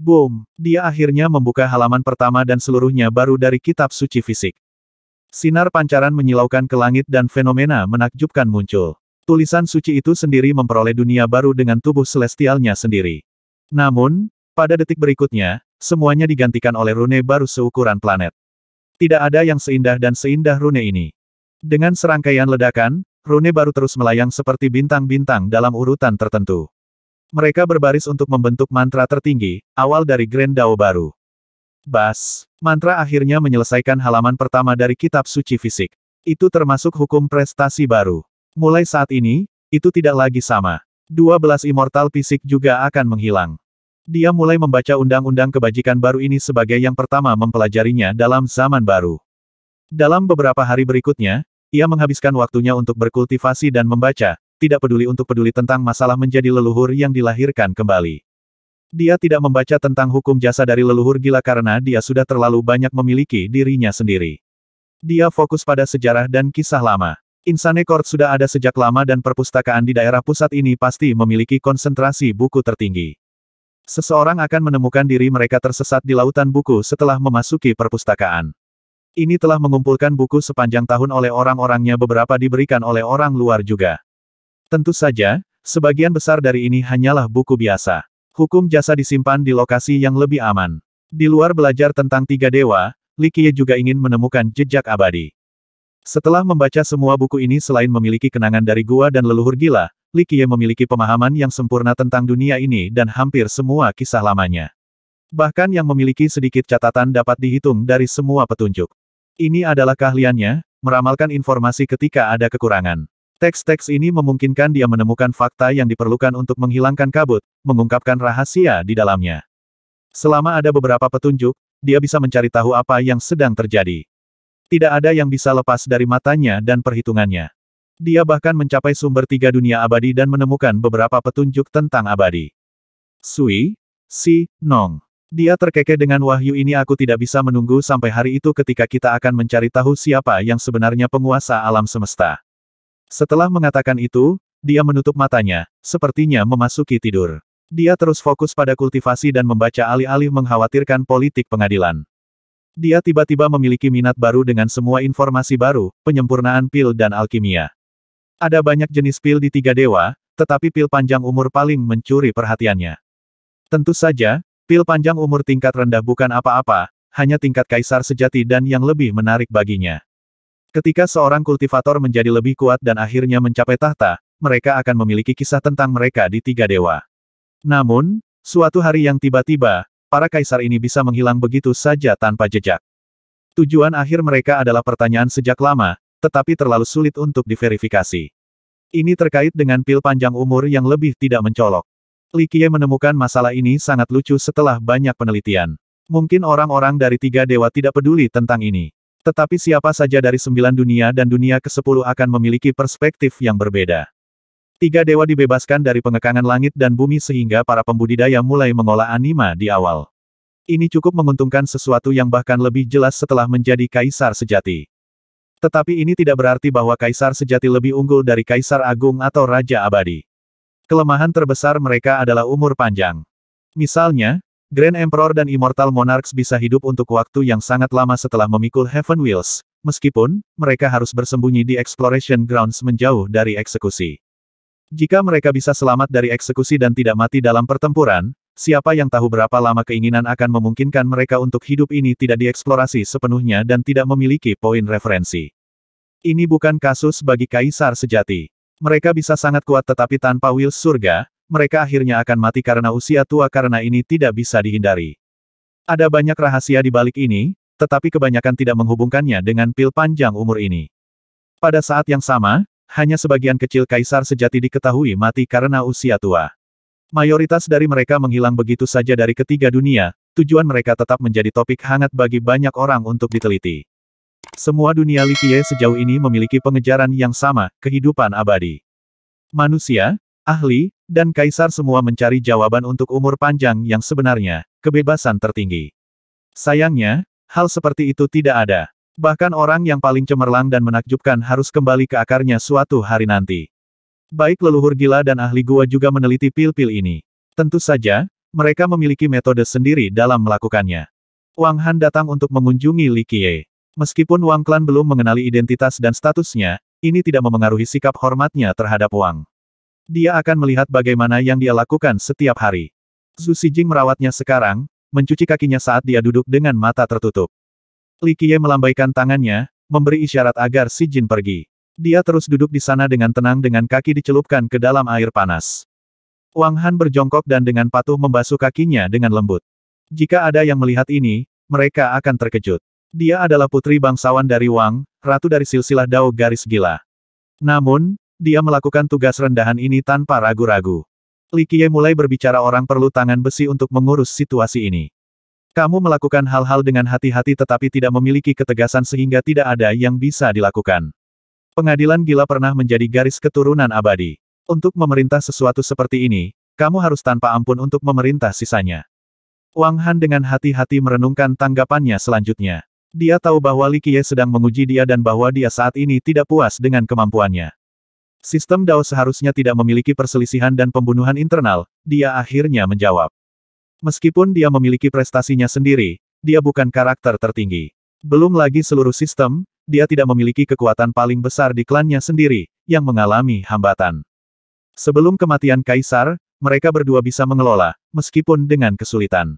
Boom! Dia akhirnya membuka halaman pertama dan seluruhnya baru dari kitab suci fisik. Sinar pancaran menyilaukan ke langit dan fenomena menakjubkan muncul. Tulisan suci itu sendiri memperoleh dunia baru dengan tubuh celestialnya sendiri. Namun, pada detik berikutnya, semuanya digantikan oleh rune baru seukuran planet. Tidak ada yang seindah dan seindah rune ini. Dengan serangkaian ledakan, rune baru terus melayang seperti bintang-bintang dalam urutan tertentu. Mereka berbaris untuk membentuk mantra tertinggi, awal dari Grand Dao baru. Bas, mantra akhirnya menyelesaikan halaman pertama dari kitab suci fisik. Itu termasuk hukum prestasi baru. Mulai saat ini, itu tidak lagi sama. 12 immortal fisik juga akan menghilang. Dia mulai membaca undang-undang kebajikan baru ini sebagai yang pertama mempelajarinya dalam zaman baru. Dalam beberapa hari berikutnya, ia menghabiskan waktunya untuk berkultivasi dan membaca, tidak peduli untuk peduli tentang masalah menjadi leluhur yang dilahirkan kembali. Dia tidak membaca tentang hukum jasa dari leluhur gila karena dia sudah terlalu banyak memiliki dirinya sendiri. Dia fokus pada sejarah dan kisah lama. Insane Court sudah ada sejak lama dan perpustakaan di daerah pusat ini pasti memiliki konsentrasi buku tertinggi. Seseorang akan menemukan diri mereka tersesat di lautan buku setelah memasuki perpustakaan. Ini telah mengumpulkan buku sepanjang tahun oleh orang-orangnya beberapa diberikan oleh orang luar juga. Tentu saja, sebagian besar dari ini hanyalah buku biasa. Hukum jasa disimpan di lokasi yang lebih aman. Di luar belajar tentang tiga dewa, Likie juga ingin menemukan jejak abadi. Setelah membaca semua buku ini selain memiliki kenangan dari gua dan leluhur gila, Likie memiliki pemahaman yang sempurna tentang dunia ini dan hampir semua kisah lamanya. Bahkan yang memiliki sedikit catatan dapat dihitung dari semua petunjuk. Ini adalah keahliannya, meramalkan informasi ketika ada kekurangan. Teks-teks ini memungkinkan dia menemukan fakta yang diperlukan untuk menghilangkan kabut, mengungkapkan rahasia di dalamnya. Selama ada beberapa petunjuk, dia bisa mencari tahu apa yang sedang terjadi. Tidak ada yang bisa lepas dari matanya dan perhitungannya. Dia bahkan mencapai sumber tiga dunia abadi dan menemukan beberapa petunjuk tentang abadi. Sui, Si, Nong. Dia terkekeh dengan wahyu ini aku tidak bisa menunggu sampai hari itu ketika kita akan mencari tahu siapa yang sebenarnya penguasa alam semesta. Setelah mengatakan itu, dia menutup matanya, sepertinya memasuki tidur. Dia terus fokus pada kultivasi dan membaca alih-alih mengkhawatirkan politik pengadilan. Dia tiba-tiba memiliki minat baru dengan semua informasi baru, penyempurnaan pil dan alkimia. Ada banyak jenis pil di tiga dewa, tetapi pil panjang umur paling mencuri perhatiannya. Tentu saja, pil panjang umur tingkat rendah bukan apa-apa, hanya tingkat kaisar sejati dan yang lebih menarik baginya. Ketika seorang kultivator menjadi lebih kuat dan akhirnya mencapai tahta, mereka akan memiliki kisah tentang mereka di tiga dewa. Namun, suatu hari yang tiba-tiba, para kaisar ini bisa menghilang begitu saja tanpa jejak. Tujuan akhir mereka adalah pertanyaan sejak lama, tetapi terlalu sulit untuk diverifikasi. Ini terkait dengan pil panjang umur yang lebih tidak mencolok. Likie menemukan masalah ini sangat lucu setelah banyak penelitian. Mungkin orang-orang dari tiga dewa tidak peduli tentang ini. Tetapi siapa saja dari sembilan dunia dan dunia ke-10 akan memiliki perspektif yang berbeda. Tiga dewa dibebaskan dari pengekangan langit dan bumi sehingga para pembudidaya mulai mengolah anima di awal. Ini cukup menguntungkan sesuatu yang bahkan lebih jelas setelah menjadi kaisar sejati. Tetapi ini tidak berarti bahwa kaisar sejati lebih unggul dari kaisar agung atau raja abadi. Kelemahan terbesar mereka adalah umur panjang. Misalnya, Grand Emperor dan Immortal Monarchs bisa hidup untuk waktu yang sangat lama setelah memikul Heaven Wheels, meskipun mereka harus bersembunyi di Exploration Grounds menjauh dari eksekusi. Jika mereka bisa selamat dari eksekusi dan tidak mati dalam pertempuran, siapa yang tahu berapa lama keinginan akan memungkinkan mereka untuk hidup ini tidak dieksplorasi sepenuhnya dan tidak memiliki poin referensi. Ini bukan kasus bagi kaisar sejati. Mereka bisa sangat kuat tetapi tanpa wheels surga, mereka akhirnya akan mati karena usia tua karena ini tidak bisa dihindari. Ada banyak rahasia di balik ini, tetapi kebanyakan tidak menghubungkannya dengan pil panjang umur ini. Pada saat yang sama, hanya sebagian kecil kaisar sejati diketahui mati karena usia tua. Mayoritas dari mereka menghilang begitu saja dari ketiga dunia, tujuan mereka tetap menjadi topik hangat bagi banyak orang untuk diteliti. Semua dunia Likie sejauh ini memiliki pengejaran yang sama, kehidupan abadi. Manusia, ahli, dan kaisar semua mencari jawaban untuk umur panjang yang sebenarnya, kebebasan tertinggi. Sayangnya, hal seperti itu tidak ada. Bahkan orang yang paling cemerlang dan menakjubkan harus kembali ke akarnya suatu hari nanti. Baik leluhur gila dan ahli gua juga meneliti pil-pil ini. Tentu saja, mereka memiliki metode sendiri dalam melakukannya. Wang Han datang untuk mengunjungi Li Qiye. Meskipun Wang Klan belum mengenali identitas dan statusnya, ini tidak memengaruhi sikap hormatnya terhadap Wang. Dia akan melihat bagaimana yang dia lakukan setiap hari. Su Xijing merawatnya sekarang, mencuci kakinya saat dia duduk dengan mata tertutup. Li Qiye melambaikan tangannya, memberi isyarat agar Si Jin pergi. Dia terus duduk di sana dengan tenang dengan kaki dicelupkan ke dalam air panas. Wang Han berjongkok dan dengan patuh membasuh kakinya dengan lembut. Jika ada yang melihat ini, mereka akan terkejut. Dia adalah putri bangsawan dari Wang, ratu dari silsilah Dao garis gila. Namun, dia melakukan tugas rendahan ini tanpa ragu-ragu. Li Qiye mulai berbicara orang perlu tangan besi untuk mengurus situasi ini. Kamu melakukan hal-hal dengan hati-hati tetapi tidak memiliki ketegasan sehingga tidak ada yang bisa dilakukan. Pengadilan gila pernah menjadi garis keturunan abadi. Untuk memerintah sesuatu seperti ini, kamu harus tanpa ampun untuk memerintah sisanya. Wang Han dengan hati-hati merenungkan tanggapannya selanjutnya. Dia tahu bahwa Li Qiye sedang menguji dia dan bahwa dia saat ini tidak puas dengan kemampuannya. Sistem DAO seharusnya tidak memiliki perselisihan dan pembunuhan internal, dia akhirnya menjawab. Meskipun dia memiliki prestasinya sendiri, dia bukan karakter tertinggi. Belum lagi seluruh sistem, dia tidak memiliki kekuatan paling besar di klannya sendiri, yang mengalami hambatan. Sebelum kematian Kaisar, mereka berdua bisa mengelola, meskipun dengan kesulitan.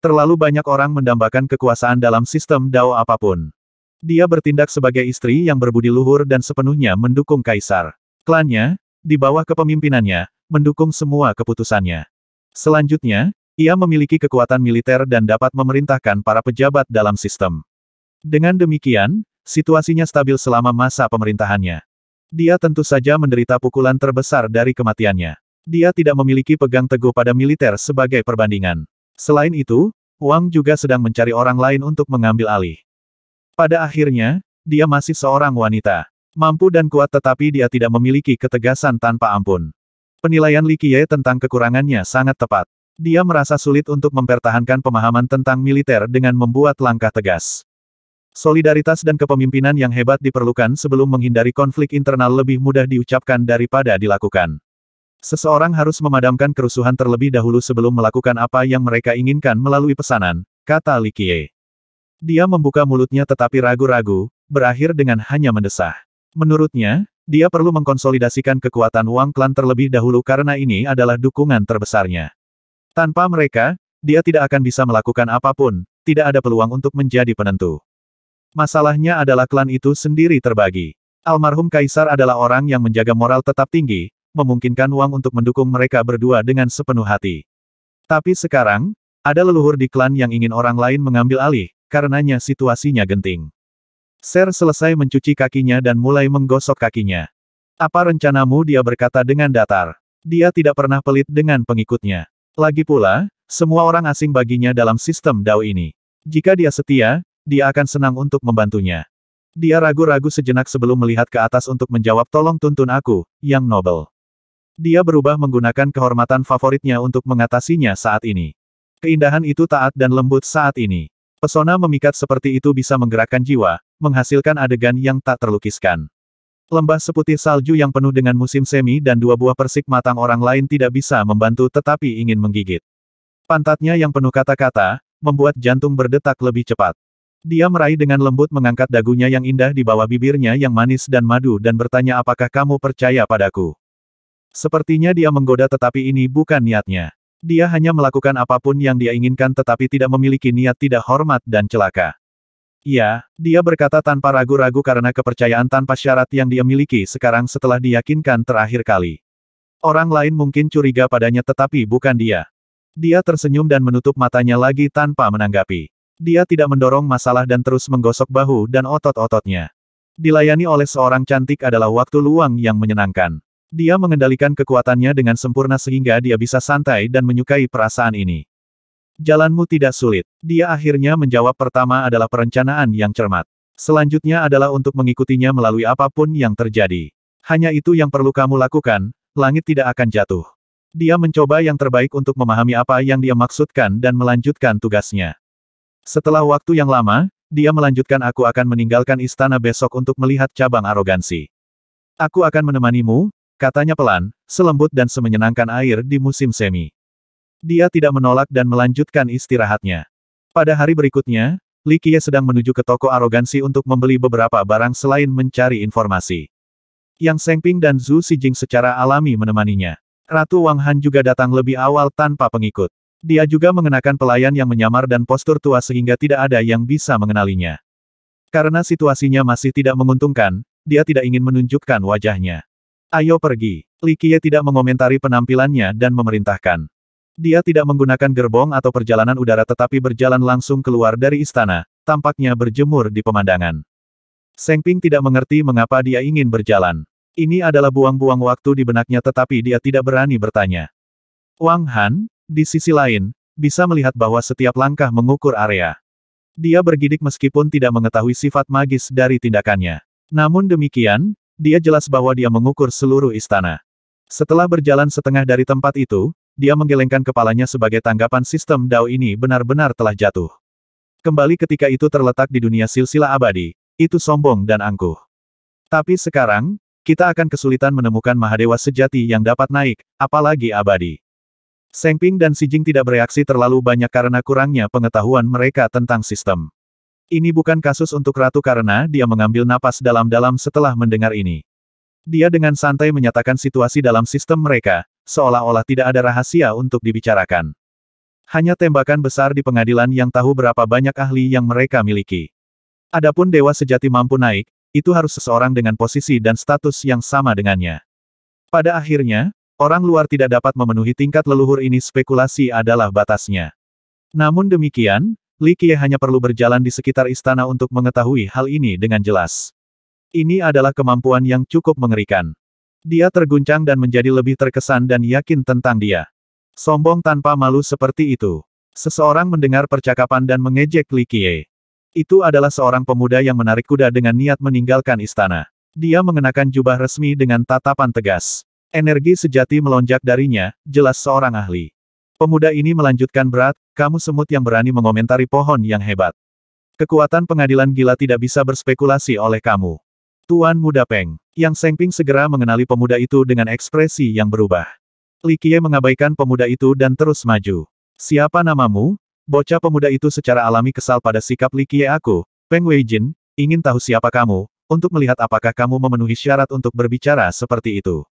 Terlalu banyak orang mendambakan kekuasaan dalam sistem DAO apapun. Dia bertindak sebagai istri yang berbudi luhur dan sepenuhnya mendukung Kaisar. Klannya, di bawah kepemimpinannya, mendukung semua keputusannya. Selanjutnya, ia memiliki kekuatan militer dan dapat memerintahkan para pejabat dalam sistem. Dengan demikian, situasinya stabil selama masa pemerintahannya. Dia tentu saja menderita pukulan terbesar dari kematiannya. Dia tidak memiliki pegang teguh pada militer sebagai perbandingan. Selain itu, Wang juga sedang mencari orang lain untuk mengambil alih. Pada akhirnya, dia masih seorang wanita. Mampu dan kuat tetapi dia tidak memiliki ketegasan tanpa ampun. Penilaian Li Qiye tentang kekurangannya sangat tepat. Dia merasa sulit untuk mempertahankan pemahaman tentang militer dengan membuat langkah tegas. Solidaritas dan kepemimpinan yang hebat diperlukan sebelum menghindari konflik internal lebih mudah diucapkan daripada dilakukan. Seseorang harus memadamkan kerusuhan terlebih dahulu sebelum melakukan apa yang mereka inginkan melalui pesanan, kata Li Likie. Dia membuka mulutnya tetapi ragu-ragu, berakhir dengan hanya mendesah. Menurutnya, dia perlu mengkonsolidasikan kekuatan Wang Klan terlebih dahulu karena ini adalah dukungan terbesarnya. Tanpa mereka, dia tidak akan bisa melakukan apapun, tidak ada peluang untuk menjadi penentu. Masalahnya adalah klan itu sendiri terbagi. Almarhum Kaisar adalah orang yang menjaga moral tetap tinggi, memungkinkan Wang untuk mendukung mereka berdua dengan sepenuh hati. Tapi sekarang, ada leluhur di klan yang ingin orang lain mengambil alih, karenanya situasinya genting. Ser selesai mencuci kakinya dan mulai menggosok kakinya. Apa rencanamu dia berkata dengan datar. Dia tidak pernah pelit dengan pengikutnya. Lagi pula, semua orang asing baginya dalam sistem Dao ini. Jika dia setia, dia akan senang untuk membantunya. Dia ragu-ragu sejenak sebelum melihat ke atas untuk menjawab tolong tuntun aku, yang nobel. Dia berubah menggunakan kehormatan favoritnya untuk mengatasinya saat ini. Keindahan itu taat dan lembut saat ini. Pesona memikat seperti itu bisa menggerakkan jiwa, menghasilkan adegan yang tak terlukiskan. Lembah seputih salju yang penuh dengan musim semi dan dua buah persik matang orang lain tidak bisa membantu tetapi ingin menggigit. Pantatnya yang penuh kata-kata, membuat jantung berdetak lebih cepat. Dia meraih dengan lembut mengangkat dagunya yang indah di bawah bibirnya yang manis dan madu dan bertanya apakah kamu percaya padaku. Sepertinya dia menggoda tetapi ini bukan niatnya. Dia hanya melakukan apapun yang dia inginkan tetapi tidak memiliki niat tidak hormat dan celaka. Ya, dia berkata tanpa ragu-ragu karena kepercayaan tanpa syarat yang dia miliki sekarang setelah diyakinkan terakhir kali. Orang lain mungkin curiga padanya tetapi bukan dia. Dia tersenyum dan menutup matanya lagi tanpa menanggapi. Dia tidak mendorong masalah dan terus menggosok bahu dan otot-ototnya. Dilayani oleh seorang cantik adalah waktu luang yang menyenangkan. Dia mengendalikan kekuatannya dengan sempurna sehingga dia bisa santai dan menyukai perasaan ini. Jalanmu tidak sulit. Dia akhirnya menjawab pertama adalah perencanaan yang cermat. Selanjutnya adalah untuk mengikutinya melalui apapun yang terjadi. Hanya itu yang perlu kamu lakukan, langit tidak akan jatuh. Dia mencoba yang terbaik untuk memahami apa yang dia maksudkan dan melanjutkan tugasnya. Setelah waktu yang lama, dia melanjutkan aku akan meninggalkan istana besok untuk melihat cabang arogansi. Aku akan menemanimu, katanya pelan, selembut dan semenyenangkan air di musim semi. Dia tidak menolak dan melanjutkan istirahatnya. Pada hari berikutnya, Li Qiye sedang menuju ke toko arogansi untuk membeli beberapa barang selain mencari informasi. Yang Sengping dan Zhu Xijing secara alami menemaninya. Ratu Wang Han juga datang lebih awal tanpa pengikut. Dia juga mengenakan pelayan yang menyamar dan postur tua sehingga tidak ada yang bisa mengenalinya. Karena situasinya masih tidak menguntungkan, dia tidak ingin menunjukkan wajahnya. Ayo pergi. Li Qiye tidak mengomentari penampilannya dan memerintahkan. Dia tidak menggunakan gerbong atau perjalanan udara tetapi berjalan langsung keluar dari istana, tampaknya berjemur di pemandangan. Seng Ping tidak mengerti mengapa dia ingin berjalan. Ini adalah buang-buang waktu di benaknya tetapi dia tidak berani bertanya. Wang Han, di sisi lain, bisa melihat bahwa setiap langkah mengukur area. Dia bergidik meskipun tidak mengetahui sifat magis dari tindakannya. Namun demikian, dia jelas bahwa dia mengukur seluruh istana. Setelah berjalan setengah dari tempat itu, dia menggelengkan kepalanya sebagai tanggapan sistem Dao ini benar-benar telah jatuh. Kembali ketika itu terletak di dunia silsilah abadi, itu sombong dan angkuh. Tapi sekarang, kita akan kesulitan menemukan Mahadewa sejati yang dapat naik, apalagi abadi. Sengping dan Si Jing tidak bereaksi terlalu banyak karena kurangnya pengetahuan mereka tentang sistem. Ini bukan kasus untuk ratu karena dia mengambil napas dalam-dalam setelah mendengar ini. Dia dengan santai menyatakan situasi dalam sistem mereka, seolah-olah tidak ada rahasia untuk dibicarakan. Hanya tembakan besar di pengadilan yang tahu berapa banyak ahli yang mereka miliki. Adapun dewa sejati mampu naik, itu harus seseorang dengan posisi dan status yang sama dengannya. Pada akhirnya, orang luar tidak dapat memenuhi tingkat leluhur ini spekulasi adalah batasnya. Namun demikian, Li Qiye hanya perlu berjalan di sekitar istana untuk mengetahui hal ini dengan jelas. Ini adalah kemampuan yang cukup mengerikan. Dia terguncang dan menjadi lebih terkesan dan yakin tentang dia. Sombong tanpa malu seperti itu. Seseorang mendengar percakapan dan mengejek Li Qiye. Itu adalah seorang pemuda yang menarik kuda dengan niat meninggalkan istana. Dia mengenakan jubah resmi dengan tatapan tegas. Energi sejati melonjak darinya, jelas seorang ahli. Pemuda ini melanjutkan berat, kamu semut yang berani mengomentari pohon yang hebat. Kekuatan pengadilan gila tidak bisa berspekulasi oleh kamu. Tuan Muda Peng, Yang Sengping segera mengenali pemuda itu dengan ekspresi yang berubah. Li Qie mengabaikan pemuda itu dan terus maju. Siapa namamu? Bocah pemuda itu secara alami kesal pada sikap Li Qie aku. Peng Weijin, ingin tahu siapa kamu, untuk melihat apakah kamu memenuhi syarat untuk berbicara seperti itu.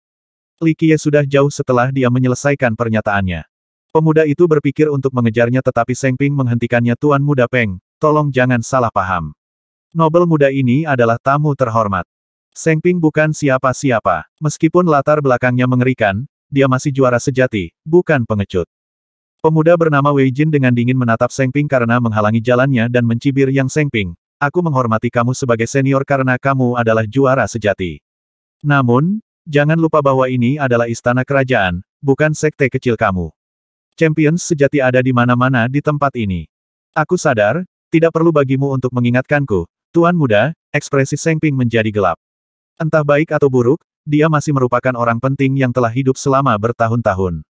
Li Qie sudah jauh setelah dia menyelesaikan pernyataannya. Pemuda itu berpikir untuk mengejarnya tetapi Sengping menghentikannya Tuan Muda Peng, tolong jangan salah paham. Nobel muda ini adalah tamu terhormat. Seng Ping bukan siapa-siapa. Meskipun latar belakangnya mengerikan, dia masih juara sejati, bukan pengecut. Pemuda bernama Wei Jin dengan dingin menatap Seng Ping karena menghalangi jalannya dan mencibir yang Seng Ping. Aku menghormati kamu sebagai senior karena kamu adalah juara sejati. Namun, jangan lupa bahwa ini adalah istana kerajaan, bukan sekte kecil kamu. Champions sejati ada di mana-mana di tempat ini. Aku sadar, tidak perlu bagimu untuk mengingatkanku, Tuan muda, ekspresi Seng Ping menjadi gelap. Entah baik atau buruk, dia masih merupakan orang penting yang telah hidup selama bertahun-tahun.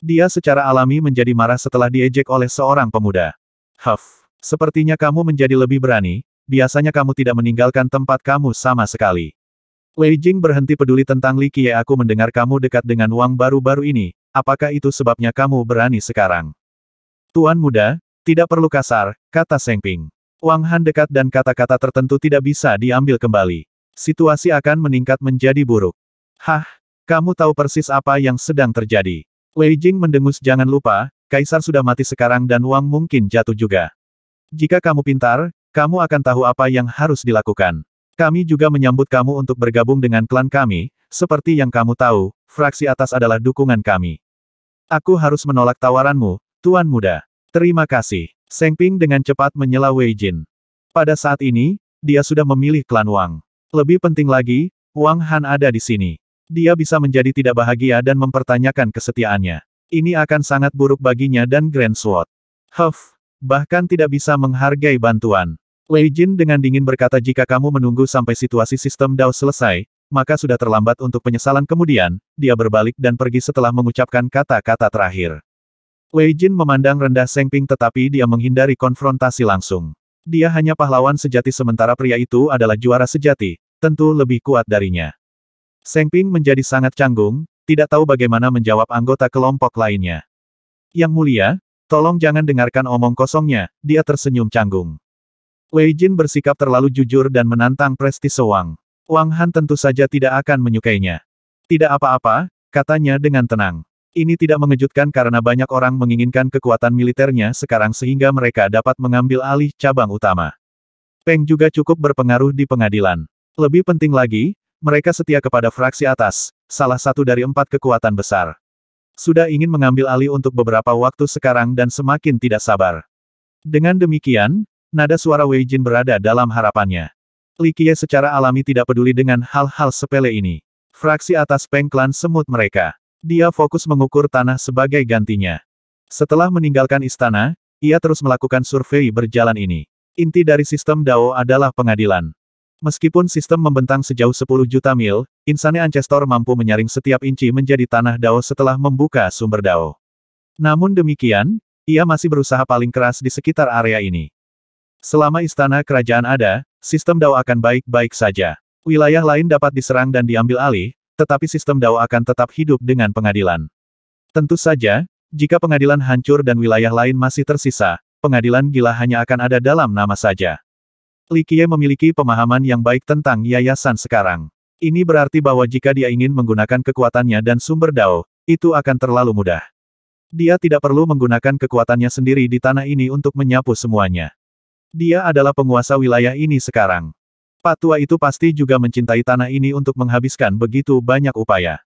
Dia secara alami menjadi marah setelah diejek oleh seorang pemuda. Huff, sepertinya kamu menjadi lebih berani, biasanya kamu tidak meninggalkan tempat kamu sama sekali. Wei Jing berhenti peduli tentang Li Qiye aku mendengar kamu dekat dengan Wang baru-baru ini, apakah itu sebabnya kamu berani sekarang? Tuan muda, tidak perlu kasar, kata Seng Ping. Wang Han dekat dan kata-kata tertentu tidak bisa diambil kembali. Situasi akan meningkat menjadi buruk. Hah, kamu tahu persis apa yang sedang terjadi. Wei Jing mendengus jangan lupa, Kaisar sudah mati sekarang dan Wang mungkin jatuh juga. Jika kamu pintar, kamu akan tahu apa yang harus dilakukan. Kami juga menyambut kamu untuk bergabung dengan klan kami, seperti yang kamu tahu, fraksi atas adalah dukungan kami. Aku harus menolak tawaranmu, Tuan Muda. Terima kasih. Seng Ping dengan cepat menyela Wei Jin. Pada saat ini, dia sudah memilih klan Wang. Lebih penting lagi, Wang Han ada di sini. Dia bisa menjadi tidak bahagia dan mempertanyakan kesetiaannya. Ini akan sangat buruk baginya dan Grand Sword. Huff, bahkan tidak bisa menghargai bantuan. Wei Jin dengan dingin berkata jika kamu menunggu sampai situasi sistem Dao selesai, maka sudah terlambat untuk penyesalan kemudian, dia berbalik dan pergi setelah mengucapkan kata-kata terakhir. Wei Jin memandang rendah Seng Ping tetapi dia menghindari konfrontasi langsung. Dia hanya pahlawan sejati sementara pria itu adalah juara sejati, tentu lebih kuat darinya. Seng Ping menjadi sangat canggung, tidak tahu bagaimana menjawab anggota kelompok lainnya. Yang mulia, tolong jangan dengarkan omong kosongnya, dia tersenyum canggung. Wei Jin bersikap terlalu jujur dan menantang prestise Wang. Wang Han tentu saja tidak akan menyukainya. Tidak apa-apa, katanya dengan tenang. Ini tidak mengejutkan karena banyak orang menginginkan kekuatan militernya sekarang sehingga mereka dapat mengambil alih cabang utama. Peng juga cukup berpengaruh di pengadilan. Lebih penting lagi, mereka setia kepada fraksi atas, salah satu dari empat kekuatan besar. Sudah ingin mengambil alih untuk beberapa waktu sekarang dan semakin tidak sabar. Dengan demikian, nada suara Wei Jin berada dalam harapannya. Li Qiye secara alami tidak peduli dengan hal-hal sepele ini. Fraksi atas Peng Klan semut mereka. Dia fokus mengukur tanah sebagai gantinya. Setelah meninggalkan istana, ia terus melakukan survei berjalan ini. Inti dari sistem DAO adalah pengadilan. Meskipun sistem membentang sejauh 10 juta mil, Insane Ancestor mampu menyaring setiap inci menjadi tanah DAO setelah membuka sumber DAO. Namun demikian, ia masih berusaha paling keras di sekitar area ini. Selama istana kerajaan ada, sistem DAO akan baik-baik saja. Wilayah lain dapat diserang dan diambil alih, tetapi sistem Dao akan tetap hidup dengan pengadilan. Tentu saja, jika pengadilan hancur dan wilayah lain masih tersisa, pengadilan gila hanya akan ada dalam nama saja. Li Qiye memiliki pemahaman yang baik tentang yayasan sekarang. Ini berarti bahwa jika dia ingin menggunakan kekuatannya dan sumber Dao, itu akan terlalu mudah. Dia tidak perlu menggunakan kekuatannya sendiri di tanah ini untuk menyapu semuanya. Dia adalah penguasa wilayah ini sekarang. Pak tua itu pasti juga mencintai tanah ini untuk menghabiskan begitu banyak upaya.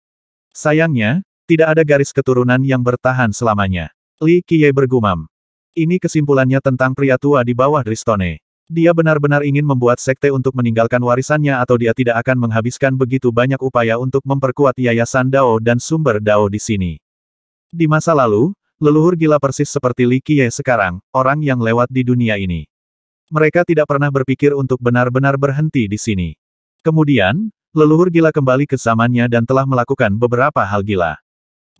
Sayangnya, tidak ada garis keturunan yang bertahan selamanya. Li Qiye bergumam. Ini kesimpulannya tentang pria tua di bawah Dristone. Dia benar-benar ingin membuat sekte untuk meninggalkan warisannya atau dia tidak akan menghabiskan begitu banyak upaya untuk memperkuat yayasan Dao dan sumber Dao di sini. Di masa lalu, leluhur gila persis seperti Li Qiye sekarang, orang yang lewat di dunia ini. Mereka tidak pernah berpikir untuk benar-benar berhenti di sini. Kemudian, leluhur gila kembali ke zamannya dan telah melakukan beberapa hal gila.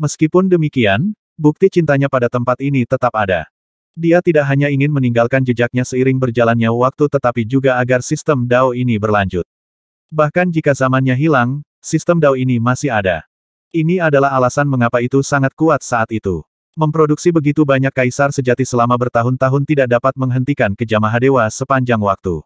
Meskipun demikian, bukti cintanya pada tempat ini tetap ada. Dia tidak hanya ingin meninggalkan jejaknya seiring berjalannya waktu tetapi juga agar sistem DAO ini berlanjut. Bahkan jika zamannya hilang, sistem DAO ini masih ada. Ini adalah alasan mengapa itu sangat kuat saat itu. Memproduksi begitu banyak kaisar sejati selama bertahun-tahun tidak dapat menghentikan kejamahadewa dewa sepanjang waktu.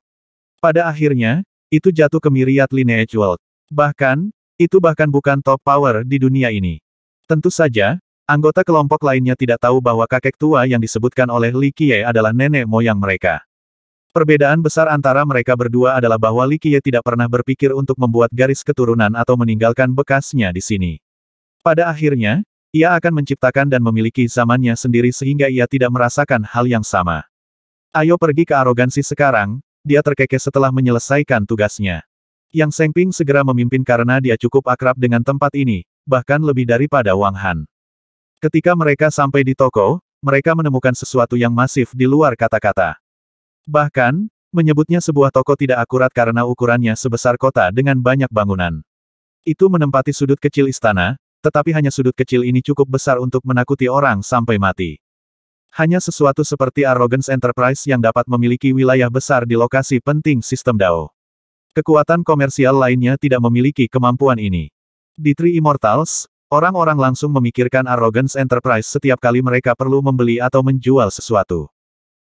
Pada akhirnya, itu jatuh ke miriat lineage world. Bahkan, itu bahkan bukan top power di dunia ini. Tentu saja, anggota kelompok lainnya tidak tahu bahwa kakek tua yang disebutkan oleh Li Qiye adalah nenek moyang mereka. Perbedaan besar antara mereka berdua adalah bahwa Li Qiye tidak pernah berpikir untuk membuat garis keturunan atau meninggalkan bekasnya di sini. Pada akhirnya, ia akan menciptakan dan memiliki zamannya sendiri sehingga ia tidak merasakan hal yang sama. Ayo pergi ke arogansi sekarang, dia terkekeh setelah menyelesaikan tugasnya. Yang Sengping segera memimpin karena dia cukup akrab dengan tempat ini, bahkan lebih daripada Wang Han. Ketika mereka sampai di toko, mereka menemukan sesuatu yang masif di luar kata-kata. Bahkan, menyebutnya sebuah toko tidak akurat karena ukurannya sebesar kota dengan banyak bangunan. Itu menempati sudut kecil istana, tetapi hanya sudut kecil ini cukup besar untuk menakuti orang sampai mati. Hanya sesuatu seperti Arrogance Enterprise yang dapat memiliki wilayah besar di lokasi penting sistem DAO. Kekuatan komersial lainnya tidak memiliki kemampuan ini. Di Tri Immortals, orang-orang langsung memikirkan Arrogance Enterprise setiap kali mereka perlu membeli atau menjual sesuatu.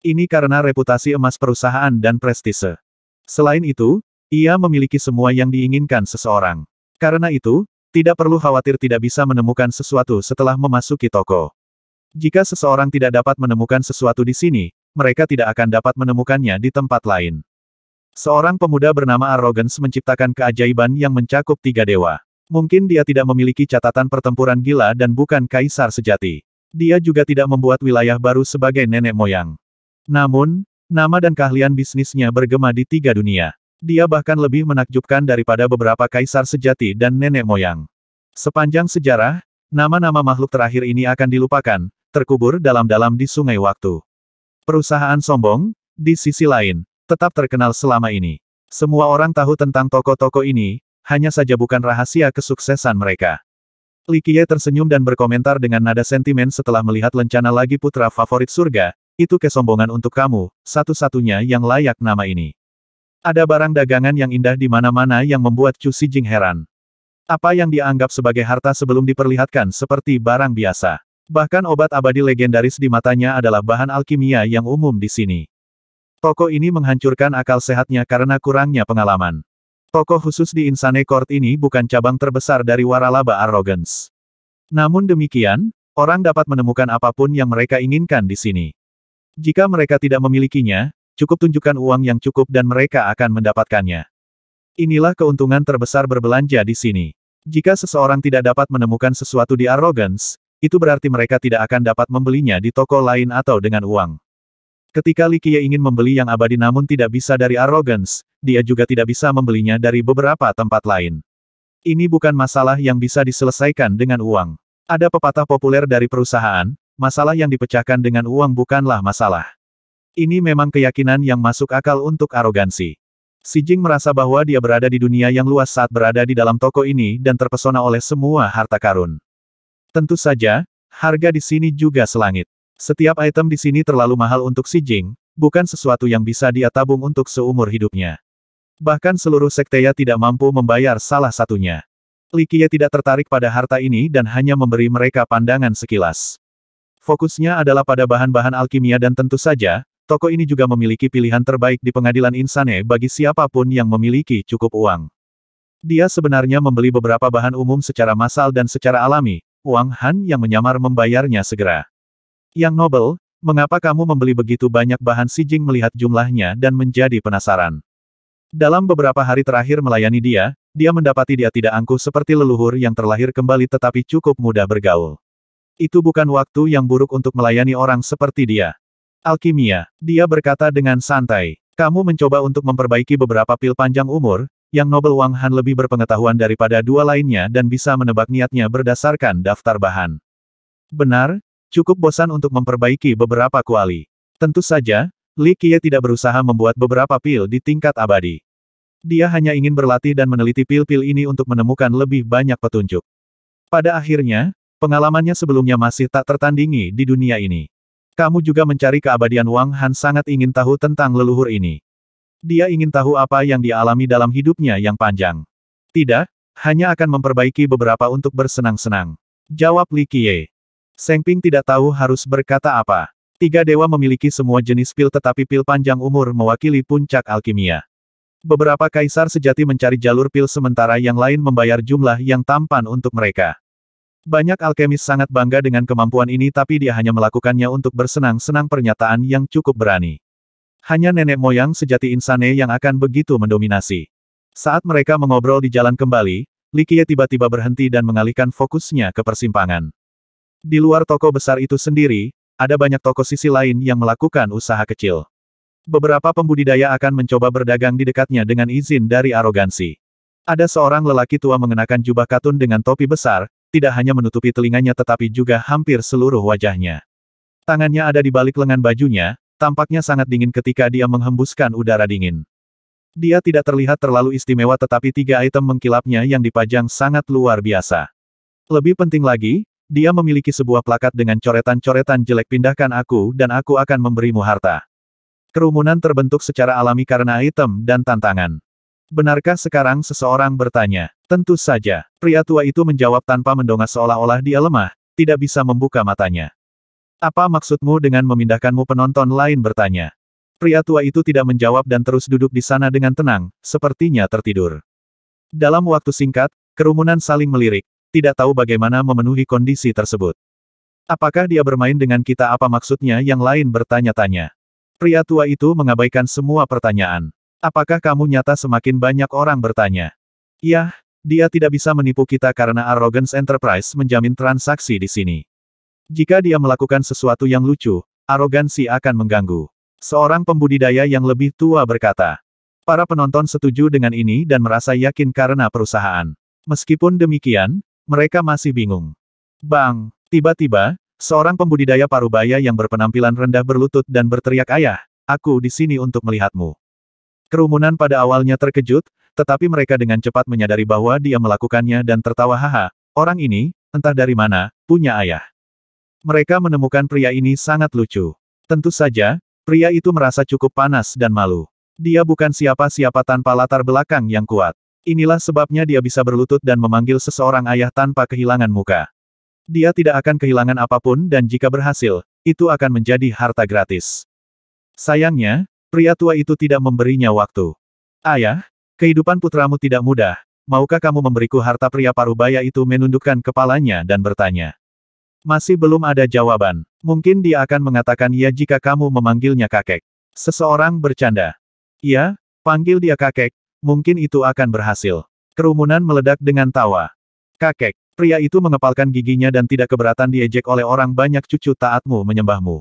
Ini karena reputasi emas perusahaan dan prestise. Selain itu, ia memiliki semua yang diinginkan seseorang. Karena itu, tidak perlu khawatir tidak bisa menemukan sesuatu setelah memasuki toko. Jika seseorang tidak dapat menemukan sesuatu di sini, mereka tidak akan dapat menemukannya di tempat lain. Seorang pemuda bernama Arrogance menciptakan keajaiban yang mencakup tiga dewa. Mungkin dia tidak memiliki catatan pertempuran gila dan bukan kaisar sejati. Dia juga tidak membuat wilayah baru sebagai nenek moyang. Namun, nama dan keahlian bisnisnya bergema di tiga dunia. Dia bahkan lebih menakjubkan daripada beberapa kaisar sejati dan nenek moyang. Sepanjang sejarah, nama-nama makhluk terakhir ini akan dilupakan, terkubur dalam-dalam di sungai waktu. Perusahaan sombong, di sisi lain, tetap terkenal selama ini. Semua orang tahu tentang toko-toko ini, hanya saja bukan rahasia kesuksesan mereka. Li Likie tersenyum dan berkomentar dengan nada sentimen setelah melihat lencana lagi putra favorit surga, itu kesombongan untuk kamu, satu-satunya yang layak nama ini. Ada barang dagangan yang indah di mana-mana yang membuat Chu Xijing heran. Apa yang dianggap sebagai harta sebelum diperlihatkan seperti barang biasa. Bahkan obat abadi legendaris di matanya adalah bahan alkimia yang umum di sini. Toko ini menghancurkan akal sehatnya karena kurangnya pengalaman. Toko khusus di Insane Court ini bukan cabang terbesar dari waralaba arrogance. Namun demikian, orang dapat menemukan apapun yang mereka inginkan di sini. Jika mereka tidak memilikinya, Cukup tunjukkan uang yang cukup dan mereka akan mendapatkannya. Inilah keuntungan terbesar berbelanja di sini. Jika seseorang tidak dapat menemukan sesuatu di Arrogance, itu berarti mereka tidak akan dapat membelinya di toko lain atau dengan uang. Ketika Likie ingin membeli yang abadi namun tidak bisa dari Arrogance, dia juga tidak bisa membelinya dari beberapa tempat lain. Ini bukan masalah yang bisa diselesaikan dengan uang. Ada pepatah populer dari perusahaan, masalah yang dipecahkan dengan uang bukanlah masalah. Ini memang keyakinan yang masuk akal untuk arogansi. Si Jing merasa bahwa dia berada di dunia yang luas saat berada di dalam toko ini dan terpesona oleh semua harta karun. Tentu saja, harga di sini juga selangit. Setiap item di sini terlalu mahal untuk Si Jing, bukan sesuatu yang bisa dia tabung untuk seumur hidupnya. Bahkan seluruh sekteya tidak mampu membayar salah satunya. Li Qiye tidak tertarik pada harta ini dan hanya memberi mereka pandangan sekilas. Fokusnya adalah pada bahan-bahan alkimia dan tentu saja, toko ini juga memiliki pilihan terbaik di pengadilan Insane bagi siapapun yang memiliki cukup uang. Dia sebenarnya membeli beberapa bahan umum secara massal dan secara alami, Wang Han yang menyamar membayarnya segera. Yang Nobel, mengapa kamu membeli begitu banyak bahan Si Jing melihat jumlahnya dan menjadi penasaran. Dalam beberapa hari terakhir melayani dia, dia mendapati dia tidak angkuh seperti leluhur yang terlahir kembali tetapi cukup mudah bergaul. Itu bukan waktu yang buruk untuk melayani orang seperti dia. Alkimia. Dia berkata dengan santai. Kamu mencoba untuk memperbaiki beberapa pil panjang umur, yang Nobel Wang Han lebih berpengetahuan daripada dua lainnya dan bisa menebak niatnya berdasarkan daftar bahan. Benar, cukup bosan untuk memperbaiki beberapa kuali. Tentu saja, Li Qiye tidak berusaha membuat beberapa pil di tingkat abadi. Dia hanya ingin berlatih dan meneliti pil-pil ini untuk menemukan lebih banyak petunjuk. Pada akhirnya, pengalamannya sebelumnya masih tak tertandingi di dunia ini. Kamu juga mencari keabadian Wang Han sangat ingin tahu tentang leluhur ini. Dia ingin tahu apa yang dialami dalam hidupnya yang panjang. Tidak, hanya akan memperbaiki beberapa untuk bersenang-senang. Jawab Li Qiye. Seng Ping tidak tahu harus berkata apa. Tiga dewa memiliki semua jenis pil tetapi pil panjang umur mewakili puncak alkimia. Beberapa kaisar sejati mencari jalur pil sementara yang lain membayar jumlah yang tampan untuk mereka. Banyak alkemis sangat bangga dengan kemampuan ini tapi dia hanya melakukannya untuk bersenang-senang pernyataan yang cukup berani. Hanya nenek moyang sejati insane yang akan begitu mendominasi. Saat mereka mengobrol di jalan kembali, Likie tiba-tiba berhenti dan mengalihkan fokusnya ke persimpangan. Di luar toko besar itu sendiri, ada banyak toko sisi lain yang melakukan usaha kecil. Beberapa pembudidaya akan mencoba berdagang di dekatnya dengan izin dari arogansi. Ada seorang lelaki tua mengenakan jubah katun dengan topi besar, tidak hanya menutupi telinganya tetapi juga hampir seluruh wajahnya. Tangannya ada di balik lengan bajunya, tampaknya sangat dingin ketika dia menghembuskan udara dingin. Dia tidak terlihat terlalu istimewa tetapi tiga item mengkilapnya yang dipajang sangat luar biasa. Lebih penting lagi, dia memiliki sebuah plakat dengan coretan-coretan jelek pindahkan aku dan aku akan memberimu harta. Kerumunan terbentuk secara alami karena item dan tantangan. Benarkah sekarang seseorang bertanya? Tentu saja. Pria tua itu menjawab tanpa mendongak seolah-olah dia lemah, tidak bisa membuka matanya. Apa maksudmu dengan memindahkanmu penonton lain bertanya? Pria tua itu tidak menjawab dan terus duduk di sana dengan tenang, sepertinya tertidur. Dalam waktu singkat, kerumunan saling melirik, tidak tahu bagaimana memenuhi kondisi tersebut. Apakah dia bermain dengan kita apa maksudnya yang lain bertanya-tanya. Pria tua itu mengabaikan semua pertanyaan. Apakah kamu nyata semakin banyak orang bertanya? Yah, dia tidak bisa menipu kita karena Arrogance Enterprise menjamin transaksi di sini. Jika dia melakukan sesuatu yang lucu, arogansi akan mengganggu. Seorang pembudidaya yang lebih tua berkata. Para penonton setuju dengan ini dan merasa yakin karena perusahaan. Meskipun demikian, mereka masih bingung. Bang, tiba-tiba, seorang pembudidaya parubaya yang berpenampilan rendah berlutut dan berteriak ayah, aku di sini untuk melihatmu. Kerumunan pada awalnya terkejut, tetapi mereka dengan cepat menyadari bahwa dia melakukannya dan tertawa haha, orang ini, entah dari mana, punya ayah. Mereka menemukan pria ini sangat lucu. Tentu saja, pria itu merasa cukup panas dan malu. Dia bukan siapa-siapa tanpa latar belakang yang kuat. Inilah sebabnya dia bisa berlutut dan memanggil seseorang ayah tanpa kehilangan muka. Dia tidak akan kehilangan apapun dan jika berhasil, itu akan menjadi harta gratis. Sayangnya, Pria tua itu tidak memberinya waktu. Ayah, kehidupan putramu tidak mudah, maukah kamu memberiku harta pria parubaya itu menundukkan kepalanya dan bertanya. Masih belum ada jawaban. Mungkin dia akan mengatakan ya jika kamu memanggilnya kakek. Seseorang bercanda. Ya, panggil dia kakek, mungkin itu akan berhasil. Kerumunan meledak dengan tawa. Kakek, pria itu mengepalkan giginya dan tidak keberatan diejek oleh orang banyak cucu taatmu menyembahmu.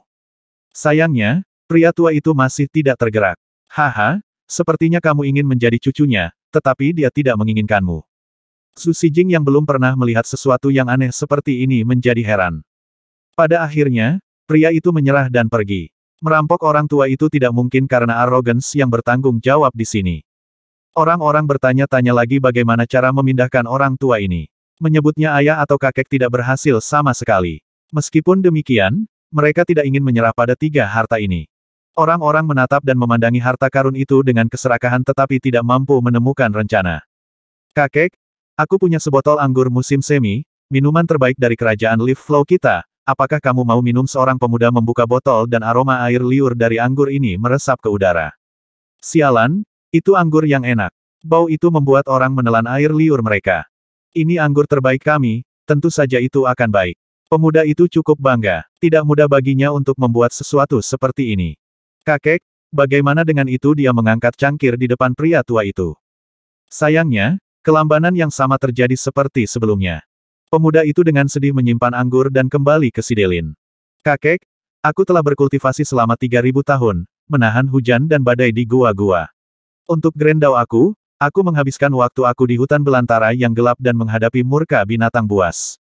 Sayangnya, Pria tua itu masih tidak tergerak. Haha, sepertinya kamu ingin menjadi cucunya, tetapi dia tidak menginginkanmu. Su Jing yang belum pernah melihat sesuatu yang aneh seperti ini menjadi heran. Pada akhirnya, pria itu menyerah dan pergi. Merampok orang tua itu tidak mungkin karena arrogance yang bertanggung jawab di sini. Orang-orang bertanya-tanya lagi bagaimana cara memindahkan orang tua ini. Menyebutnya ayah atau kakek tidak berhasil sama sekali. Meskipun demikian, mereka tidak ingin menyerah pada tiga harta ini. Orang-orang menatap dan memandangi harta karun itu dengan keserakahan tetapi tidak mampu menemukan rencana. Kakek, aku punya sebotol anggur musim semi, minuman terbaik dari kerajaan Leaf Flow kita, apakah kamu mau minum seorang pemuda membuka botol dan aroma air liur dari anggur ini meresap ke udara? Sialan, itu anggur yang enak. Bau itu membuat orang menelan air liur mereka. Ini anggur terbaik kami, tentu saja itu akan baik. Pemuda itu cukup bangga, tidak mudah baginya untuk membuat sesuatu seperti ini. Kakek, bagaimana dengan itu dia mengangkat cangkir di depan pria tua itu. Sayangnya, kelambanan yang sama terjadi seperti sebelumnya. Pemuda itu dengan sedih menyimpan anggur dan kembali ke Sidelin. Kakek, aku telah berkultivasi selama 3000 tahun, menahan hujan dan badai di gua-gua. Untuk grendau aku, aku menghabiskan waktu aku di hutan belantara yang gelap dan menghadapi murka binatang buas.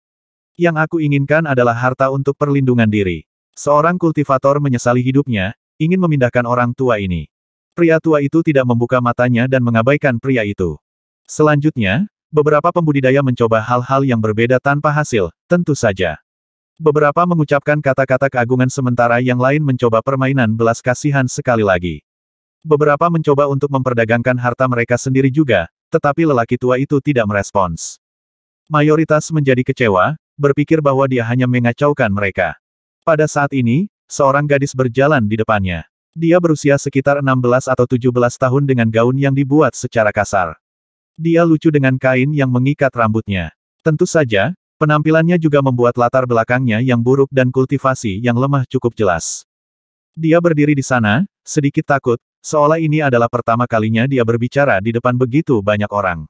Yang aku inginkan adalah harta untuk perlindungan diri. Seorang kultivator menyesali hidupnya, ingin memindahkan orang tua ini. Pria tua itu tidak membuka matanya dan mengabaikan pria itu. Selanjutnya, beberapa pembudidaya mencoba hal-hal yang berbeda tanpa hasil, tentu saja. Beberapa mengucapkan kata-kata keagungan sementara yang lain mencoba permainan belas kasihan sekali lagi. Beberapa mencoba untuk memperdagangkan harta mereka sendiri juga, tetapi lelaki tua itu tidak merespons. Mayoritas menjadi kecewa, berpikir bahwa dia hanya mengacaukan mereka. Pada saat ini, Seorang gadis berjalan di depannya. Dia berusia sekitar 16 atau 17 tahun dengan gaun yang dibuat secara kasar. Dia lucu dengan kain yang mengikat rambutnya. Tentu saja, penampilannya juga membuat latar belakangnya yang buruk dan kultivasi yang lemah cukup jelas. Dia berdiri di sana, sedikit takut, seolah ini adalah pertama kalinya dia berbicara di depan begitu banyak orang.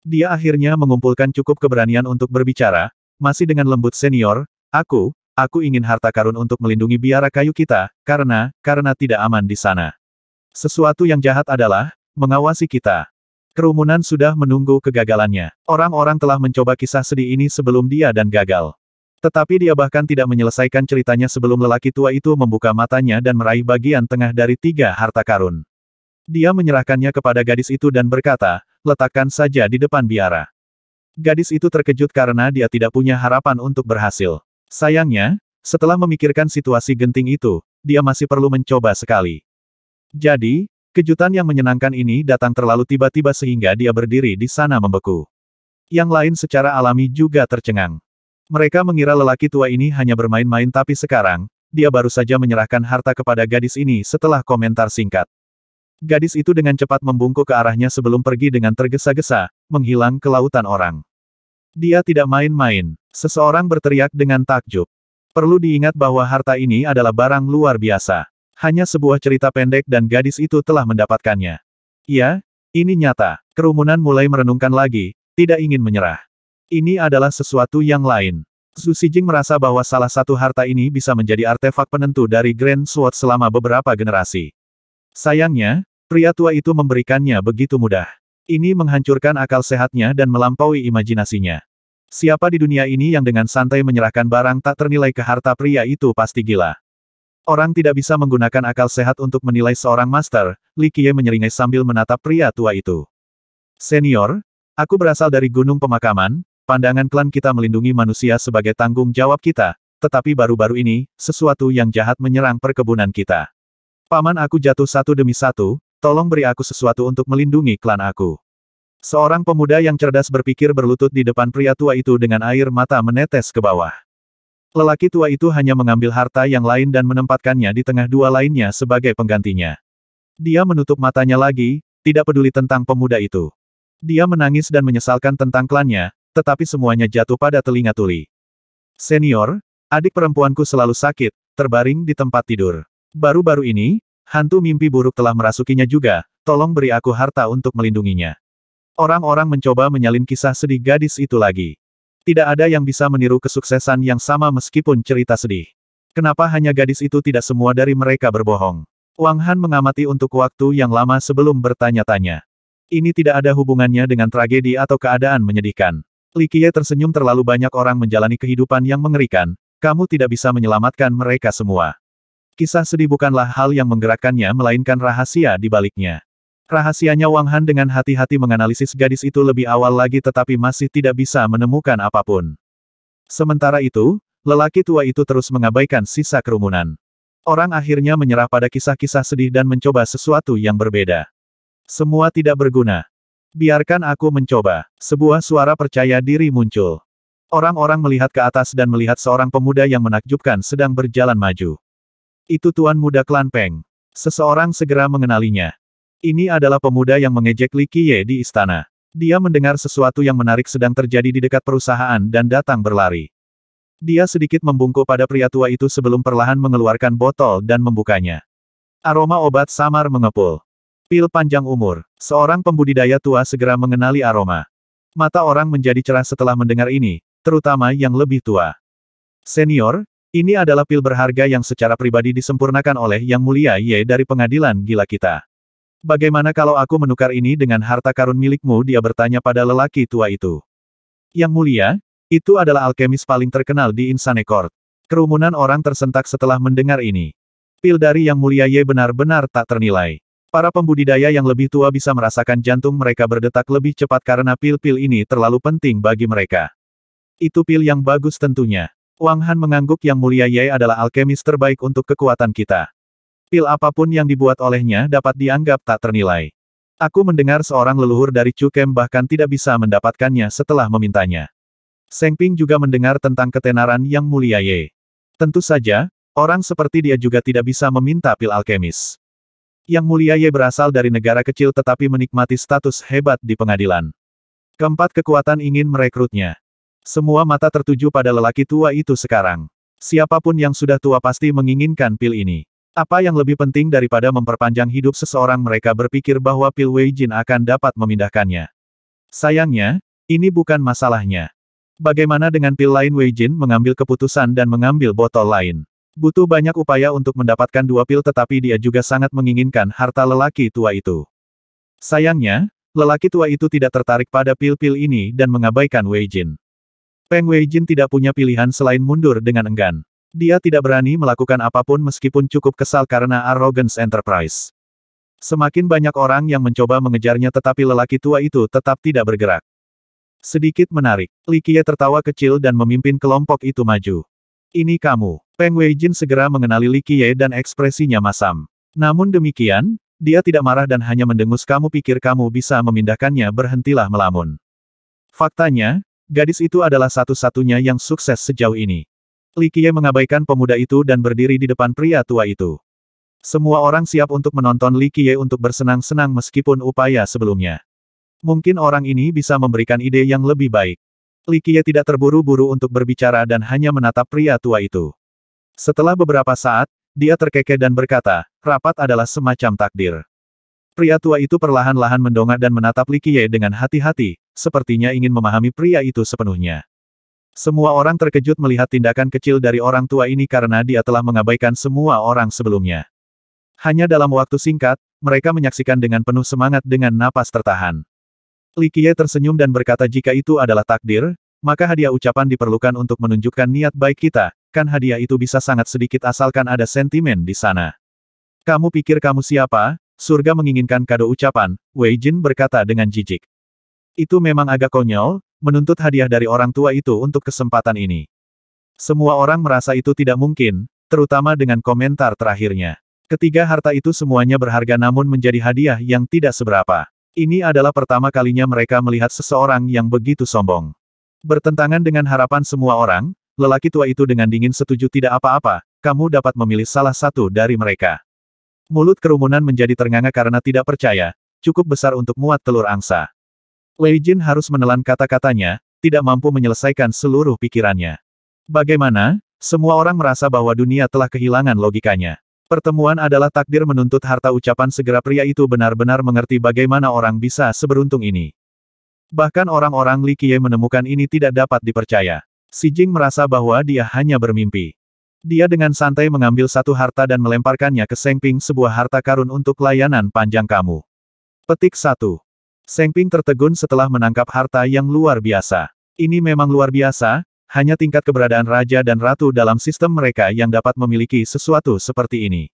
Dia akhirnya mengumpulkan cukup keberanian untuk berbicara, masih dengan lembut senior, aku, Aku ingin harta karun untuk melindungi biara kayu kita, karena, karena tidak aman di sana. Sesuatu yang jahat adalah, mengawasi kita. Kerumunan sudah menunggu kegagalannya. Orang-orang telah mencoba kisah sedih ini sebelum dia dan gagal. Tetapi dia bahkan tidak menyelesaikan ceritanya sebelum lelaki tua itu membuka matanya dan meraih bagian tengah dari tiga harta karun. Dia menyerahkannya kepada gadis itu dan berkata, letakkan saja di depan biara. Gadis itu terkejut karena dia tidak punya harapan untuk berhasil. Sayangnya, setelah memikirkan situasi genting itu, dia masih perlu mencoba sekali. Jadi, kejutan yang menyenangkan ini datang terlalu tiba-tiba sehingga dia berdiri di sana membeku. Yang lain secara alami juga tercengang. Mereka mengira lelaki tua ini hanya bermain-main tapi sekarang, dia baru saja menyerahkan harta kepada gadis ini setelah komentar singkat. Gadis itu dengan cepat membungkuk ke arahnya sebelum pergi dengan tergesa-gesa, menghilang ke lautan orang. Dia tidak main-main. Seseorang berteriak dengan takjub. Perlu diingat bahwa harta ini adalah barang luar biasa. Hanya sebuah cerita pendek dan gadis itu telah mendapatkannya. Ya, ini nyata. Kerumunan mulai merenungkan lagi, tidak ingin menyerah. Ini adalah sesuatu yang lain. Su Sijing merasa bahwa salah satu harta ini bisa menjadi artefak penentu dari Grand Sword selama beberapa generasi. Sayangnya, pria tua itu memberikannya begitu mudah. Ini menghancurkan akal sehatnya dan melampaui imajinasinya. Siapa di dunia ini yang dengan santai menyerahkan barang tak ternilai ke harta pria itu pasti gila. Orang tidak bisa menggunakan akal sehat untuk menilai seorang master, Li Qiye menyeringai sambil menatap pria tua itu. Senior, aku berasal dari gunung pemakaman, pandangan klan kita melindungi manusia sebagai tanggung jawab kita, tetapi baru-baru ini, sesuatu yang jahat menyerang perkebunan kita. Paman aku jatuh satu demi satu, Tolong beri aku sesuatu untuk melindungi klan aku. Seorang pemuda yang cerdas berpikir berlutut di depan pria tua itu dengan air mata menetes ke bawah. Lelaki tua itu hanya mengambil harta yang lain dan menempatkannya di tengah dua lainnya sebagai penggantinya. Dia menutup matanya lagi, tidak peduli tentang pemuda itu. Dia menangis dan menyesalkan tentang klannya, tetapi semuanya jatuh pada telinga tuli. Senior, adik perempuanku selalu sakit, terbaring di tempat tidur. Baru-baru ini, Hantu mimpi buruk telah merasukinya juga, tolong beri aku harta untuk melindunginya. Orang-orang mencoba menyalin kisah sedih gadis itu lagi. Tidak ada yang bisa meniru kesuksesan yang sama meskipun cerita sedih. Kenapa hanya gadis itu tidak semua dari mereka berbohong? Wang Han mengamati untuk waktu yang lama sebelum bertanya-tanya. Ini tidak ada hubungannya dengan tragedi atau keadaan menyedihkan. Li Qiye tersenyum terlalu banyak orang menjalani kehidupan yang mengerikan, kamu tidak bisa menyelamatkan mereka semua. Kisah sedih bukanlah hal yang menggerakkannya melainkan rahasia di baliknya. Rahasianya Wang Han dengan hati-hati menganalisis gadis itu lebih awal lagi tetapi masih tidak bisa menemukan apapun. Sementara itu, lelaki tua itu terus mengabaikan sisa kerumunan. Orang akhirnya menyerah pada kisah-kisah sedih dan mencoba sesuatu yang berbeda. Semua tidak berguna. Biarkan aku mencoba. Sebuah suara percaya diri muncul. Orang-orang melihat ke atas dan melihat seorang pemuda yang menakjubkan sedang berjalan maju. Itu tuan muda klan Peng. Seseorang segera mengenalinya. Ini adalah pemuda yang mengejek Li Qiye di istana. Dia mendengar sesuatu yang menarik sedang terjadi di dekat perusahaan dan datang berlari. Dia sedikit membungkuk pada pria tua itu sebelum perlahan mengeluarkan botol dan membukanya. Aroma obat samar mengepul. Pil panjang umur. Seorang pembudidaya tua segera mengenali aroma. Mata orang menjadi cerah setelah mendengar ini, terutama yang lebih tua. Senior, ini adalah pil berharga yang secara pribadi disempurnakan oleh Yang Mulia Ye dari pengadilan gila kita. Bagaimana kalau aku menukar ini dengan harta karun milikmu? Dia bertanya pada lelaki tua itu. Yang Mulia, itu adalah alkemis paling terkenal di Insane Court. Kerumunan orang tersentak setelah mendengar ini. Pil dari Yang Mulia Ye benar-benar tak ternilai. Para pembudidaya yang lebih tua bisa merasakan jantung mereka berdetak lebih cepat karena pil-pil ini terlalu penting bagi mereka. Itu pil yang bagus tentunya. Wang Han mengangguk yang mulia Ye adalah alkemis terbaik untuk kekuatan kita. Pil apapun yang dibuat olehnya dapat dianggap tak ternilai. Aku mendengar seorang leluhur dari Chu Cukem bahkan tidak bisa mendapatkannya setelah memintanya. Seng Ping juga mendengar tentang ketenaran yang mulia Ye. Tentu saja, orang seperti dia juga tidak bisa meminta pil alkemis. Yang mulia Ye berasal dari negara kecil tetapi menikmati status hebat di pengadilan. Keempat kekuatan ingin merekrutnya. Semua mata tertuju pada lelaki tua itu sekarang. Siapapun yang sudah tua pasti menginginkan pil ini. Apa yang lebih penting daripada memperpanjang hidup seseorang mereka berpikir bahwa pil Wei Jin akan dapat memindahkannya. Sayangnya, ini bukan masalahnya. Bagaimana dengan pil lain Wei Jin mengambil keputusan dan mengambil botol lain? Butuh banyak upaya untuk mendapatkan dua pil tetapi dia juga sangat menginginkan harta lelaki tua itu. Sayangnya, lelaki tua itu tidak tertarik pada pil-pil ini dan mengabaikan Wei Jin. Peng Weijin tidak punya pilihan selain mundur dengan enggan. Dia tidak berani melakukan apapun meskipun cukup kesal karena Arrogance Enterprise. Semakin banyak orang yang mencoba mengejarnya tetapi lelaki tua itu tetap tidak bergerak. Sedikit menarik, Li Qiye tertawa kecil dan memimpin kelompok itu maju. Ini kamu. Peng Weijin segera mengenali Li Qiye dan ekspresinya masam. Namun demikian, dia tidak marah dan hanya mendengus kamu pikir kamu bisa memindahkannya berhentilah melamun. Faktanya, Gadis itu adalah satu-satunya yang sukses sejauh ini. Li Qiye mengabaikan pemuda itu dan berdiri di depan pria tua itu. Semua orang siap untuk menonton Li Qiye untuk bersenang-senang meskipun upaya sebelumnya. Mungkin orang ini bisa memberikan ide yang lebih baik. Li Qiye tidak terburu-buru untuk berbicara dan hanya menatap pria tua itu. Setelah beberapa saat, dia terkekeh dan berkata, rapat adalah semacam takdir. Pria tua itu perlahan-lahan mendongak dan menatap Li Qiye dengan hati-hati, sepertinya ingin memahami pria itu sepenuhnya. Semua orang terkejut melihat tindakan kecil dari orang tua ini karena dia telah mengabaikan semua orang sebelumnya. Hanya dalam waktu singkat, mereka menyaksikan dengan penuh semangat dengan napas tertahan. Li Qiye tersenyum dan berkata jika itu adalah takdir, maka hadiah ucapan diperlukan untuk menunjukkan niat baik kita, kan hadiah itu bisa sangat sedikit asalkan ada sentimen di sana. Kamu pikir kamu siapa? Surga menginginkan kado ucapan, Wei Jin berkata dengan jijik. Itu memang agak konyol, menuntut hadiah dari orang tua itu untuk kesempatan ini. Semua orang merasa itu tidak mungkin, terutama dengan komentar terakhirnya. Ketiga harta itu semuanya berharga namun menjadi hadiah yang tidak seberapa. Ini adalah pertama kalinya mereka melihat seseorang yang begitu sombong. Bertentangan dengan harapan semua orang, lelaki tua itu dengan dingin setuju tidak apa-apa, kamu dapat memilih salah satu dari mereka. Mulut kerumunan menjadi ternganga karena tidak percaya, cukup besar untuk muat telur angsa. Wei Jin harus menelan kata-katanya, tidak mampu menyelesaikan seluruh pikirannya. Bagaimana? Semua orang merasa bahwa dunia telah kehilangan logikanya. Pertemuan adalah takdir menuntut harta ucapan segera pria itu benar-benar mengerti bagaimana orang bisa seberuntung ini. Bahkan orang-orang Li Qiye menemukan ini tidak dapat dipercaya. Si Jing merasa bahwa dia hanya bermimpi. Dia dengan santai mengambil satu harta dan melemparkannya ke Seng sebuah harta karun untuk layanan panjang kamu. Petik satu. Seng tertegun setelah menangkap harta yang luar biasa. Ini memang luar biasa, hanya tingkat keberadaan raja dan ratu dalam sistem mereka yang dapat memiliki sesuatu seperti ini.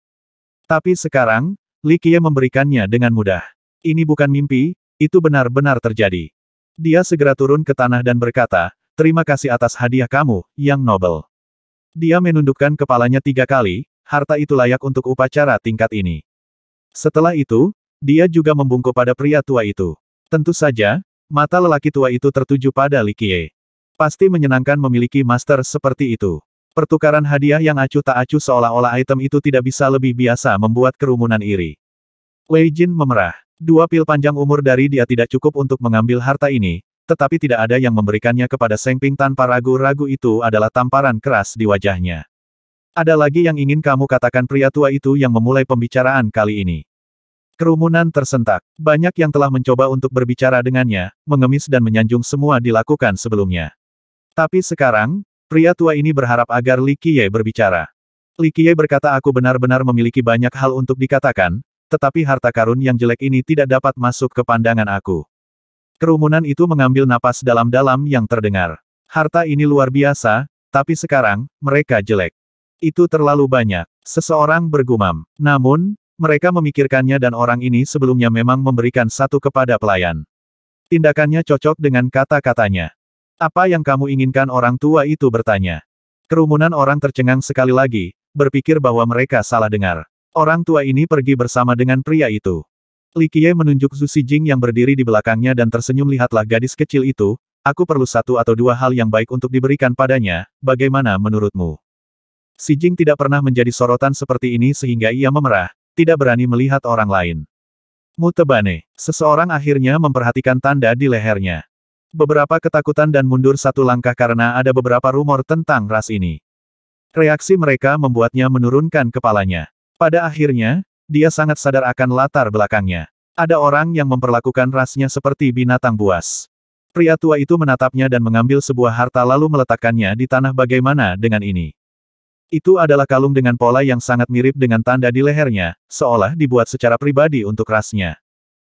Tapi sekarang, Li Qiye memberikannya dengan mudah. Ini bukan mimpi, itu benar-benar terjadi. Dia segera turun ke tanah dan berkata, terima kasih atas hadiah kamu, yang Nobel. Dia menundukkan kepalanya tiga kali, harta itu layak untuk upacara tingkat ini. Setelah itu, dia juga membungkuk pada pria tua itu. Tentu saja, mata lelaki tua itu tertuju pada Likie. Pasti menyenangkan memiliki master seperti itu. Pertukaran hadiah yang acuh tak acuh seolah-olah item itu tidak bisa lebih biasa membuat kerumunan iri. Wei Jin memerah. Dua pil panjang umur dari dia tidak cukup untuk mengambil harta ini, tetapi tidak ada yang memberikannya kepada Seng Ping tanpa ragu-ragu itu adalah tamparan keras di wajahnya. Ada lagi yang ingin kamu katakan pria tua itu yang memulai pembicaraan kali ini. Kerumunan tersentak. Banyak yang telah mencoba untuk berbicara dengannya, mengemis dan menyanjung semua dilakukan sebelumnya. Tapi sekarang, pria tua ini berharap agar Li Qiye berbicara. Li Qiye berkata aku benar-benar memiliki banyak hal untuk dikatakan, tetapi harta karun yang jelek ini tidak dapat masuk ke pandangan aku. Kerumunan itu mengambil napas dalam-dalam yang terdengar. Harta ini luar biasa, tapi sekarang, mereka jelek. Itu terlalu banyak. Seseorang bergumam. Namun, mereka memikirkannya dan orang ini sebelumnya memang memberikan satu kepada pelayan. Tindakannya cocok dengan kata-katanya. Apa yang kamu inginkan orang tua itu bertanya. Kerumunan orang tercengang sekali lagi, berpikir bahwa mereka salah dengar. Orang tua ini pergi bersama dengan pria itu. Li Qiye menunjuk Zhu Xijing yang berdiri di belakangnya dan tersenyum lihatlah gadis kecil itu, aku perlu satu atau dua hal yang baik untuk diberikan padanya, bagaimana menurutmu? Xijing tidak pernah menjadi sorotan seperti ini sehingga ia memerah, tidak berani melihat orang lain. Mutebane, seseorang akhirnya memperhatikan tanda di lehernya. Beberapa ketakutan dan mundur satu langkah karena ada beberapa rumor tentang ras ini. Reaksi mereka membuatnya menurunkan kepalanya. Pada akhirnya, dia sangat sadar akan latar belakangnya. Ada orang yang memperlakukan rasnya seperti binatang buas. Pria tua itu menatapnya dan mengambil sebuah harta lalu meletakkannya di tanah bagaimana dengan ini. Itu adalah kalung dengan pola yang sangat mirip dengan tanda di lehernya, seolah dibuat secara pribadi untuk rasnya.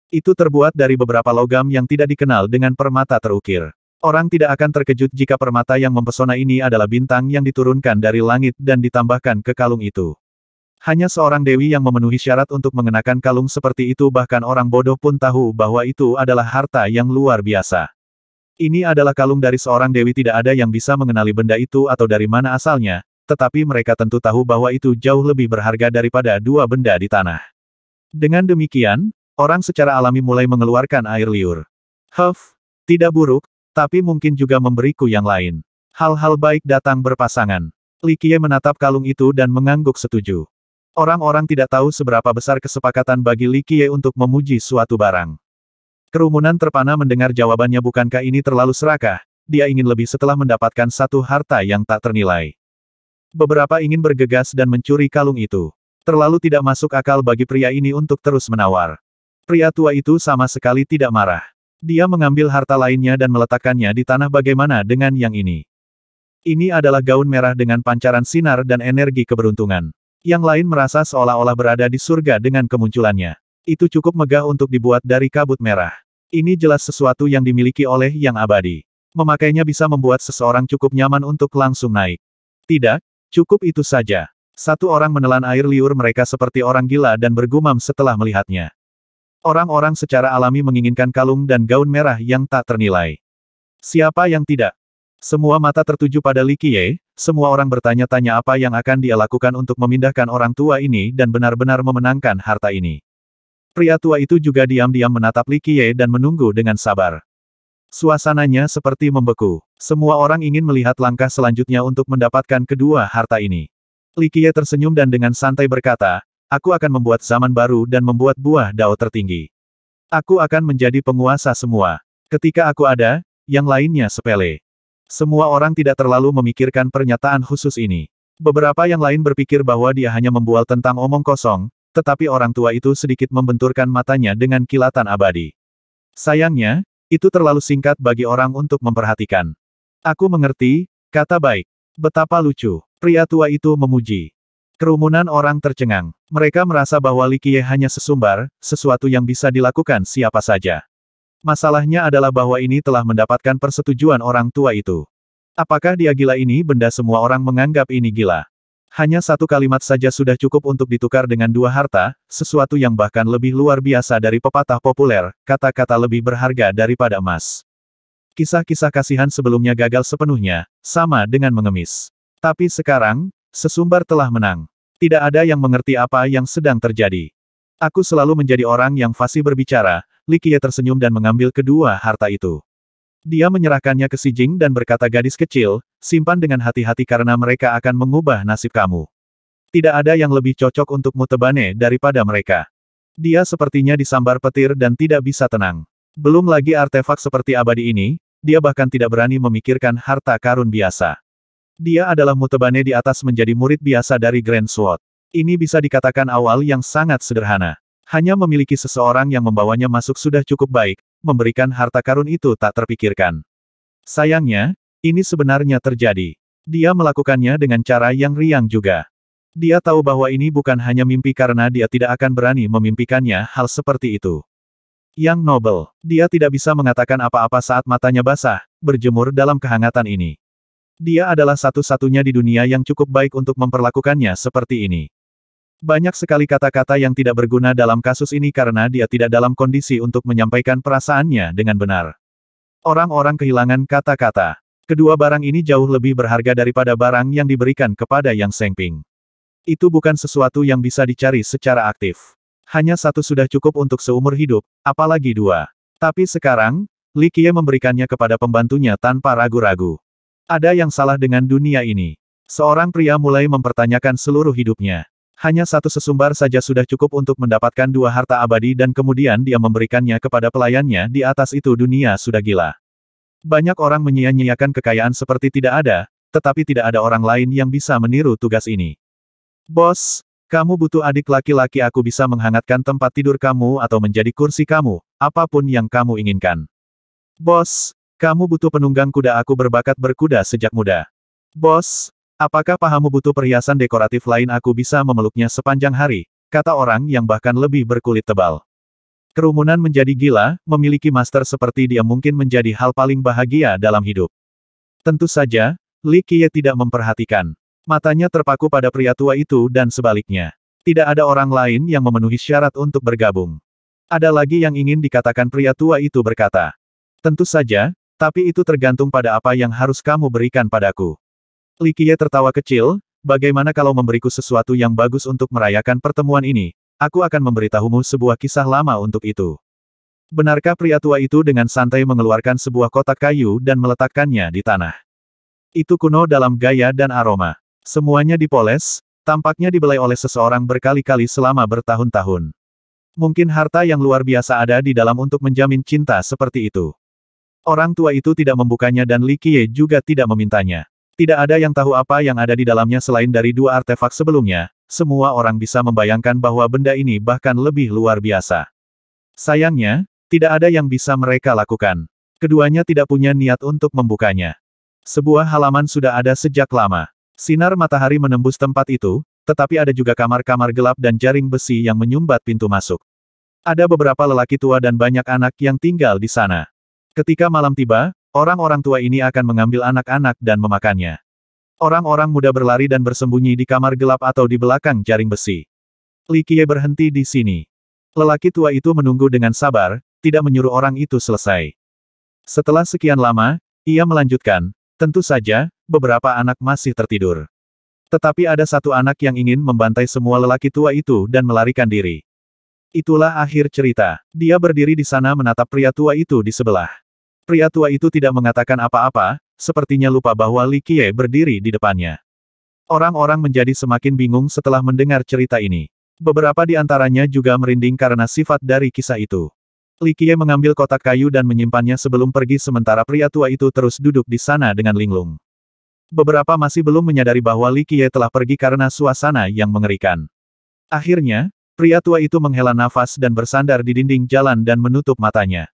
Itu terbuat dari beberapa logam yang tidak dikenal dengan permata terukir. Orang tidak akan terkejut jika permata yang mempesona ini adalah bintang yang diturunkan dari langit dan ditambahkan ke kalung itu. Hanya seorang dewi yang memenuhi syarat untuk mengenakan kalung seperti itu bahkan orang bodoh pun tahu bahwa itu adalah harta yang luar biasa. Ini adalah kalung dari seorang dewi tidak ada yang bisa mengenali benda itu atau dari mana asalnya, tetapi mereka tentu tahu bahwa itu jauh lebih berharga daripada dua benda di tanah. Dengan demikian, orang secara alami mulai mengeluarkan air liur. Huff, tidak buruk, tapi mungkin juga memberiku yang lain. Hal-hal baik datang berpasangan. Likie menatap kalung itu dan mengangguk setuju. Orang-orang tidak tahu seberapa besar kesepakatan bagi Li Qiye untuk memuji suatu barang. Kerumunan terpana mendengar jawabannya bukankah ini terlalu serakah, dia ingin lebih setelah mendapatkan satu harta yang tak ternilai. Beberapa ingin bergegas dan mencuri kalung itu. Terlalu tidak masuk akal bagi pria ini untuk terus menawar. Pria tua itu sama sekali tidak marah. Dia mengambil harta lainnya dan meletakkannya di tanah bagaimana dengan yang ini. Ini adalah gaun merah dengan pancaran sinar dan energi keberuntungan. Yang lain merasa seolah-olah berada di surga dengan kemunculannya. Itu cukup megah untuk dibuat dari kabut merah. Ini jelas sesuatu yang dimiliki oleh yang abadi. Memakainya bisa membuat seseorang cukup nyaman untuk langsung naik. Tidak, cukup itu saja. Satu orang menelan air liur mereka seperti orang gila dan bergumam setelah melihatnya. Orang-orang secara alami menginginkan kalung dan gaun merah yang tak ternilai. Siapa yang tidak? Semua mata tertuju pada Li Qiye, semua orang bertanya-tanya apa yang akan dia lakukan untuk memindahkan orang tua ini dan benar-benar memenangkan harta ini. Pria tua itu juga diam-diam menatap Li Qiye dan menunggu dengan sabar. Suasananya seperti membeku. Semua orang ingin melihat langkah selanjutnya untuk mendapatkan kedua harta ini. Li Qiye tersenyum dan dengan santai berkata, Aku akan membuat zaman baru dan membuat buah dao tertinggi. Aku akan menjadi penguasa semua. Ketika aku ada, yang lainnya sepele. Semua orang tidak terlalu memikirkan pernyataan khusus ini. Beberapa yang lain berpikir bahwa dia hanya membual tentang omong kosong, tetapi orang tua itu sedikit membenturkan matanya dengan kilatan abadi. Sayangnya, itu terlalu singkat bagi orang untuk memperhatikan. Aku mengerti, kata baik. Betapa lucu, pria tua itu memuji. Kerumunan orang tercengang. Mereka merasa bahwa Likie hanya sesumbar, sesuatu yang bisa dilakukan siapa saja. Masalahnya adalah bahwa ini telah mendapatkan persetujuan orang tua itu. Apakah dia gila ini benda semua orang menganggap ini gila? Hanya satu kalimat saja sudah cukup untuk ditukar dengan dua harta, sesuatu yang bahkan lebih luar biasa dari pepatah populer, kata-kata lebih berharga daripada emas. Kisah-kisah kasihan sebelumnya gagal sepenuhnya, sama dengan mengemis. Tapi sekarang, sesumbar telah menang. Tidak ada yang mengerti apa yang sedang terjadi. Aku selalu menjadi orang yang fasih berbicara, Likie tersenyum dan mengambil kedua harta itu. Dia menyerahkannya ke Si Jing dan berkata gadis kecil, simpan dengan hati-hati karena mereka akan mengubah nasib kamu. Tidak ada yang lebih cocok untuk mutebane daripada mereka. Dia sepertinya disambar petir dan tidak bisa tenang. Belum lagi artefak seperti abadi ini, dia bahkan tidak berani memikirkan harta karun biasa. Dia adalah mutebane di atas menjadi murid biasa dari Grand Sword. Ini bisa dikatakan awal yang sangat sederhana. Hanya memiliki seseorang yang membawanya masuk sudah cukup baik, memberikan harta karun itu tak terpikirkan. Sayangnya, ini sebenarnya terjadi. Dia melakukannya dengan cara yang riang juga. Dia tahu bahwa ini bukan hanya mimpi karena dia tidak akan berani memimpikannya hal seperti itu. Yang Nobel, dia tidak bisa mengatakan apa-apa saat matanya basah, berjemur dalam kehangatan ini. Dia adalah satu-satunya di dunia yang cukup baik untuk memperlakukannya seperti ini. Banyak sekali kata-kata yang tidak berguna dalam kasus ini karena dia tidak dalam kondisi untuk menyampaikan perasaannya dengan benar. Orang-orang kehilangan kata-kata. Kedua barang ini jauh lebih berharga daripada barang yang diberikan kepada Yang Sengping. Itu bukan sesuatu yang bisa dicari secara aktif. Hanya satu sudah cukup untuk seumur hidup, apalagi dua. Tapi sekarang, Li Qiye memberikannya kepada pembantunya tanpa ragu-ragu. Ada yang salah dengan dunia ini. Seorang pria mulai mempertanyakan seluruh hidupnya. Hanya satu sesumbar saja sudah cukup untuk mendapatkan dua harta abadi dan kemudian dia memberikannya kepada pelayannya di atas itu dunia sudah gila. Banyak orang menyia-nyiakan kekayaan seperti tidak ada, tetapi tidak ada orang lain yang bisa meniru tugas ini. Bos, kamu butuh adik laki-laki aku bisa menghangatkan tempat tidur kamu atau menjadi kursi kamu, apapun yang kamu inginkan. Bos, kamu butuh penunggang kuda aku berbakat berkuda sejak muda. Bos, Apakah pahamu butuh perhiasan dekoratif lain aku bisa memeluknya sepanjang hari, kata orang yang bahkan lebih berkulit tebal. Kerumunan menjadi gila, memiliki master seperti dia mungkin menjadi hal paling bahagia dalam hidup. Tentu saja, Li Qiye tidak memperhatikan. Matanya terpaku pada pria tua itu dan sebaliknya. Tidak ada orang lain yang memenuhi syarat untuk bergabung. Ada lagi yang ingin dikatakan pria tua itu berkata. Tentu saja, tapi itu tergantung pada apa yang harus kamu berikan padaku. Likie tertawa kecil, bagaimana kalau memberiku sesuatu yang bagus untuk merayakan pertemuan ini, aku akan memberitahumu sebuah kisah lama untuk itu. Benarkah pria tua itu dengan santai mengeluarkan sebuah kotak kayu dan meletakkannya di tanah? Itu kuno dalam gaya dan aroma. Semuanya dipoles, tampaknya dibelai oleh seseorang berkali-kali selama bertahun-tahun. Mungkin harta yang luar biasa ada di dalam untuk menjamin cinta seperti itu. Orang tua itu tidak membukanya dan Likie juga tidak memintanya. Tidak ada yang tahu apa yang ada di dalamnya selain dari dua artefak sebelumnya, semua orang bisa membayangkan bahwa benda ini bahkan lebih luar biasa. Sayangnya, tidak ada yang bisa mereka lakukan. Keduanya tidak punya niat untuk membukanya. Sebuah halaman sudah ada sejak lama. Sinar matahari menembus tempat itu, tetapi ada juga kamar-kamar gelap dan jaring besi yang menyumbat pintu masuk. Ada beberapa lelaki tua dan banyak anak yang tinggal di sana. Ketika malam tiba, Orang-orang tua ini akan mengambil anak-anak dan memakannya. Orang-orang muda berlari dan bersembunyi di kamar gelap atau di belakang jaring besi. Li Qiye berhenti di sini. Lelaki tua itu menunggu dengan sabar, tidak menyuruh orang itu selesai. Setelah sekian lama, ia melanjutkan, tentu saja, beberapa anak masih tertidur. Tetapi ada satu anak yang ingin membantai semua lelaki tua itu dan melarikan diri. Itulah akhir cerita. Dia berdiri di sana menatap pria tua itu di sebelah. Pria tua itu tidak mengatakan apa-apa, sepertinya lupa bahwa Li Qiye berdiri di depannya. Orang-orang menjadi semakin bingung setelah mendengar cerita ini. Beberapa di antaranya juga merinding karena sifat dari kisah itu. Li Qiye mengambil kotak kayu dan menyimpannya sebelum pergi sementara pria tua itu terus duduk di sana dengan linglung. Beberapa masih belum menyadari bahwa Li Qiye telah pergi karena suasana yang mengerikan. Akhirnya, pria tua itu menghela nafas dan bersandar di dinding jalan dan menutup matanya.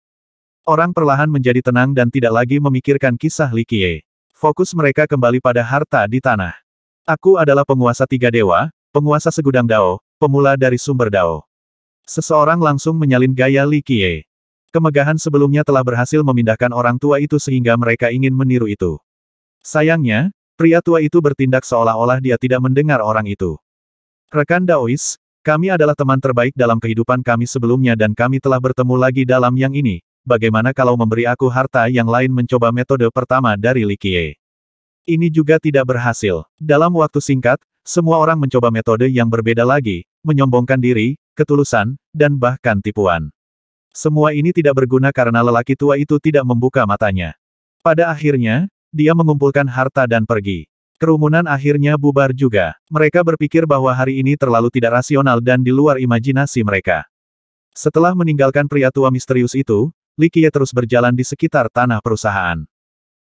Orang perlahan menjadi tenang dan tidak lagi memikirkan kisah Li Likie. Fokus mereka kembali pada harta di tanah. Aku adalah penguasa tiga dewa, penguasa segudang dao, pemula dari sumber dao. Seseorang langsung menyalin gaya Li Likie. Kemegahan sebelumnya telah berhasil memindahkan orang tua itu sehingga mereka ingin meniru itu. Sayangnya, pria tua itu bertindak seolah-olah dia tidak mendengar orang itu. Rekan Daois, kami adalah teman terbaik dalam kehidupan kami sebelumnya dan kami telah bertemu lagi dalam yang ini, bagaimana kalau memberi aku harta yang lain mencoba metode pertama dari Likie. Ini juga tidak berhasil. Dalam waktu singkat, semua orang mencoba metode yang berbeda lagi, menyombongkan diri, ketulusan, dan bahkan tipuan. Semua ini tidak berguna karena lelaki tua itu tidak membuka matanya. Pada akhirnya, dia mengumpulkan harta dan pergi. Kerumunan akhirnya bubar juga. Mereka berpikir bahwa hari ini terlalu tidak rasional dan di luar imajinasi mereka. Setelah meninggalkan pria tua misterius itu, Likie terus berjalan di sekitar tanah perusahaan.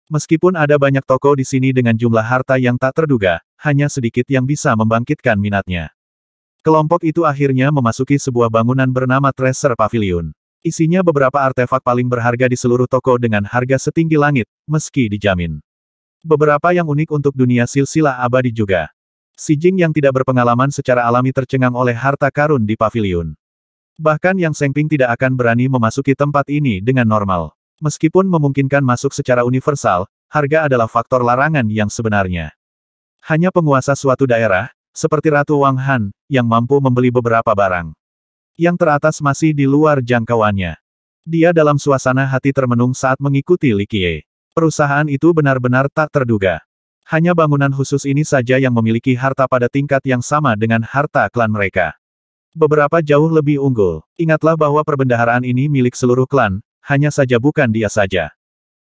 Meskipun ada banyak toko di sini dengan jumlah harta yang tak terduga, hanya sedikit yang bisa membangkitkan minatnya. Kelompok itu akhirnya memasuki sebuah bangunan bernama Treasure Pavilion. Isinya beberapa artefak paling berharga di seluruh toko dengan harga setinggi langit, meski dijamin. Beberapa yang unik untuk dunia silsilah abadi juga. Si Jing yang tidak berpengalaman secara alami tercengang oleh harta karun di pavilion. Bahkan Yang Sengping tidak akan berani memasuki tempat ini dengan normal. Meskipun memungkinkan masuk secara universal, harga adalah faktor larangan yang sebenarnya. Hanya penguasa suatu daerah, seperti Ratu Wang Han, yang mampu membeli beberapa barang. Yang teratas masih di luar jangkauannya. Dia dalam suasana hati termenung saat mengikuti Li Qie. Perusahaan itu benar-benar tak terduga. Hanya bangunan khusus ini saja yang memiliki harta pada tingkat yang sama dengan harta klan mereka. Beberapa jauh lebih unggul. Ingatlah bahwa perbendaharaan ini milik seluruh klan, hanya saja bukan dia saja.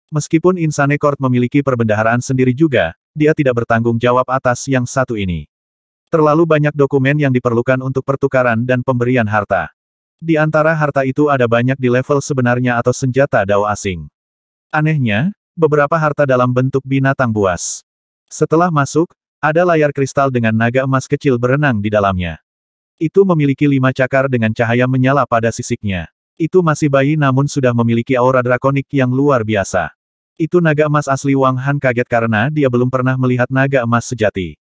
Meskipun Insane Court memiliki perbendaharaan sendiri juga, dia tidak bertanggung jawab atas yang satu ini. Terlalu banyak dokumen yang diperlukan untuk pertukaran dan pemberian harta. Di antara harta itu ada banyak di level sebenarnya atau senjata dao asing. Anehnya, beberapa harta dalam bentuk binatang buas. Setelah masuk, ada layar kristal dengan naga emas kecil berenang di dalamnya. Itu memiliki lima cakar dengan cahaya menyala pada sisiknya. Itu masih bayi namun sudah memiliki aura drakonik yang luar biasa. Itu naga emas asli Wang Han kaget karena dia belum pernah melihat naga emas sejati.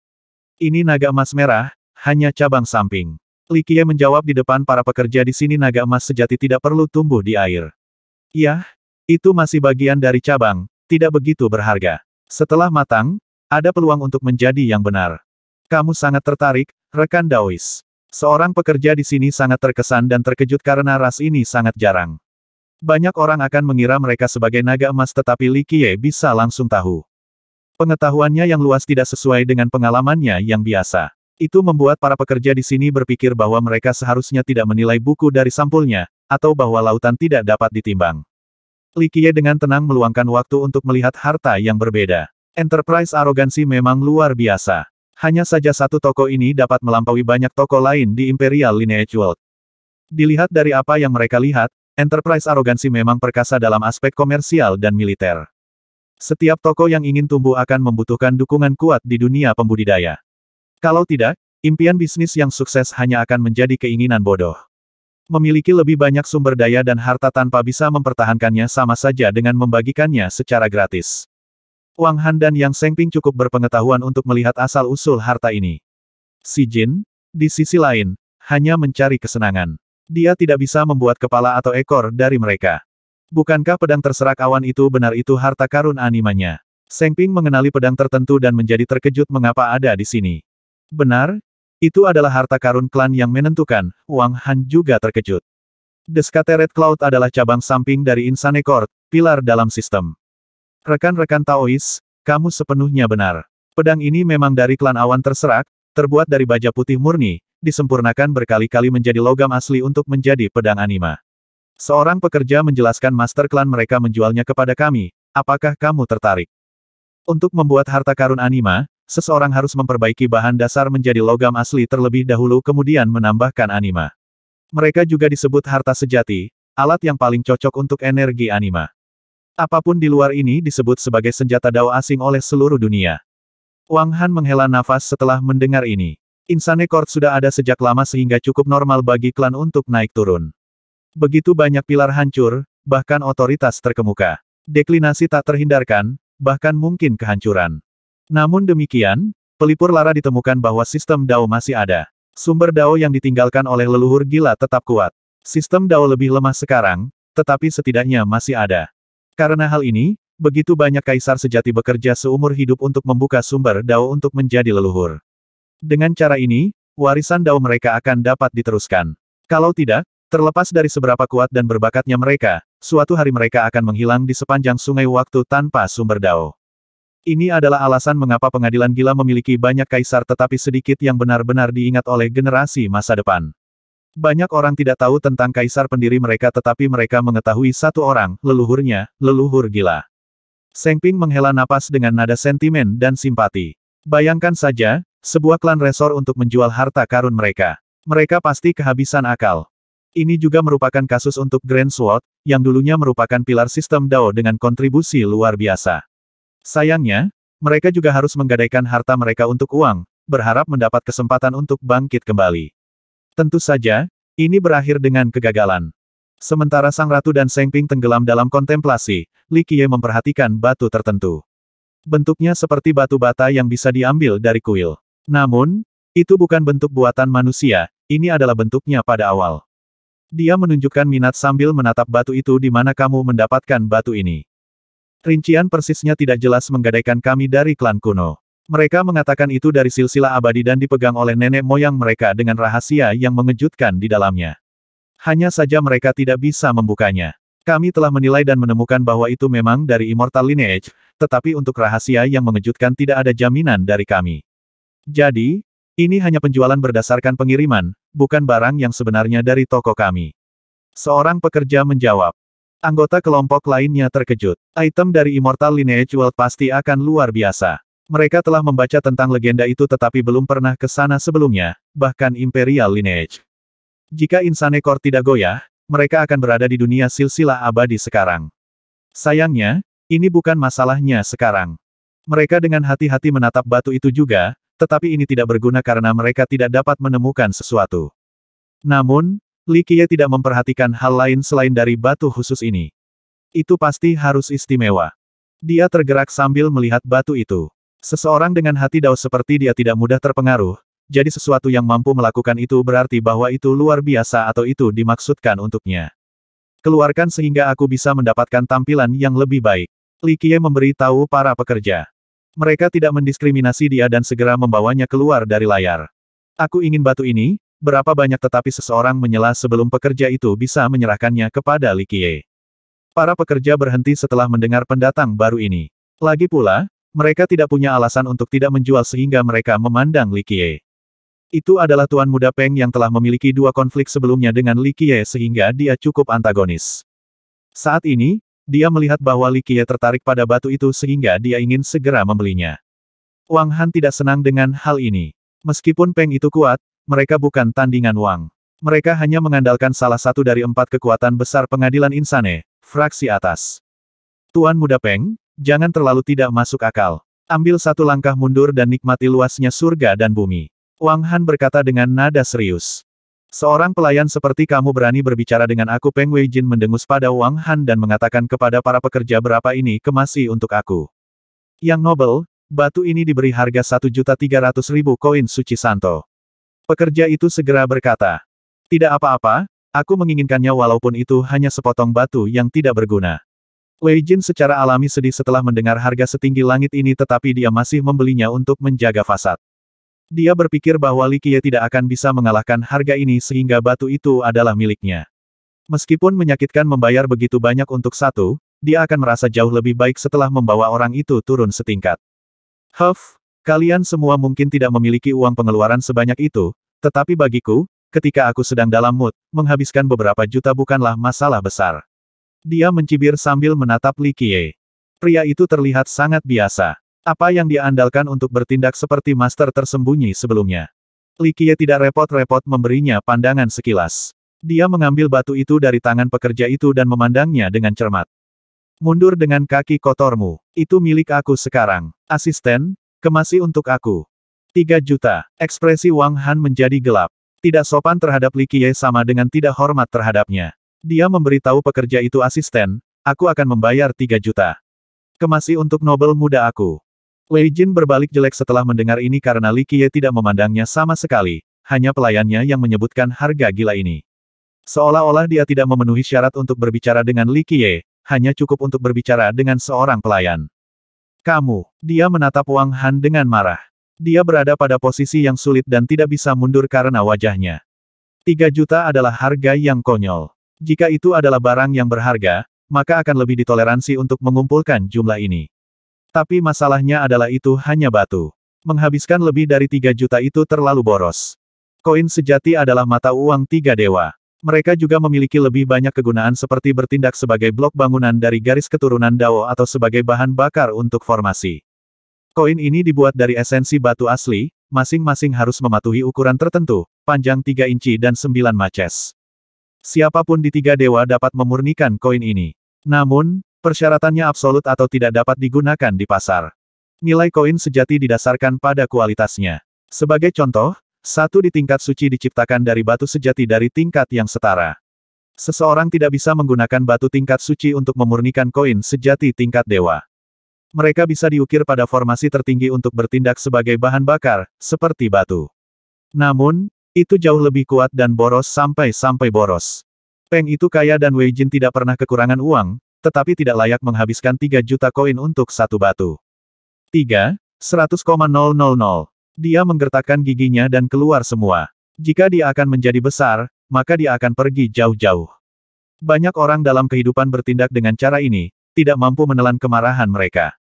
Ini naga emas merah, hanya cabang samping. Li Qiye menjawab di depan para pekerja di sini naga emas sejati tidak perlu tumbuh di air. Yah, itu masih bagian dari cabang, tidak begitu berharga. Setelah matang, ada peluang untuk menjadi yang benar. Kamu sangat tertarik, rekan Daois. Seorang pekerja di sini sangat terkesan dan terkejut karena ras ini sangat jarang. Banyak orang akan mengira mereka sebagai naga emas tetapi Li Qiye bisa langsung tahu. Pengetahuannya yang luas tidak sesuai dengan pengalamannya yang biasa. Itu membuat para pekerja di sini berpikir bahwa mereka seharusnya tidak menilai buku dari sampulnya, atau bahwa lautan tidak dapat ditimbang. Li Qiye dengan tenang meluangkan waktu untuk melihat harta yang berbeda. Enterprise arogansi memang luar biasa. Hanya saja satu toko ini dapat melampaui banyak toko lain di Imperial Lineage World. Dilihat dari apa yang mereka lihat, Enterprise Arogansi memang perkasa dalam aspek komersial dan militer. Setiap toko yang ingin tumbuh akan membutuhkan dukungan kuat di dunia pembudidaya. Kalau tidak, impian bisnis yang sukses hanya akan menjadi keinginan bodoh. Memiliki lebih banyak sumber daya dan harta tanpa bisa mempertahankannya sama saja dengan membagikannya secara gratis. Wang Han dan Yang Sengping cukup berpengetahuan untuk melihat asal-usul harta ini. Si Jin, di sisi lain, hanya mencari kesenangan. Dia tidak bisa membuat kepala atau ekor dari mereka. Bukankah pedang terserak awan itu benar itu harta karun animanya? Sengping mengenali pedang tertentu dan menjadi terkejut mengapa ada di sini. Benar, itu adalah harta karun klan yang menentukan, Wang Han juga terkejut. Descateret Cloud adalah cabang samping dari Insane Court, pilar dalam sistem. Rekan-rekan Taois, kamu sepenuhnya benar. Pedang ini memang dari klan awan terserak, terbuat dari baja putih murni, disempurnakan berkali-kali menjadi logam asli untuk menjadi pedang anima. Seorang pekerja menjelaskan master klan mereka menjualnya kepada kami, apakah kamu tertarik? Untuk membuat harta karun anima, seseorang harus memperbaiki bahan dasar menjadi logam asli terlebih dahulu kemudian menambahkan anima. Mereka juga disebut harta sejati, alat yang paling cocok untuk energi anima. Apapun di luar ini disebut sebagai senjata dao asing oleh seluruh dunia. Wang Han menghela nafas setelah mendengar ini. Insane Court sudah ada sejak lama sehingga cukup normal bagi klan untuk naik turun. Begitu banyak pilar hancur, bahkan otoritas terkemuka. Deklinasi tak terhindarkan, bahkan mungkin kehancuran. Namun demikian, pelipur lara ditemukan bahwa sistem Dao masih ada. Sumber Dao yang ditinggalkan oleh leluhur gila tetap kuat. Sistem Dao lebih lemah sekarang, tetapi setidaknya masih ada. Karena hal ini, begitu banyak kaisar sejati bekerja seumur hidup untuk membuka sumber dao untuk menjadi leluhur. Dengan cara ini, warisan dao mereka akan dapat diteruskan. Kalau tidak, terlepas dari seberapa kuat dan berbakatnya mereka, suatu hari mereka akan menghilang di sepanjang sungai waktu tanpa sumber dao. Ini adalah alasan mengapa pengadilan gila memiliki banyak kaisar tetapi sedikit yang benar-benar diingat oleh generasi masa depan. Banyak orang tidak tahu tentang kaisar pendiri mereka tetapi mereka mengetahui satu orang, leluhurnya, leluhur gila. Seng menghela napas dengan nada sentimen dan simpati. Bayangkan saja, sebuah klan resor untuk menjual harta karun mereka. Mereka pasti kehabisan akal. Ini juga merupakan kasus untuk Grand Sword, yang dulunya merupakan pilar sistem DAO dengan kontribusi luar biasa. Sayangnya, mereka juga harus menggadaikan harta mereka untuk uang, berharap mendapat kesempatan untuk bangkit kembali. Tentu saja, ini berakhir dengan kegagalan. Sementara Sang Ratu dan Seng Ping tenggelam dalam kontemplasi, Li Qiye memperhatikan batu tertentu. Bentuknya seperti batu bata yang bisa diambil dari kuil. Namun, itu bukan bentuk buatan manusia, ini adalah bentuknya pada awal. Dia menunjukkan minat sambil menatap batu itu di mana kamu mendapatkan batu ini. Rincian persisnya tidak jelas menggadaikan kami dari klan kuno. Mereka mengatakan itu dari silsilah abadi dan dipegang oleh nenek moyang mereka dengan rahasia yang mengejutkan di dalamnya. Hanya saja mereka tidak bisa membukanya. Kami telah menilai dan menemukan bahwa itu memang dari Immortal Lineage, tetapi untuk rahasia yang mengejutkan tidak ada jaminan dari kami. Jadi, ini hanya penjualan berdasarkan pengiriman, bukan barang yang sebenarnya dari toko kami. Seorang pekerja menjawab. Anggota kelompok lainnya terkejut. Item dari Immortal Lineage World pasti akan luar biasa. Mereka telah membaca tentang legenda itu tetapi belum pernah ke sana sebelumnya, bahkan Imperial Lineage. Jika Insane Core tidak goyah, mereka akan berada di dunia silsilah abadi sekarang. Sayangnya, ini bukan masalahnya sekarang. Mereka dengan hati-hati menatap batu itu juga, tetapi ini tidak berguna karena mereka tidak dapat menemukan sesuatu. Namun, Li Qiye tidak memperhatikan hal lain selain dari batu khusus ini. Itu pasti harus istimewa. Dia tergerak sambil melihat batu itu. Seseorang dengan hati Dao seperti dia tidak mudah terpengaruh, jadi sesuatu yang mampu melakukan itu berarti bahwa itu luar biasa atau itu dimaksudkan untuknya. Keluarkan sehingga aku bisa mendapatkan tampilan yang lebih baik. Li Qiye memberi tahu para pekerja. Mereka tidak mendiskriminasi dia dan segera membawanya keluar dari layar. Aku ingin batu ini, berapa banyak tetapi seseorang menyela sebelum pekerja itu bisa menyerahkannya kepada Li Qiye. Para pekerja berhenti setelah mendengar pendatang baru ini. Lagi pula, mereka tidak punya alasan untuk tidak menjual sehingga mereka memandang Li Qiye. Itu adalah tuan muda Peng yang telah memiliki dua konflik sebelumnya dengan Li Qiye sehingga dia cukup antagonis. Saat ini, dia melihat bahwa Li Qiye tertarik pada batu itu sehingga dia ingin segera membelinya. Wang Han tidak senang dengan hal ini. Meskipun Peng itu kuat, mereka bukan tandingan Wang. Mereka hanya mengandalkan salah satu dari empat kekuatan besar pengadilan insane, fraksi atas. Tuan muda Peng, Jangan terlalu tidak masuk akal. Ambil satu langkah mundur dan nikmati luasnya surga dan bumi. Wang Han berkata dengan nada serius. Seorang pelayan seperti kamu berani berbicara dengan aku Peng Wei Jin mendengus pada Wang Han dan mengatakan kepada para pekerja berapa ini kemasi untuk aku. Yang Nobel, batu ini diberi harga 1.300.000 koin suci santo. Pekerja itu segera berkata, Tidak apa-apa, aku menginginkannya walaupun itu hanya sepotong batu yang tidak berguna. Wei Jin secara alami sedih setelah mendengar harga setinggi langit ini tetapi dia masih membelinya untuk menjaga fasad. Dia berpikir bahwa Li Qiye tidak akan bisa mengalahkan harga ini sehingga batu itu adalah miliknya. Meskipun menyakitkan membayar begitu banyak untuk satu, dia akan merasa jauh lebih baik setelah membawa orang itu turun setingkat. Huff, kalian semua mungkin tidak memiliki uang pengeluaran sebanyak itu, tetapi bagiku, ketika aku sedang dalam mood, menghabiskan beberapa juta bukanlah masalah besar. Dia mencibir sambil menatap Li Qiye. Pria itu terlihat sangat biasa. Apa yang diandalkan untuk bertindak seperti master tersembunyi sebelumnya? Li Qiye tidak repot-repot memberinya pandangan sekilas. Dia mengambil batu itu dari tangan pekerja itu dan memandangnya dengan cermat. Mundur dengan kaki kotormu. Itu milik aku sekarang. Asisten, kemasi untuk aku. 3 juta. Ekspresi Wang Han menjadi gelap. Tidak sopan terhadap Li Qiye sama dengan tidak hormat terhadapnya. Dia memberitahu pekerja itu asisten, aku akan membayar 3 juta. Kemasi untuk Nobel muda aku. Wei Jin berbalik jelek setelah mendengar ini karena Li Qiye tidak memandangnya sama sekali, hanya pelayannya yang menyebutkan harga gila ini. Seolah-olah dia tidak memenuhi syarat untuk berbicara dengan Li Qiye, hanya cukup untuk berbicara dengan seorang pelayan. Kamu, dia menatap Wang Han dengan marah. Dia berada pada posisi yang sulit dan tidak bisa mundur karena wajahnya. Tiga juta adalah harga yang konyol. Jika itu adalah barang yang berharga, maka akan lebih ditoleransi untuk mengumpulkan jumlah ini. Tapi masalahnya adalah itu hanya batu. Menghabiskan lebih dari 3 juta itu terlalu boros. Koin sejati adalah mata uang tiga dewa. Mereka juga memiliki lebih banyak kegunaan seperti bertindak sebagai blok bangunan dari garis keturunan Dao atau sebagai bahan bakar untuk formasi. Koin ini dibuat dari esensi batu asli, masing-masing harus mematuhi ukuran tertentu, panjang 3 inci dan 9 maces. Siapapun di tiga dewa dapat memurnikan koin ini. Namun, persyaratannya absolut atau tidak dapat digunakan di pasar. Nilai koin sejati didasarkan pada kualitasnya. Sebagai contoh, satu di tingkat suci diciptakan dari batu sejati dari tingkat yang setara. Seseorang tidak bisa menggunakan batu tingkat suci untuk memurnikan koin sejati tingkat dewa. Mereka bisa diukir pada formasi tertinggi untuk bertindak sebagai bahan bakar, seperti batu. Namun, itu jauh lebih kuat dan boros sampai-sampai boros. Peng itu kaya dan Wei Jin tidak pernah kekurangan uang, tetapi tidak layak menghabiskan 3 juta koin untuk satu batu. 3. 100,000. Dia menggertakkan giginya dan keluar semua. Jika dia akan menjadi besar, maka dia akan pergi jauh-jauh. Banyak orang dalam kehidupan bertindak dengan cara ini, tidak mampu menelan kemarahan mereka.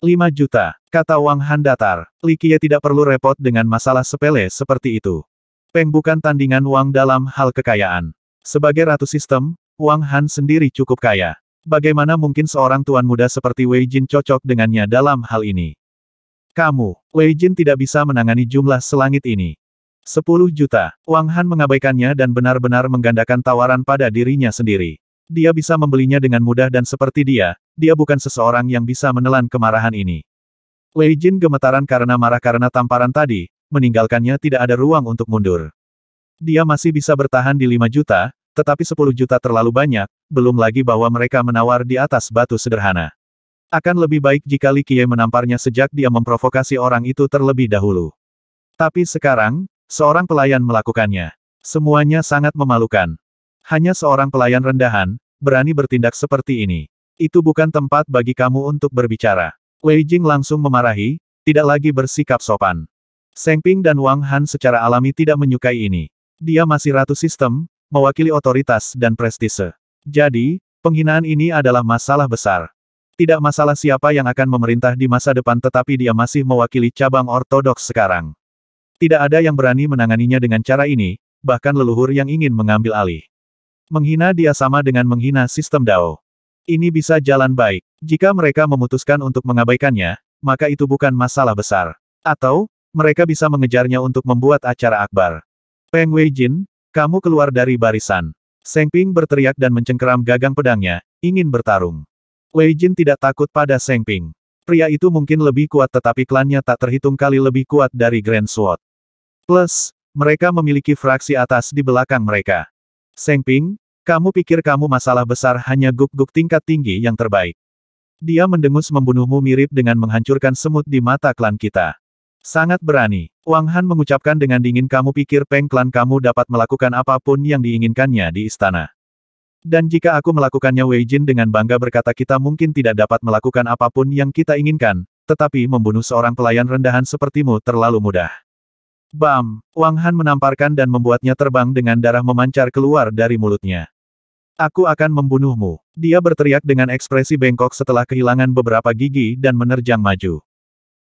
5 juta, kata Wang Han datar. Likie tidak perlu repot dengan masalah sepele seperti itu. Peng bukan tandingan Wang dalam hal kekayaan. Sebagai ratu sistem, Wang Han sendiri cukup kaya. Bagaimana mungkin seorang tuan muda seperti Wei Jin cocok dengannya dalam hal ini? Kamu, Wei Jin tidak bisa menangani jumlah selangit ini. 10 juta. Wang Han mengabaikannya dan benar-benar menggandakan tawaran pada dirinya sendiri. Dia bisa membelinya dengan mudah dan seperti dia, dia bukan seseorang yang bisa menelan kemarahan ini. Wei Jin gemetaran karena marah karena tamparan tadi, meninggalkannya tidak ada ruang untuk mundur. Dia masih bisa bertahan di 5 juta, tetapi 10 juta terlalu banyak, belum lagi bahwa mereka menawar di atas batu sederhana. Akan lebih baik jika Li Qiye menamparnya sejak dia memprovokasi orang itu terlebih dahulu. Tapi sekarang, seorang pelayan melakukannya. Semuanya sangat memalukan. Hanya seorang pelayan rendahan, berani bertindak seperti ini. Itu bukan tempat bagi kamu untuk berbicara. Wei Jing langsung memarahi, tidak lagi bersikap sopan. Seng Ping dan Wang Han secara alami tidak menyukai ini. Dia masih ratu sistem, mewakili otoritas dan prestise. Jadi, penghinaan ini adalah masalah besar. Tidak masalah siapa yang akan memerintah di masa depan tetapi dia masih mewakili cabang ortodoks sekarang. Tidak ada yang berani menanganinya dengan cara ini, bahkan leluhur yang ingin mengambil alih. Menghina dia sama dengan menghina sistem Dao. Ini bisa jalan baik. Jika mereka memutuskan untuk mengabaikannya, maka itu bukan masalah besar. Atau, mereka bisa mengejarnya untuk membuat acara akbar. Peng Wei Jin, kamu keluar dari barisan. Seng Ping berteriak dan mencengkeram gagang pedangnya, ingin bertarung. Wei Jin tidak takut pada Seng Ping. Pria itu mungkin lebih kuat tetapi klannya tak terhitung kali lebih kuat dari Grand Sword. Plus, mereka memiliki fraksi atas di belakang mereka. Seng Ping, kamu pikir kamu masalah besar hanya guk-guk tingkat tinggi yang terbaik. Dia mendengus membunuhmu mirip dengan menghancurkan semut di mata klan kita. Sangat berani. Wang Han mengucapkan dengan dingin kamu pikir Peng Klan kamu dapat melakukan apapun yang diinginkannya di istana. Dan jika aku melakukannya Wei Jin dengan bangga berkata kita mungkin tidak dapat melakukan apapun yang kita inginkan, tetapi membunuh seorang pelayan rendahan sepertimu terlalu mudah. Bam! Wang Han menamparkan dan membuatnya terbang dengan darah memancar keluar dari mulutnya. Aku akan membunuhmu. Dia berteriak dengan ekspresi bengkok setelah kehilangan beberapa gigi dan menerjang maju.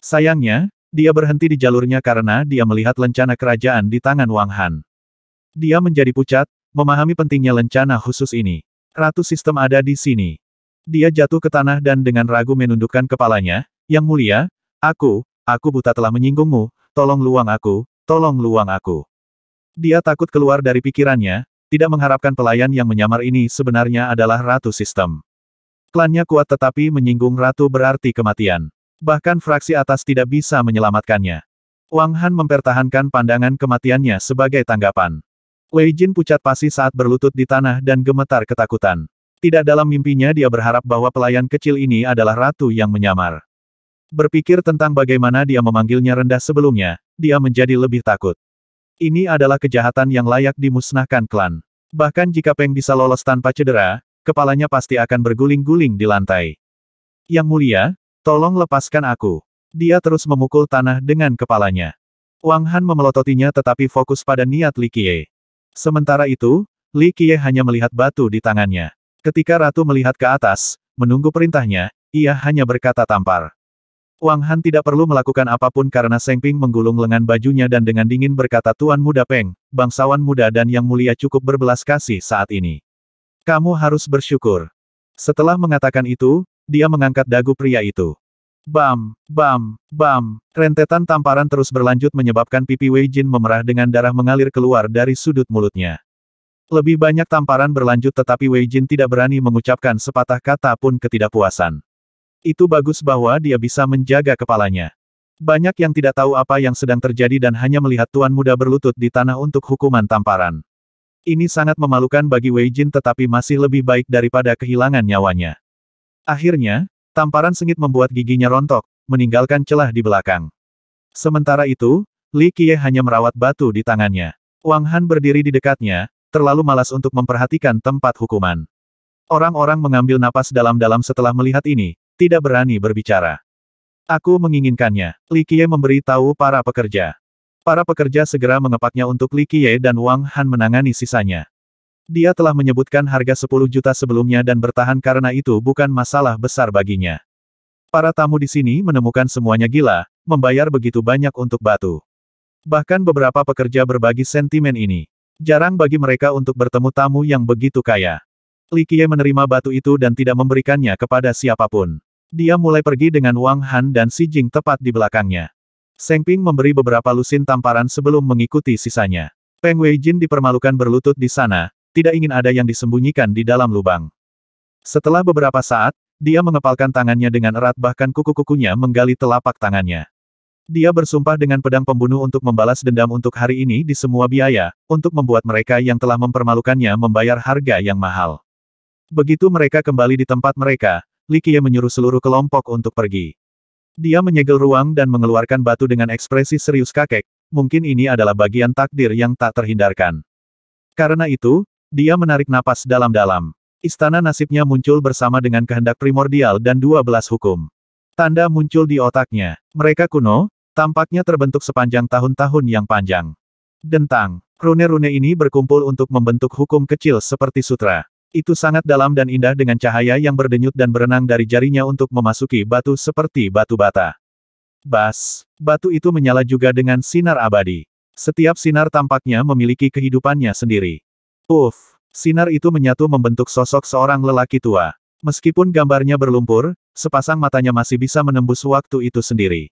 Sayangnya, dia berhenti di jalurnya karena dia melihat lencana kerajaan di tangan Wang Han. Dia menjadi pucat, memahami pentingnya lencana khusus ini. Ratu sistem ada di sini. Dia jatuh ke tanah dan dengan ragu menundukkan kepalanya, Yang mulia, aku, aku buta telah menyinggungmu, tolong luang aku, tolong luang aku. Dia takut keluar dari pikirannya, tidak mengharapkan pelayan yang menyamar ini sebenarnya adalah ratu sistem. Klannya kuat tetapi menyinggung ratu berarti kematian. Bahkan fraksi atas tidak bisa menyelamatkannya. Wang Han mempertahankan pandangan kematiannya sebagai tanggapan. Wei Jin pucat pasi saat berlutut di tanah dan gemetar ketakutan. Tidak dalam mimpinya dia berharap bahwa pelayan kecil ini adalah ratu yang menyamar. Berpikir tentang bagaimana dia memanggilnya rendah sebelumnya, dia menjadi lebih takut. Ini adalah kejahatan yang layak dimusnahkan klan. Bahkan jika Peng bisa lolos tanpa cedera, kepalanya pasti akan berguling-guling di lantai. Yang mulia, Tolong lepaskan aku. Dia terus memukul tanah dengan kepalanya. Wang Han memelototinya tetapi fokus pada niat Li Qiye. Sementara itu, Li Qiye hanya melihat batu di tangannya. Ketika Ratu melihat ke atas, menunggu perintahnya, ia hanya berkata tampar. Wang Han tidak perlu melakukan apapun karena Seng Ping menggulung lengan bajunya dan dengan dingin berkata Tuan Muda Peng, bangsawan muda dan yang mulia cukup berbelas kasih saat ini. Kamu harus bersyukur. Setelah mengatakan itu, dia mengangkat dagu pria itu. Bam, bam, bam, rentetan tamparan terus berlanjut menyebabkan pipi Wei Jin memerah dengan darah mengalir keluar dari sudut mulutnya. Lebih banyak tamparan berlanjut tetapi Wei Jin tidak berani mengucapkan sepatah kata pun ketidakpuasan. Itu bagus bahwa dia bisa menjaga kepalanya. Banyak yang tidak tahu apa yang sedang terjadi dan hanya melihat tuan muda berlutut di tanah untuk hukuman tamparan. Ini sangat memalukan bagi Wei Jin tetapi masih lebih baik daripada kehilangan nyawanya. Akhirnya, tamparan sengit membuat giginya rontok, meninggalkan celah di belakang. Sementara itu, Li Qiye hanya merawat batu di tangannya. Wang Han berdiri di dekatnya, terlalu malas untuk memperhatikan tempat hukuman. Orang-orang mengambil napas dalam-dalam setelah melihat ini, tidak berani berbicara. Aku menginginkannya. Li Qiye memberi tahu para pekerja. Para pekerja segera mengepaknya untuk Li Qiye dan Wang Han menangani sisanya. Dia telah menyebutkan harga 10 juta sebelumnya dan bertahan karena itu bukan masalah besar baginya. Para tamu di sini menemukan semuanya gila, membayar begitu banyak untuk batu. Bahkan beberapa pekerja berbagi sentimen ini. Jarang bagi mereka untuk bertemu tamu yang begitu kaya. Li Qiye menerima batu itu dan tidak memberikannya kepada siapapun. Dia mulai pergi dengan Wang Han dan Xi Jing tepat di belakangnya. Seng Ping memberi beberapa lusin tamparan sebelum mengikuti sisanya. Peng Jin dipermalukan berlutut di sana, tidak ingin ada yang disembunyikan di dalam lubang. Setelah beberapa saat, dia mengepalkan tangannya dengan erat bahkan kuku-kukunya menggali telapak tangannya. Dia bersumpah dengan pedang pembunuh untuk membalas dendam untuk hari ini di semua biaya, untuk membuat mereka yang telah mempermalukannya membayar harga yang mahal. Begitu mereka kembali di tempat mereka, Likie menyuruh seluruh kelompok untuk pergi. Dia menyegel ruang dan mengeluarkan batu dengan ekspresi serius kakek, mungkin ini adalah bagian takdir yang tak terhindarkan. Karena itu, dia menarik napas dalam-dalam. Istana nasibnya muncul bersama dengan kehendak primordial dan dua belas hukum. Tanda muncul di otaknya. Mereka kuno, tampaknya terbentuk sepanjang tahun-tahun yang panjang. Dentang. Rune-rune ini berkumpul untuk membentuk hukum kecil seperti sutra. Itu sangat dalam dan indah dengan cahaya yang berdenyut dan berenang dari jarinya untuk memasuki batu seperti batu bata. Bas, batu itu menyala juga dengan sinar abadi. Setiap sinar tampaknya memiliki kehidupannya sendiri. Puff! Sinar itu menyatu membentuk sosok seorang lelaki tua. Meskipun gambarnya berlumpur, sepasang matanya masih bisa menembus waktu itu sendiri.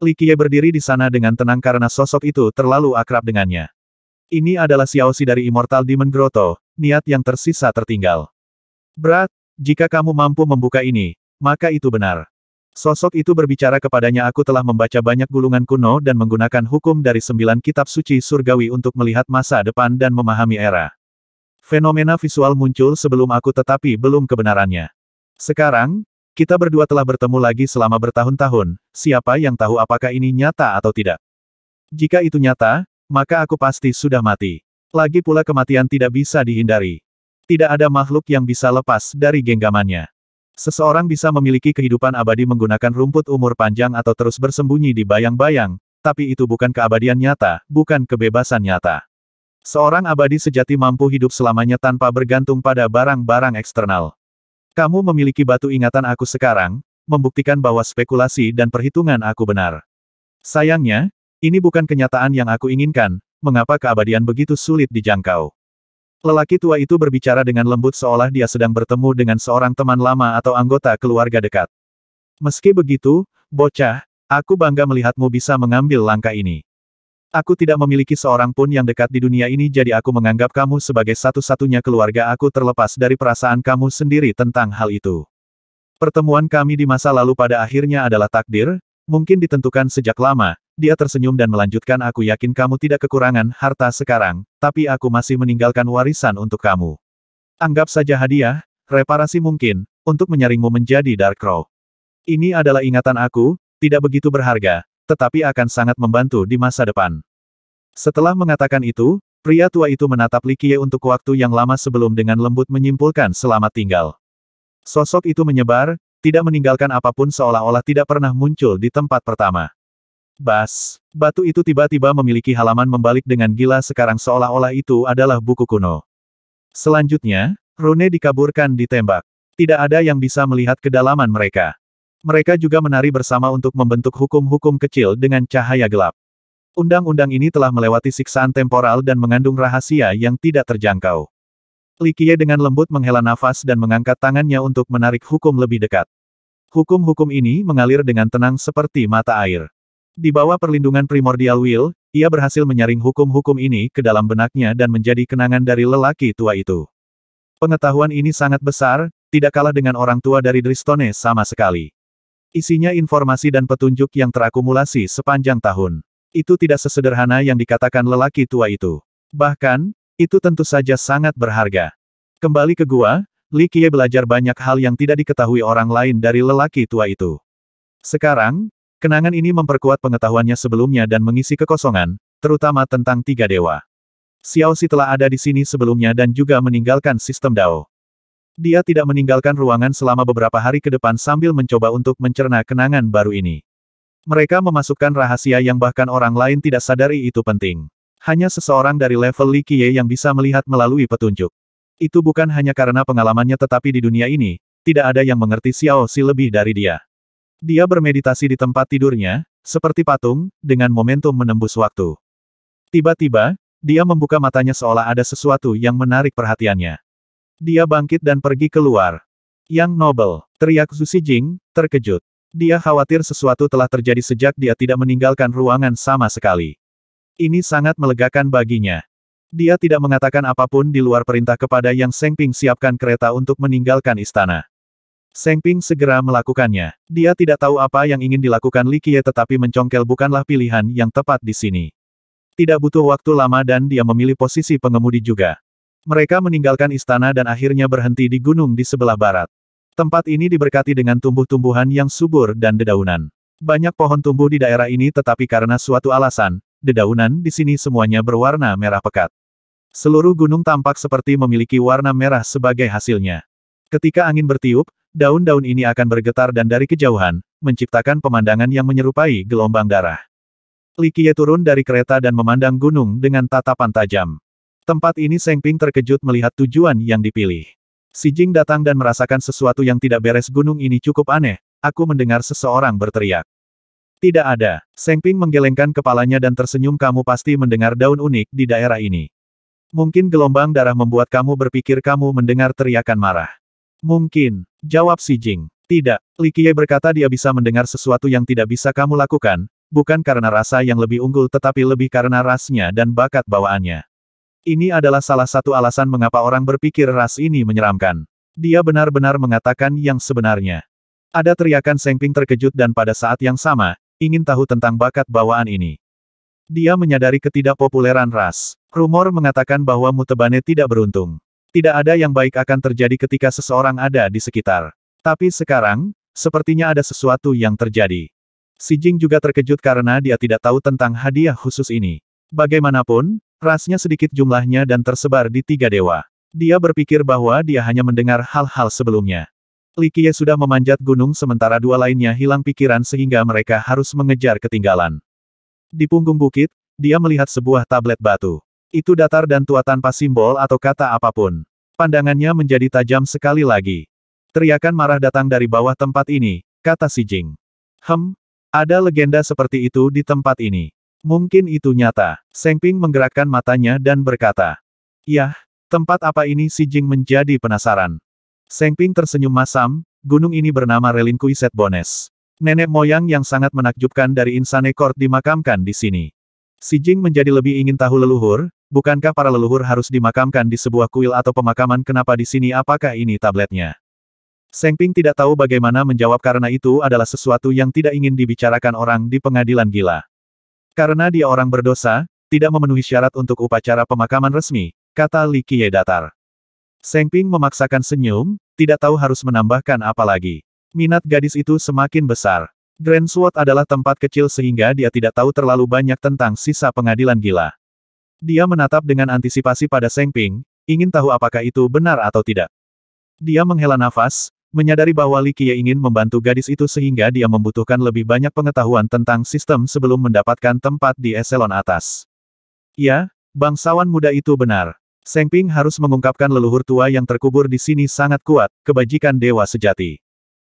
Likie berdiri di sana dengan tenang karena sosok itu terlalu akrab dengannya. Ini adalah Xiaoxi dari Immortal Demon Grotto, niat yang tersisa tertinggal. Berat, jika kamu mampu membuka ini, maka itu benar. Sosok itu berbicara kepadanya aku telah membaca banyak gulungan kuno dan menggunakan hukum dari sembilan kitab suci surgawi untuk melihat masa depan dan memahami era. Fenomena visual muncul sebelum aku tetapi belum kebenarannya. Sekarang, kita berdua telah bertemu lagi selama bertahun-tahun, siapa yang tahu apakah ini nyata atau tidak. Jika itu nyata, maka aku pasti sudah mati. Lagi pula kematian tidak bisa dihindari. Tidak ada makhluk yang bisa lepas dari genggamannya. Seseorang bisa memiliki kehidupan abadi menggunakan rumput umur panjang atau terus bersembunyi di bayang-bayang, tapi itu bukan keabadian nyata, bukan kebebasan nyata. Seorang abadi sejati mampu hidup selamanya tanpa bergantung pada barang-barang eksternal. Kamu memiliki batu ingatan aku sekarang, membuktikan bahwa spekulasi dan perhitungan aku benar. Sayangnya, ini bukan kenyataan yang aku inginkan, mengapa keabadian begitu sulit dijangkau. Lelaki tua itu berbicara dengan lembut seolah dia sedang bertemu dengan seorang teman lama atau anggota keluarga dekat. Meski begitu, bocah, aku bangga melihatmu bisa mengambil langkah ini. Aku tidak memiliki seorang pun yang dekat di dunia ini jadi aku menganggap kamu sebagai satu-satunya keluarga aku terlepas dari perasaan kamu sendiri tentang hal itu. Pertemuan kami di masa lalu pada akhirnya adalah takdir, mungkin ditentukan sejak lama, dia tersenyum dan melanjutkan aku yakin kamu tidak kekurangan harta sekarang, tapi aku masih meninggalkan warisan untuk kamu. Anggap saja hadiah, reparasi mungkin, untuk menyaringmu menjadi Dark Crow. Ini adalah ingatan aku, tidak begitu berharga, tetapi akan sangat membantu di masa depan. Setelah mengatakan itu, pria tua itu menatap Likie untuk waktu yang lama sebelum dengan lembut menyimpulkan selamat tinggal. Sosok itu menyebar, tidak meninggalkan apapun seolah-olah tidak pernah muncul di tempat pertama. Bas, batu itu tiba-tiba memiliki halaman membalik dengan gila sekarang seolah-olah itu adalah buku kuno. Selanjutnya, Rune dikaburkan ditembak. Tidak ada yang bisa melihat kedalaman mereka. Mereka juga menari bersama untuk membentuk hukum-hukum kecil dengan cahaya gelap. Undang-undang ini telah melewati siksaan temporal dan mengandung rahasia yang tidak terjangkau. Likie dengan lembut menghela nafas dan mengangkat tangannya untuk menarik hukum lebih dekat. Hukum-hukum ini mengalir dengan tenang seperti mata air. Di bawah perlindungan primordial Will, ia berhasil menyaring hukum-hukum ini ke dalam benaknya dan menjadi kenangan dari lelaki tua itu. Pengetahuan ini sangat besar, tidak kalah dengan orang tua dari Dristone sama sekali. Isinya informasi dan petunjuk yang terakumulasi sepanjang tahun. Itu tidak sesederhana yang dikatakan lelaki tua itu. Bahkan, itu tentu saja sangat berharga. Kembali ke gua, Li Qiye belajar banyak hal yang tidak diketahui orang lain dari lelaki tua itu. Sekarang, Kenangan ini memperkuat pengetahuannya sebelumnya dan mengisi kekosongan, terutama tentang tiga dewa. Xiao Si telah ada di sini sebelumnya dan juga meninggalkan sistem Dao. Dia tidak meninggalkan ruangan selama beberapa hari ke depan sambil mencoba untuk mencerna kenangan baru ini. Mereka memasukkan rahasia yang bahkan orang lain tidak sadari itu penting. Hanya seseorang dari level Li Qiye yang bisa melihat melalui petunjuk. Itu bukan hanya karena pengalamannya tetapi di dunia ini, tidak ada yang mengerti Xiao Si lebih dari dia. Dia bermeditasi di tempat tidurnya, seperti patung, dengan momentum menembus waktu. Tiba-tiba, dia membuka matanya seolah ada sesuatu yang menarik perhatiannya. Dia bangkit dan pergi keluar. Yang Noble, teriak Zhu Jing, terkejut. Dia khawatir sesuatu telah terjadi sejak dia tidak meninggalkan ruangan sama sekali. Ini sangat melegakan baginya. Dia tidak mengatakan apapun di luar perintah kepada Yang Sengping siapkan kereta untuk meninggalkan istana. Seng Ping segera melakukannya. Dia tidak tahu apa yang ingin dilakukan Li Qiye tetapi mencongkel bukanlah pilihan yang tepat di sini. Tidak butuh waktu lama dan dia memilih posisi pengemudi juga. Mereka meninggalkan istana dan akhirnya berhenti di gunung di sebelah barat. Tempat ini diberkati dengan tumbuh-tumbuhan yang subur dan dedaunan. Banyak pohon tumbuh di daerah ini tetapi karena suatu alasan, dedaunan di sini semuanya berwarna merah pekat. Seluruh gunung tampak seperti memiliki warna merah sebagai hasilnya. Ketika angin bertiup, Daun-daun ini akan bergetar dan dari kejauhan, menciptakan pemandangan yang menyerupai gelombang darah. Likie turun dari kereta dan memandang gunung dengan tatapan tajam. Tempat ini Seng terkejut melihat tujuan yang dipilih. Si Jing datang dan merasakan sesuatu yang tidak beres gunung ini cukup aneh, aku mendengar seseorang berteriak. Tidak ada, Seng Ping menggelengkan kepalanya dan tersenyum kamu pasti mendengar daun unik di daerah ini. Mungkin gelombang darah membuat kamu berpikir kamu mendengar teriakan marah. Mungkin, Jawab Si Jing. Tidak, Li Qiye berkata dia bisa mendengar sesuatu yang tidak bisa kamu lakukan, bukan karena rasa yang lebih unggul tetapi lebih karena rasnya dan bakat bawaannya. Ini adalah salah satu alasan mengapa orang berpikir ras ini menyeramkan. Dia benar-benar mengatakan yang sebenarnya. Ada teriakan Sengping terkejut dan pada saat yang sama, ingin tahu tentang bakat bawaan ini. Dia menyadari ketidakpopuleran ras. Rumor mengatakan bahwa Mutebane tidak beruntung. Tidak ada yang baik akan terjadi ketika seseorang ada di sekitar. Tapi sekarang, sepertinya ada sesuatu yang terjadi. Si Jing juga terkejut karena dia tidak tahu tentang hadiah khusus ini. Bagaimanapun, rasnya sedikit jumlahnya dan tersebar di tiga dewa. Dia berpikir bahwa dia hanya mendengar hal-hal sebelumnya. Li Qiye sudah memanjat gunung sementara dua lainnya hilang pikiran sehingga mereka harus mengejar ketinggalan. Di punggung bukit, dia melihat sebuah tablet batu. Itu datar dan tua tanpa simbol atau kata apapun. Pandangannya menjadi tajam sekali lagi. Teriakan marah datang dari bawah tempat ini, kata Si Jing. Hem, ada legenda seperti itu di tempat ini. Mungkin itu nyata. Seng Ping menggerakkan matanya dan berkata. Yah, tempat apa ini Si Jing menjadi penasaran. Seng Ping tersenyum masam, gunung ini bernama Set Bones. Nenek moyang yang sangat menakjubkan dari Insane Court dimakamkan di sini. Si Jing menjadi lebih ingin tahu leluhur, Bukankah para leluhur harus dimakamkan di sebuah kuil atau pemakaman kenapa di sini apakah ini tabletnya? Seng Ping tidak tahu bagaimana menjawab karena itu adalah sesuatu yang tidak ingin dibicarakan orang di pengadilan gila. Karena dia orang berdosa, tidak memenuhi syarat untuk upacara pemakaman resmi, kata Li Qiye datar. Seng Ping memaksakan senyum, tidak tahu harus menambahkan apa lagi. Minat gadis itu semakin besar. Grand Sword adalah tempat kecil sehingga dia tidak tahu terlalu banyak tentang sisa pengadilan gila. Dia menatap dengan antisipasi pada Seng Ping, ingin tahu apakah itu benar atau tidak. Dia menghela nafas, menyadari bahwa Li Qiye ingin membantu gadis itu sehingga dia membutuhkan lebih banyak pengetahuan tentang sistem sebelum mendapatkan tempat di eselon atas. Ya, bangsawan muda itu benar. Seng Ping harus mengungkapkan leluhur tua yang terkubur di sini sangat kuat, kebajikan dewa sejati.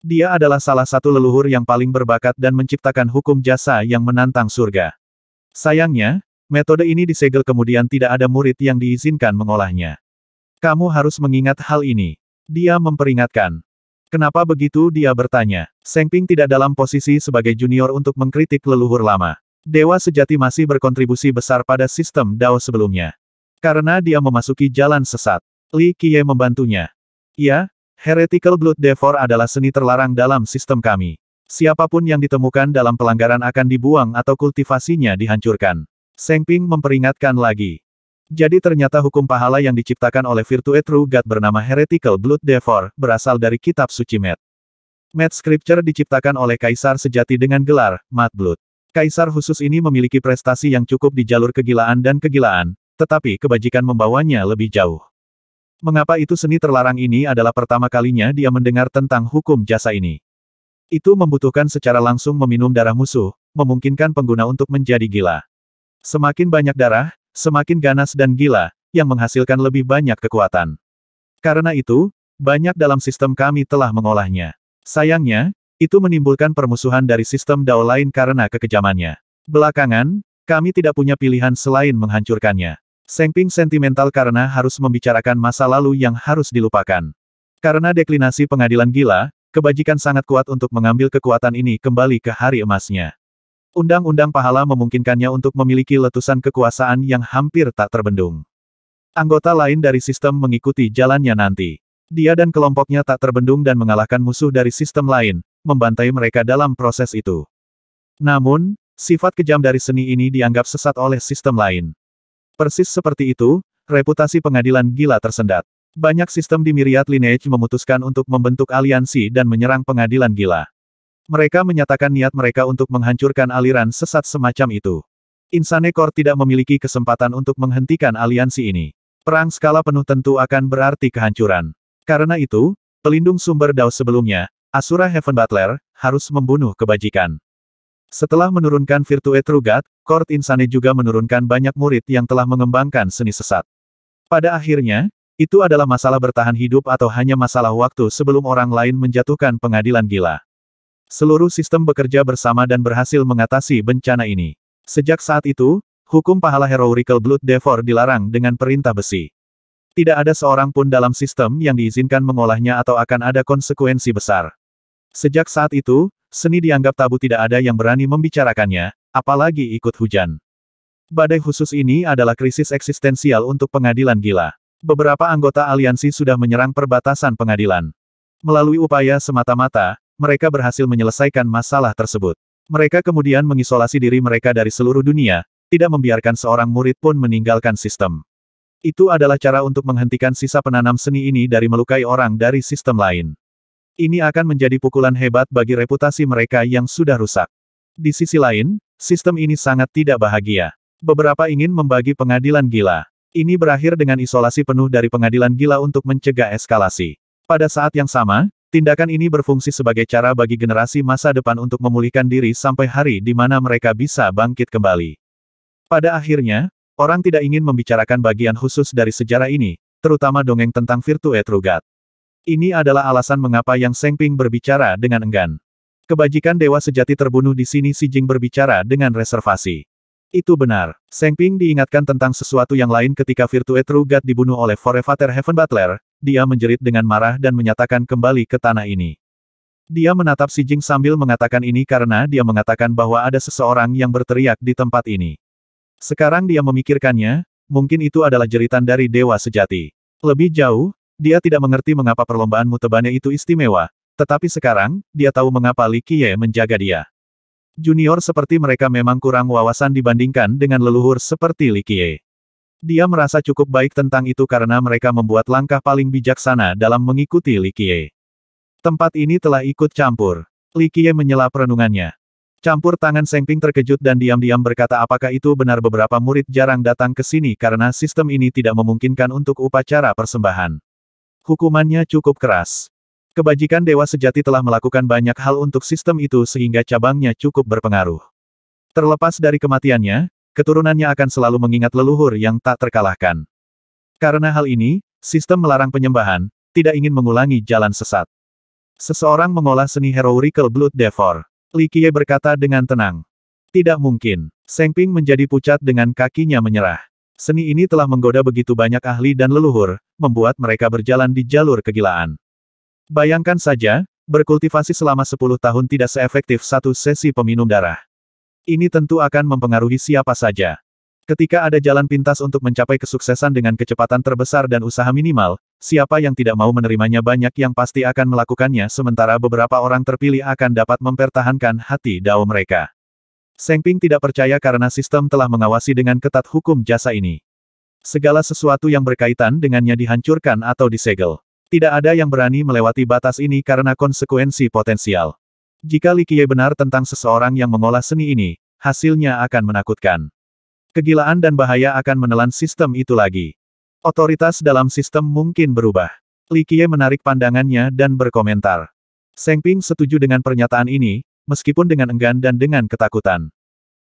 Dia adalah salah satu leluhur yang paling berbakat dan menciptakan hukum jasa yang menantang surga. Sayangnya, Metode ini disegel kemudian tidak ada murid yang diizinkan mengolahnya. Kamu harus mengingat hal ini. Dia memperingatkan. Kenapa begitu dia bertanya. Sengping tidak dalam posisi sebagai junior untuk mengkritik leluhur lama. Dewa sejati masih berkontribusi besar pada sistem DAO sebelumnya. Karena dia memasuki jalan sesat. Li Qiye membantunya. Ya, Heretical Blood Devor adalah seni terlarang dalam sistem kami. Siapapun yang ditemukan dalam pelanggaran akan dibuang atau kultivasinya dihancurkan. Seng Ping memperingatkan lagi. Jadi ternyata hukum pahala yang diciptakan oleh Virtue True God bernama Heretical Blood Devor, berasal dari kitab suci Met. Met Scripture diciptakan oleh Kaisar sejati dengan gelar, Mat Blood. Kaisar khusus ini memiliki prestasi yang cukup di jalur kegilaan dan kegilaan, tetapi kebajikan membawanya lebih jauh. Mengapa itu seni terlarang ini adalah pertama kalinya dia mendengar tentang hukum jasa ini. Itu membutuhkan secara langsung meminum darah musuh, memungkinkan pengguna untuk menjadi gila. Semakin banyak darah, semakin ganas dan gila, yang menghasilkan lebih banyak kekuatan. Karena itu, banyak dalam sistem kami telah mengolahnya. Sayangnya, itu menimbulkan permusuhan dari sistem Dao lain karena kekejamannya. Belakangan, kami tidak punya pilihan selain menghancurkannya. Sengping sentimental karena harus membicarakan masa lalu yang harus dilupakan. Karena deklinasi pengadilan gila, kebajikan sangat kuat untuk mengambil kekuatan ini kembali ke hari emasnya. Undang-undang pahala memungkinkannya untuk memiliki letusan kekuasaan yang hampir tak terbendung. Anggota lain dari sistem mengikuti jalannya nanti. Dia dan kelompoknya tak terbendung dan mengalahkan musuh dari sistem lain, membantai mereka dalam proses itu. Namun, sifat kejam dari seni ini dianggap sesat oleh sistem lain. Persis seperti itu, reputasi pengadilan gila tersendat. Banyak sistem di Myriad Lineage memutuskan untuk membentuk aliansi dan menyerang pengadilan gila. Mereka menyatakan niat mereka untuk menghancurkan aliran sesat semacam itu. Insane Kor tidak memiliki kesempatan untuk menghentikan aliansi ini. Perang skala penuh tentu akan berarti kehancuran. Karena itu, pelindung sumber Dao sebelumnya, Asura Heaven Butler, harus membunuh kebajikan. Setelah menurunkan Virtue Trugat, Court Insane juga menurunkan banyak murid yang telah mengembangkan seni sesat. Pada akhirnya, itu adalah masalah bertahan hidup atau hanya masalah waktu sebelum orang lain menjatuhkan pengadilan gila. Seluruh sistem bekerja bersama dan berhasil mengatasi bencana ini. Sejak saat itu, hukum pahala Heroical Blood devour dilarang dengan perintah besi. Tidak ada seorang pun dalam sistem yang diizinkan mengolahnya atau akan ada konsekuensi besar. Sejak saat itu, seni dianggap tabu tidak ada yang berani membicarakannya, apalagi ikut hujan. Badai khusus ini adalah krisis eksistensial untuk pengadilan gila. Beberapa anggota aliansi sudah menyerang perbatasan pengadilan. Melalui upaya semata-mata, mereka berhasil menyelesaikan masalah tersebut. Mereka kemudian mengisolasi diri mereka dari seluruh dunia, tidak membiarkan seorang murid pun meninggalkan sistem. Itu adalah cara untuk menghentikan sisa penanam seni ini dari melukai orang dari sistem lain. Ini akan menjadi pukulan hebat bagi reputasi mereka yang sudah rusak. Di sisi lain, sistem ini sangat tidak bahagia. Beberapa ingin membagi pengadilan gila. Ini berakhir dengan isolasi penuh dari pengadilan gila untuk mencegah eskalasi. Pada saat yang sama, Tindakan ini berfungsi sebagai cara bagi generasi masa depan untuk memulihkan diri sampai hari di mana mereka bisa bangkit kembali. Pada akhirnya, orang tidak ingin membicarakan bagian khusus dari sejarah ini, terutama dongeng tentang Virtue Trugat. Ini adalah alasan mengapa Yang Sengping berbicara dengan enggan. Kebajikan dewa sejati terbunuh di sini Si Jing berbicara dengan reservasi. Itu benar. Sengping diingatkan tentang sesuatu yang lain ketika Virtue Trugat dibunuh oleh Forevater Heaven Butler, dia menjerit dengan marah dan menyatakan kembali ke tanah ini. Dia menatap Si Jing sambil mengatakan ini karena dia mengatakan bahwa ada seseorang yang berteriak di tempat ini. Sekarang dia memikirkannya, mungkin itu adalah jeritan dari dewa sejati. Lebih jauh, dia tidak mengerti mengapa perlombaan mutebane itu istimewa, tetapi sekarang, dia tahu mengapa Li Qiye menjaga dia. Junior seperti mereka memang kurang wawasan dibandingkan dengan leluhur seperti Li Qiye. Dia merasa cukup baik tentang itu karena mereka membuat langkah paling bijaksana dalam mengikuti Likie. Tempat ini telah ikut campur. Likie menyela perenungannya. Campur tangan Sengping terkejut dan diam-diam berkata apakah itu benar beberapa murid jarang datang ke sini karena sistem ini tidak memungkinkan untuk upacara persembahan. Hukumannya cukup keras. Kebajikan Dewa Sejati telah melakukan banyak hal untuk sistem itu sehingga cabangnya cukup berpengaruh. Terlepas dari kematiannya, keturunannya akan selalu mengingat leluhur yang tak terkalahkan. Karena hal ini, sistem melarang penyembahan, tidak ingin mengulangi jalan sesat. Seseorang mengolah seni heroical blood devor. Li Qiye berkata dengan tenang. Tidak mungkin. Seng Ping menjadi pucat dengan kakinya menyerah. Seni ini telah menggoda begitu banyak ahli dan leluhur, membuat mereka berjalan di jalur kegilaan. Bayangkan saja, berkultivasi selama 10 tahun tidak seefektif satu sesi peminum darah. Ini tentu akan mempengaruhi siapa saja. Ketika ada jalan pintas untuk mencapai kesuksesan dengan kecepatan terbesar dan usaha minimal, siapa yang tidak mau menerimanya banyak yang pasti akan melakukannya sementara beberapa orang terpilih akan dapat mempertahankan hati dao mereka. Sengping tidak percaya karena sistem telah mengawasi dengan ketat hukum jasa ini. Segala sesuatu yang berkaitan dengannya dihancurkan atau disegel. Tidak ada yang berani melewati batas ini karena konsekuensi potensial. Jika Li Qiye benar tentang seseorang yang mengolah seni ini, hasilnya akan menakutkan. Kegilaan dan bahaya akan menelan sistem itu lagi. Otoritas dalam sistem mungkin berubah. Li Qiye menarik pandangannya dan berkomentar. Seng Ping setuju dengan pernyataan ini, meskipun dengan enggan dan dengan ketakutan.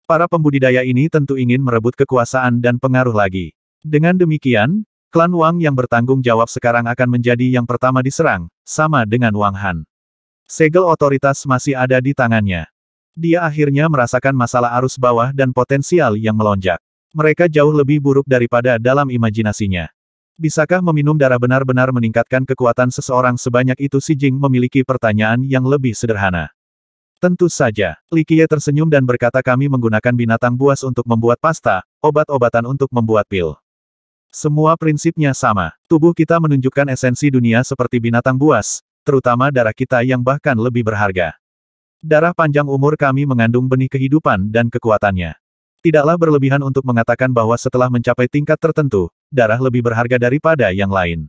Para pembudidaya ini tentu ingin merebut kekuasaan dan pengaruh lagi. Dengan demikian, klan Wang yang bertanggung jawab sekarang akan menjadi yang pertama diserang, sama dengan Wang Han. Segel otoritas masih ada di tangannya. Dia akhirnya merasakan masalah arus bawah dan potensial yang melonjak. Mereka jauh lebih buruk daripada dalam imajinasinya. Bisakah meminum darah benar-benar meningkatkan kekuatan seseorang sebanyak itu Si Jing memiliki pertanyaan yang lebih sederhana. Tentu saja, Li Qiye tersenyum dan berkata kami menggunakan binatang buas untuk membuat pasta, obat-obatan untuk membuat pil. Semua prinsipnya sama, tubuh kita menunjukkan esensi dunia seperti binatang buas, terutama darah kita yang bahkan lebih berharga. Darah panjang umur kami mengandung benih kehidupan dan kekuatannya. Tidaklah berlebihan untuk mengatakan bahwa setelah mencapai tingkat tertentu, darah lebih berharga daripada yang lain.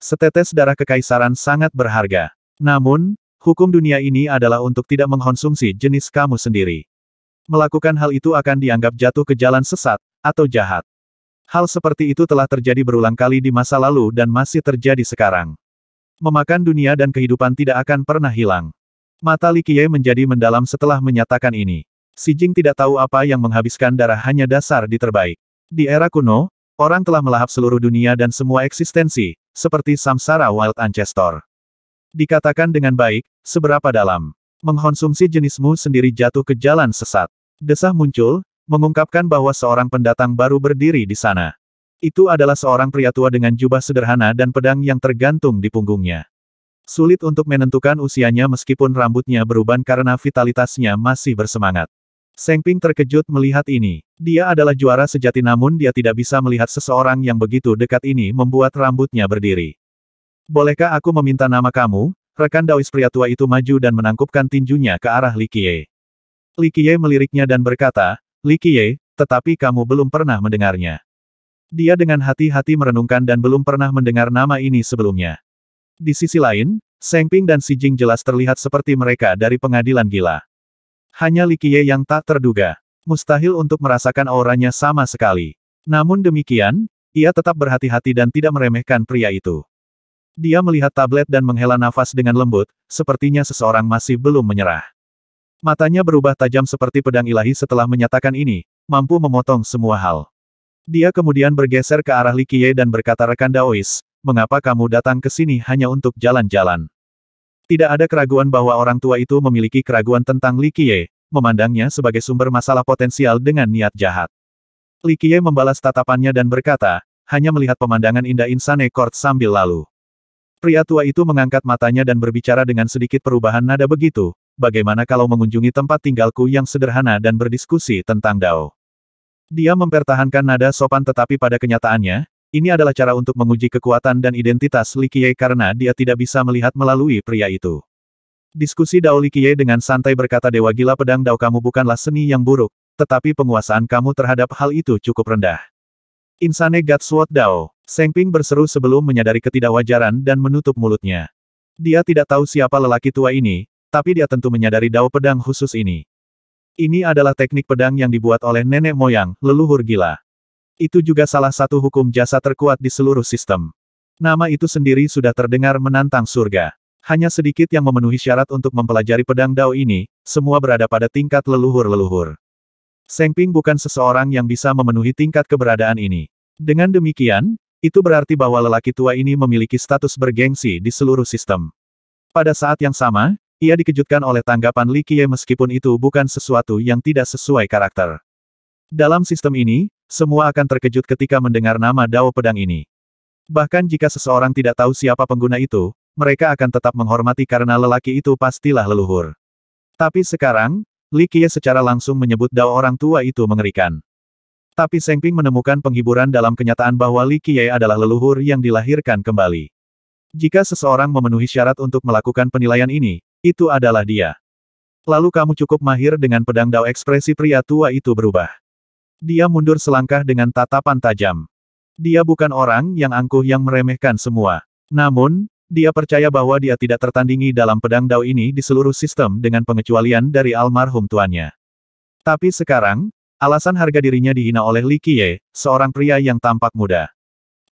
Setetes darah kekaisaran sangat berharga. Namun, hukum dunia ini adalah untuk tidak mengkonsumsi jenis kamu sendiri. Melakukan hal itu akan dianggap jatuh ke jalan sesat, atau jahat. Hal seperti itu telah terjadi berulang kali di masa lalu dan masih terjadi sekarang. Memakan dunia dan kehidupan tidak akan pernah hilang. Mata Li Likie menjadi mendalam setelah menyatakan ini. Si Jing tidak tahu apa yang menghabiskan darah hanya dasar di terbaik. Di era kuno, orang telah melahap seluruh dunia dan semua eksistensi, seperti samsara Wild Ancestor. Dikatakan dengan baik, seberapa dalam. Mengkonsumsi jenismu sendiri jatuh ke jalan sesat. Desah muncul, mengungkapkan bahwa seorang pendatang baru berdiri di sana. Itu adalah seorang pria tua dengan jubah sederhana dan pedang yang tergantung di punggungnya. Sulit untuk menentukan usianya meskipun rambutnya beruban karena vitalitasnya masih bersemangat. Seng Ping terkejut melihat ini. Dia adalah juara sejati namun dia tidak bisa melihat seseorang yang begitu dekat ini membuat rambutnya berdiri. Bolehkah aku meminta nama kamu? Rekan Daois pria tua itu maju dan menangkupkan tinjunya ke arah Li Qiye. Li Qiye meliriknya dan berkata, Li Qiye, tetapi kamu belum pernah mendengarnya. Dia dengan hati-hati merenungkan dan belum pernah mendengar nama ini sebelumnya. Di sisi lain, Seng Ping dan Si Jing jelas terlihat seperti mereka dari pengadilan gila. Hanya Li Qiye yang tak terduga. Mustahil untuk merasakan auranya sama sekali. Namun demikian, ia tetap berhati-hati dan tidak meremehkan pria itu. Dia melihat tablet dan menghela nafas dengan lembut, sepertinya seseorang masih belum menyerah. Matanya berubah tajam seperti pedang ilahi setelah menyatakan ini, mampu memotong semua hal. Dia kemudian bergeser ke arah Likie dan berkata rekan Daois, mengapa kamu datang ke sini hanya untuk jalan-jalan? Tidak ada keraguan bahwa orang tua itu memiliki keraguan tentang Likie, memandangnya sebagai sumber masalah potensial dengan niat jahat. Likie membalas tatapannya dan berkata, hanya melihat pemandangan indah Insane Court sambil lalu. Pria tua itu mengangkat matanya dan berbicara dengan sedikit perubahan nada begitu, bagaimana kalau mengunjungi tempat tinggalku yang sederhana dan berdiskusi tentang Dao. Dia mempertahankan nada sopan tetapi pada kenyataannya, ini adalah cara untuk menguji kekuatan dan identitas Li Qiye karena dia tidak bisa melihat melalui pria itu. Diskusi Dao Li Qiye dengan santai berkata Dewa Gila Pedang Dao kamu bukanlah seni yang buruk, tetapi penguasaan kamu terhadap hal itu cukup rendah. Insane God Dao, Seng Ping berseru sebelum menyadari ketidakwajaran dan menutup mulutnya. Dia tidak tahu siapa lelaki tua ini, tapi dia tentu menyadari Dao Pedang khusus ini. Ini adalah teknik pedang yang dibuat oleh nenek moyang, leluhur gila. Itu juga salah satu hukum jasa terkuat di seluruh sistem. Nama itu sendiri sudah terdengar menantang surga. Hanya sedikit yang memenuhi syarat untuk mempelajari pedang Dao ini, semua berada pada tingkat leluhur-leluhur. Sengping bukan seseorang yang bisa memenuhi tingkat keberadaan ini. Dengan demikian, itu berarti bahwa lelaki tua ini memiliki status bergengsi di seluruh sistem. Pada saat yang sama, ia dikejutkan oleh tanggapan Li Qiye meskipun itu bukan sesuatu yang tidak sesuai karakter. Dalam sistem ini, semua akan terkejut ketika mendengar nama Dao Pedang ini. Bahkan jika seseorang tidak tahu siapa pengguna itu, mereka akan tetap menghormati karena lelaki itu pastilah leluhur. Tapi sekarang, Li Qiye secara langsung menyebut Dao orang tua itu mengerikan. Tapi Seng Ping menemukan penghiburan dalam kenyataan bahwa Li Qiye adalah leluhur yang dilahirkan kembali. Jika seseorang memenuhi syarat untuk melakukan penilaian ini, itu adalah dia. Lalu kamu cukup mahir dengan pedang dao ekspresi pria tua itu berubah. Dia mundur selangkah dengan tatapan tajam. Dia bukan orang yang angkuh yang meremehkan semua. Namun, dia percaya bahwa dia tidak tertandingi dalam pedang dao ini di seluruh sistem dengan pengecualian dari almarhum tuannya. Tapi sekarang, alasan harga dirinya dihina oleh Li Qiye, seorang pria yang tampak muda.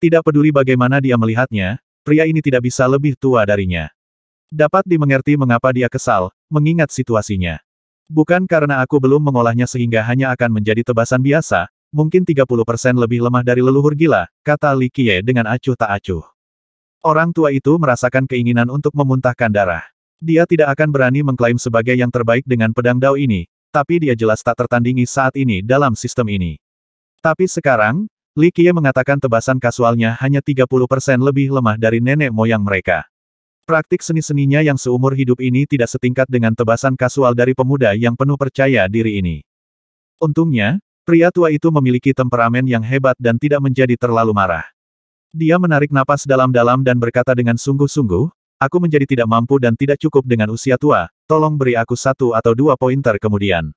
Tidak peduli bagaimana dia melihatnya, pria ini tidak bisa lebih tua darinya. Dapat dimengerti mengapa dia kesal, mengingat situasinya. Bukan karena aku belum mengolahnya sehingga hanya akan menjadi tebasan biasa, mungkin 30% lebih lemah dari leluhur gila, kata Li Qiye dengan acuh tak acuh. Orang tua itu merasakan keinginan untuk memuntahkan darah. Dia tidak akan berani mengklaim sebagai yang terbaik dengan pedang Dao ini, tapi dia jelas tak tertandingi saat ini dalam sistem ini. Tapi sekarang, Li Qiye mengatakan tebasan kasualnya hanya 30% lebih lemah dari nenek moyang mereka. Praktik seni-seninya yang seumur hidup ini tidak setingkat dengan tebasan kasual dari pemuda yang penuh percaya diri ini. Untungnya, pria tua itu memiliki temperamen yang hebat dan tidak menjadi terlalu marah. Dia menarik napas dalam-dalam dan berkata dengan sungguh-sungguh, aku menjadi tidak mampu dan tidak cukup dengan usia tua, tolong beri aku satu atau dua pointer kemudian.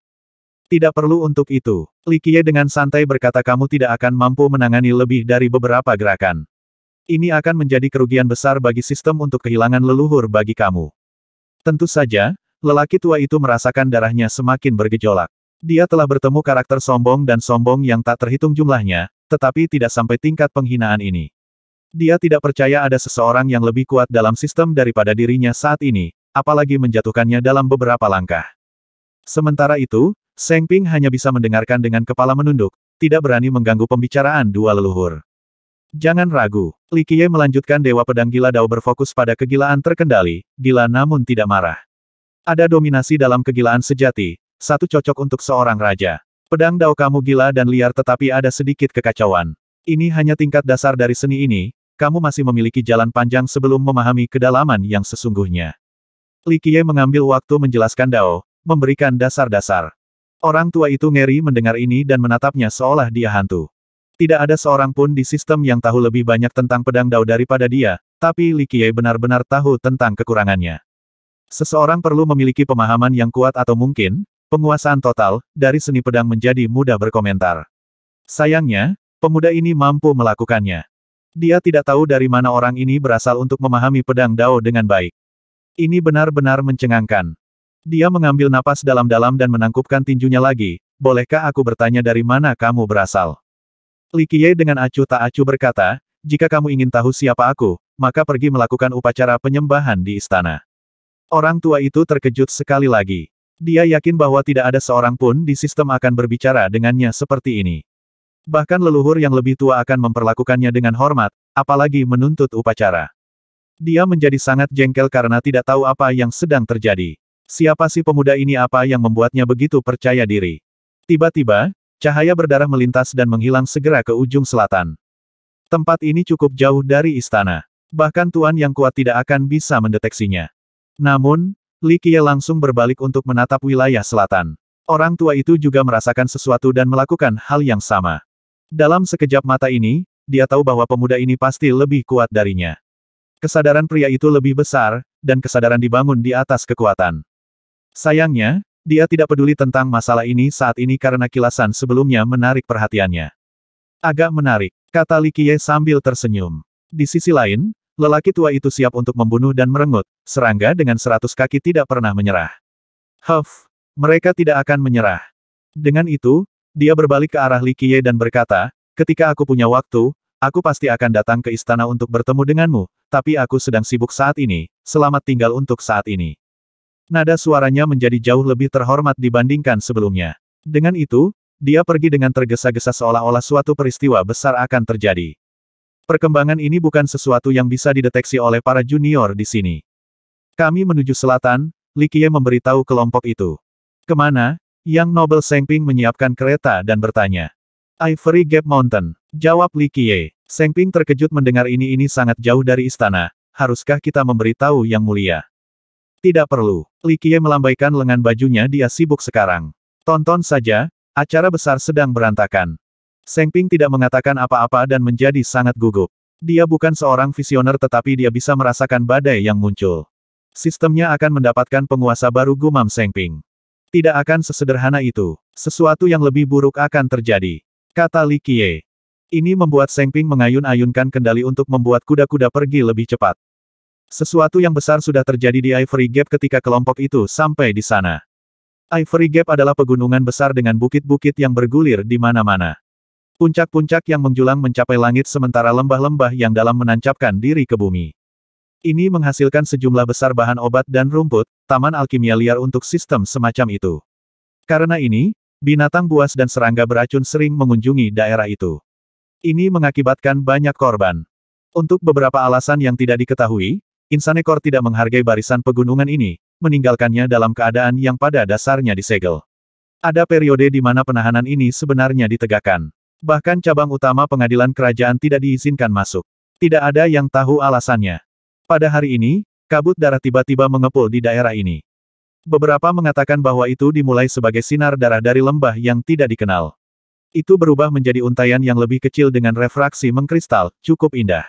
Tidak perlu untuk itu. Likie dengan santai berkata kamu tidak akan mampu menangani lebih dari beberapa gerakan. Ini akan menjadi kerugian besar bagi sistem untuk kehilangan leluhur bagi kamu. Tentu saja, lelaki tua itu merasakan darahnya semakin bergejolak. Dia telah bertemu karakter sombong dan sombong yang tak terhitung jumlahnya, tetapi tidak sampai tingkat penghinaan ini. Dia tidak percaya ada seseorang yang lebih kuat dalam sistem daripada dirinya saat ini, apalagi menjatuhkannya dalam beberapa langkah. Sementara itu, Seng Ping hanya bisa mendengarkan dengan kepala menunduk, tidak berani mengganggu pembicaraan dua leluhur. Jangan ragu, Li Qiye melanjutkan Dewa Pedang Gila Dao berfokus pada kegilaan terkendali, gila namun tidak marah. Ada dominasi dalam kegilaan sejati, satu cocok untuk seorang raja. Pedang Dao kamu gila dan liar tetapi ada sedikit kekacauan. Ini hanya tingkat dasar dari seni ini, kamu masih memiliki jalan panjang sebelum memahami kedalaman yang sesungguhnya. Li Qiye mengambil waktu menjelaskan Dao, memberikan dasar-dasar. Orang tua itu ngeri mendengar ini dan menatapnya seolah dia hantu. Tidak ada seorang pun di sistem yang tahu lebih banyak tentang pedang Dao daripada dia, tapi Li Qiye benar-benar tahu tentang kekurangannya. Seseorang perlu memiliki pemahaman yang kuat atau mungkin, penguasaan total, dari seni pedang menjadi mudah berkomentar. Sayangnya, pemuda ini mampu melakukannya. Dia tidak tahu dari mana orang ini berasal untuk memahami pedang Dao dengan baik. Ini benar-benar mencengangkan. Dia mengambil napas dalam-dalam dan menangkupkan tinjunya lagi, bolehkah aku bertanya dari mana kamu berasal? Li Qiye dengan acuh tak acuh berkata, jika kamu ingin tahu siapa aku, maka pergi melakukan upacara penyembahan di istana. Orang tua itu terkejut sekali lagi. Dia yakin bahwa tidak ada seorang pun di sistem akan berbicara dengannya seperti ini. Bahkan leluhur yang lebih tua akan memperlakukannya dengan hormat, apalagi menuntut upacara. Dia menjadi sangat jengkel karena tidak tahu apa yang sedang terjadi. Siapa si pemuda ini apa yang membuatnya begitu percaya diri? Tiba-tiba, Cahaya berdarah melintas dan menghilang segera ke ujung selatan. Tempat ini cukup jauh dari istana. Bahkan Tuan yang kuat tidak akan bisa mendeteksinya. Namun, Li Qiye langsung berbalik untuk menatap wilayah selatan. Orang tua itu juga merasakan sesuatu dan melakukan hal yang sama. Dalam sekejap mata ini, dia tahu bahwa pemuda ini pasti lebih kuat darinya. Kesadaran pria itu lebih besar, dan kesadaran dibangun di atas kekuatan. Sayangnya, dia tidak peduli tentang masalah ini saat ini karena kilasan sebelumnya menarik perhatiannya. Agak menarik, kata Likie sambil tersenyum. Di sisi lain, lelaki tua itu siap untuk membunuh dan merenggut. serangga dengan seratus kaki tidak pernah menyerah. Huff, mereka tidak akan menyerah. Dengan itu, dia berbalik ke arah Likie dan berkata, ketika aku punya waktu, aku pasti akan datang ke istana untuk bertemu denganmu, tapi aku sedang sibuk saat ini, selamat tinggal untuk saat ini. Nada suaranya menjadi jauh lebih terhormat dibandingkan sebelumnya. Dengan itu, dia pergi dengan tergesa-gesa seolah-olah suatu peristiwa besar akan terjadi. Perkembangan ini bukan sesuatu yang bisa dideteksi oleh para junior di sini. Kami menuju selatan, Likie memberitahu kelompok itu. Kemana? Yang Noble Sengping menyiapkan kereta dan bertanya. Ivory Gap Mountain, jawab Likie. Sengping terkejut mendengar ini ini sangat jauh dari istana, haruskah kita memberitahu Yang Mulia? Tidak perlu. Li Likie melambaikan lengan bajunya dia sibuk sekarang. Tonton saja, acara besar sedang berantakan. Sengping tidak mengatakan apa-apa dan menjadi sangat gugup. Dia bukan seorang visioner tetapi dia bisa merasakan badai yang muncul. Sistemnya akan mendapatkan penguasa baru gumam Sengping. Tidak akan sesederhana itu. Sesuatu yang lebih buruk akan terjadi. Kata Li Likie. Ini membuat Sengping mengayun-ayunkan kendali untuk membuat kuda-kuda pergi lebih cepat. Sesuatu yang besar sudah terjadi di Ivory Gap ketika kelompok itu sampai di sana. Ivory Gap adalah pegunungan besar dengan bukit-bukit yang bergulir di mana-mana. Puncak-puncak yang menjulang mencapai langit sementara lembah-lembah yang dalam menancapkan diri ke bumi. Ini menghasilkan sejumlah besar bahan obat dan rumput, taman alkimia liar untuk sistem semacam itu. Karena ini, binatang buas dan serangga beracun sering mengunjungi daerah itu. Ini mengakibatkan banyak korban. Untuk beberapa alasan yang tidak diketahui, Insanekor tidak menghargai barisan pegunungan ini, meninggalkannya dalam keadaan yang pada dasarnya disegel. Ada periode di mana penahanan ini sebenarnya ditegakkan. Bahkan cabang utama pengadilan kerajaan tidak diizinkan masuk. Tidak ada yang tahu alasannya. Pada hari ini, kabut darah tiba-tiba mengepul di daerah ini. Beberapa mengatakan bahwa itu dimulai sebagai sinar darah dari lembah yang tidak dikenal. Itu berubah menjadi untayan yang lebih kecil dengan refraksi mengkristal, cukup indah.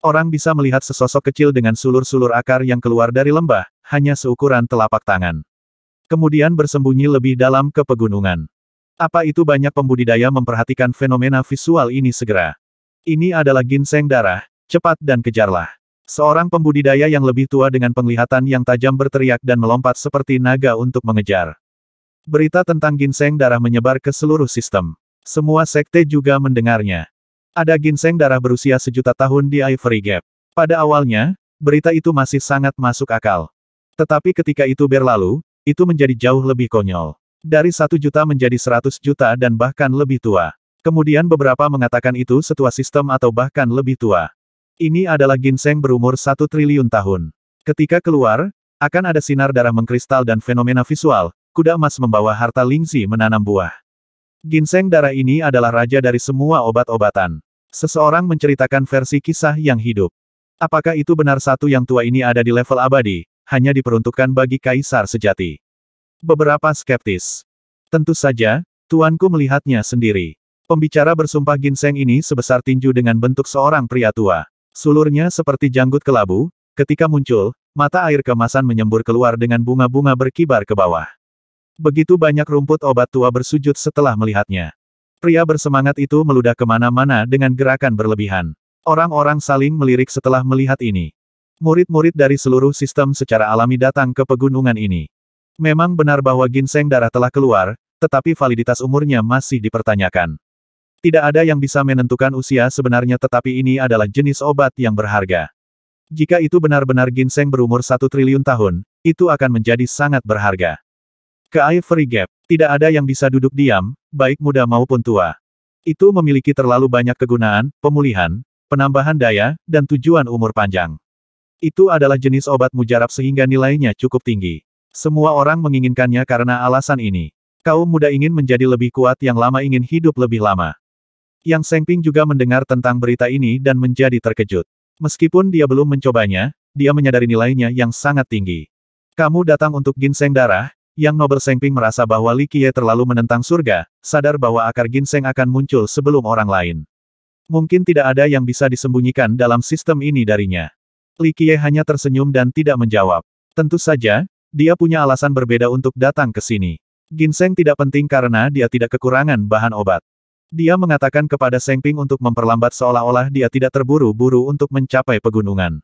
Orang bisa melihat sesosok kecil dengan sulur-sulur akar yang keluar dari lembah, hanya seukuran telapak tangan. Kemudian bersembunyi lebih dalam ke pegunungan. Apa itu banyak pembudidaya memperhatikan fenomena visual ini segera. Ini adalah ginseng darah, cepat dan kejarlah. Seorang pembudidaya yang lebih tua dengan penglihatan yang tajam berteriak dan melompat seperti naga untuk mengejar. Berita tentang ginseng darah menyebar ke seluruh sistem. Semua sekte juga mendengarnya. Ada ginseng darah berusia sejuta tahun di Ivory Gap. Pada awalnya, berita itu masih sangat masuk akal. Tetapi ketika itu berlalu, itu menjadi jauh lebih konyol. Dari satu juta menjadi seratus juta dan bahkan lebih tua. Kemudian beberapa mengatakan itu setua sistem atau bahkan lebih tua. Ini adalah ginseng berumur satu triliun tahun. Ketika keluar, akan ada sinar darah mengkristal dan fenomena visual, kuda emas membawa harta lingzi menanam buah. Ginseng darah ini adalah raja dari semua obat-obatan. Seseorang menceritakan versi kisah yang hidup. Apakah itu benar satu yang tua ini ada di level abadi, hanya diperuntukkan bagi kaisar sejati? Beberapa skeptis. Tentu saja, tuanku melihatnya sendiri. Pembicara bersumpah ginseng ini sebesar tinju dengan bentuk seorang pria tua. Sulurnya seperti janggut kelabu, ketika muncul, mata air kemasan menyembur keluar dengan bunga-bunga berkibar ke bawah. Begitu banyak rumput obat tua bersujud setelah melihatnya. Pria bersemangat itu meludah kemana-mana dengan gerakan berlebihan. Orang-orang saling melirik setelah melihat ini. Murid-murid dari seluruh sistem secara alami datang ke pegunungan ini. Memang benar bahwa ginseng darah telah keluar, tetapi validitas umurnya masih dipertanyakan. Tidak ada yang bisa menentukan usia sebenarnya tetapi ini adalah jenis obat yang berharga. Jika itu benar-benar ginseng berumur satu triliun tahun, itu akan menjadi sangat berharga. Ke Ivory Gap, tidak ada yang bisa duduk diam, baik muda maupun tua. Itu memiliki terlalu banyak kegunaan, pemulihan, penambahan daya, dan tujuan umur panjang. Itu adalah jenis obat mujarab sehingga nilainya cukup tinggi. Semua orang menginginkannya karena alasan ini. Kaum muda ingin menjadi lebih kuat yang lama ingin hidup lebih lama. Yang Sengping juga mendengar tentang berita ini dan menjadi terkejut. Meskipun dia belum mencobanya, dia menyadari nilainya yang sangat tinggi. Kamu datang untuk ginseng darah, yang Noble Sengping merasa bahwa Li Qiye terlalu menentang surga, sadar bahwa akar ginseng akan muncul sebelum orang lain. Mungkin tidak ada yang bisa disembunyikan dalam sistem ini darinya. Li Qiye hanya tersenyum dan tidak menjawab. Tentu saja, dia punya alasan berbeda untuk datang ke sini. Ginseng tidak penting karena dia tidak kekurangan bahan obat. Dia mengatakan kepada Sengping untuk memperlambat seolah-olah dia tidak terburu-buru untuk mencapai pegunungan.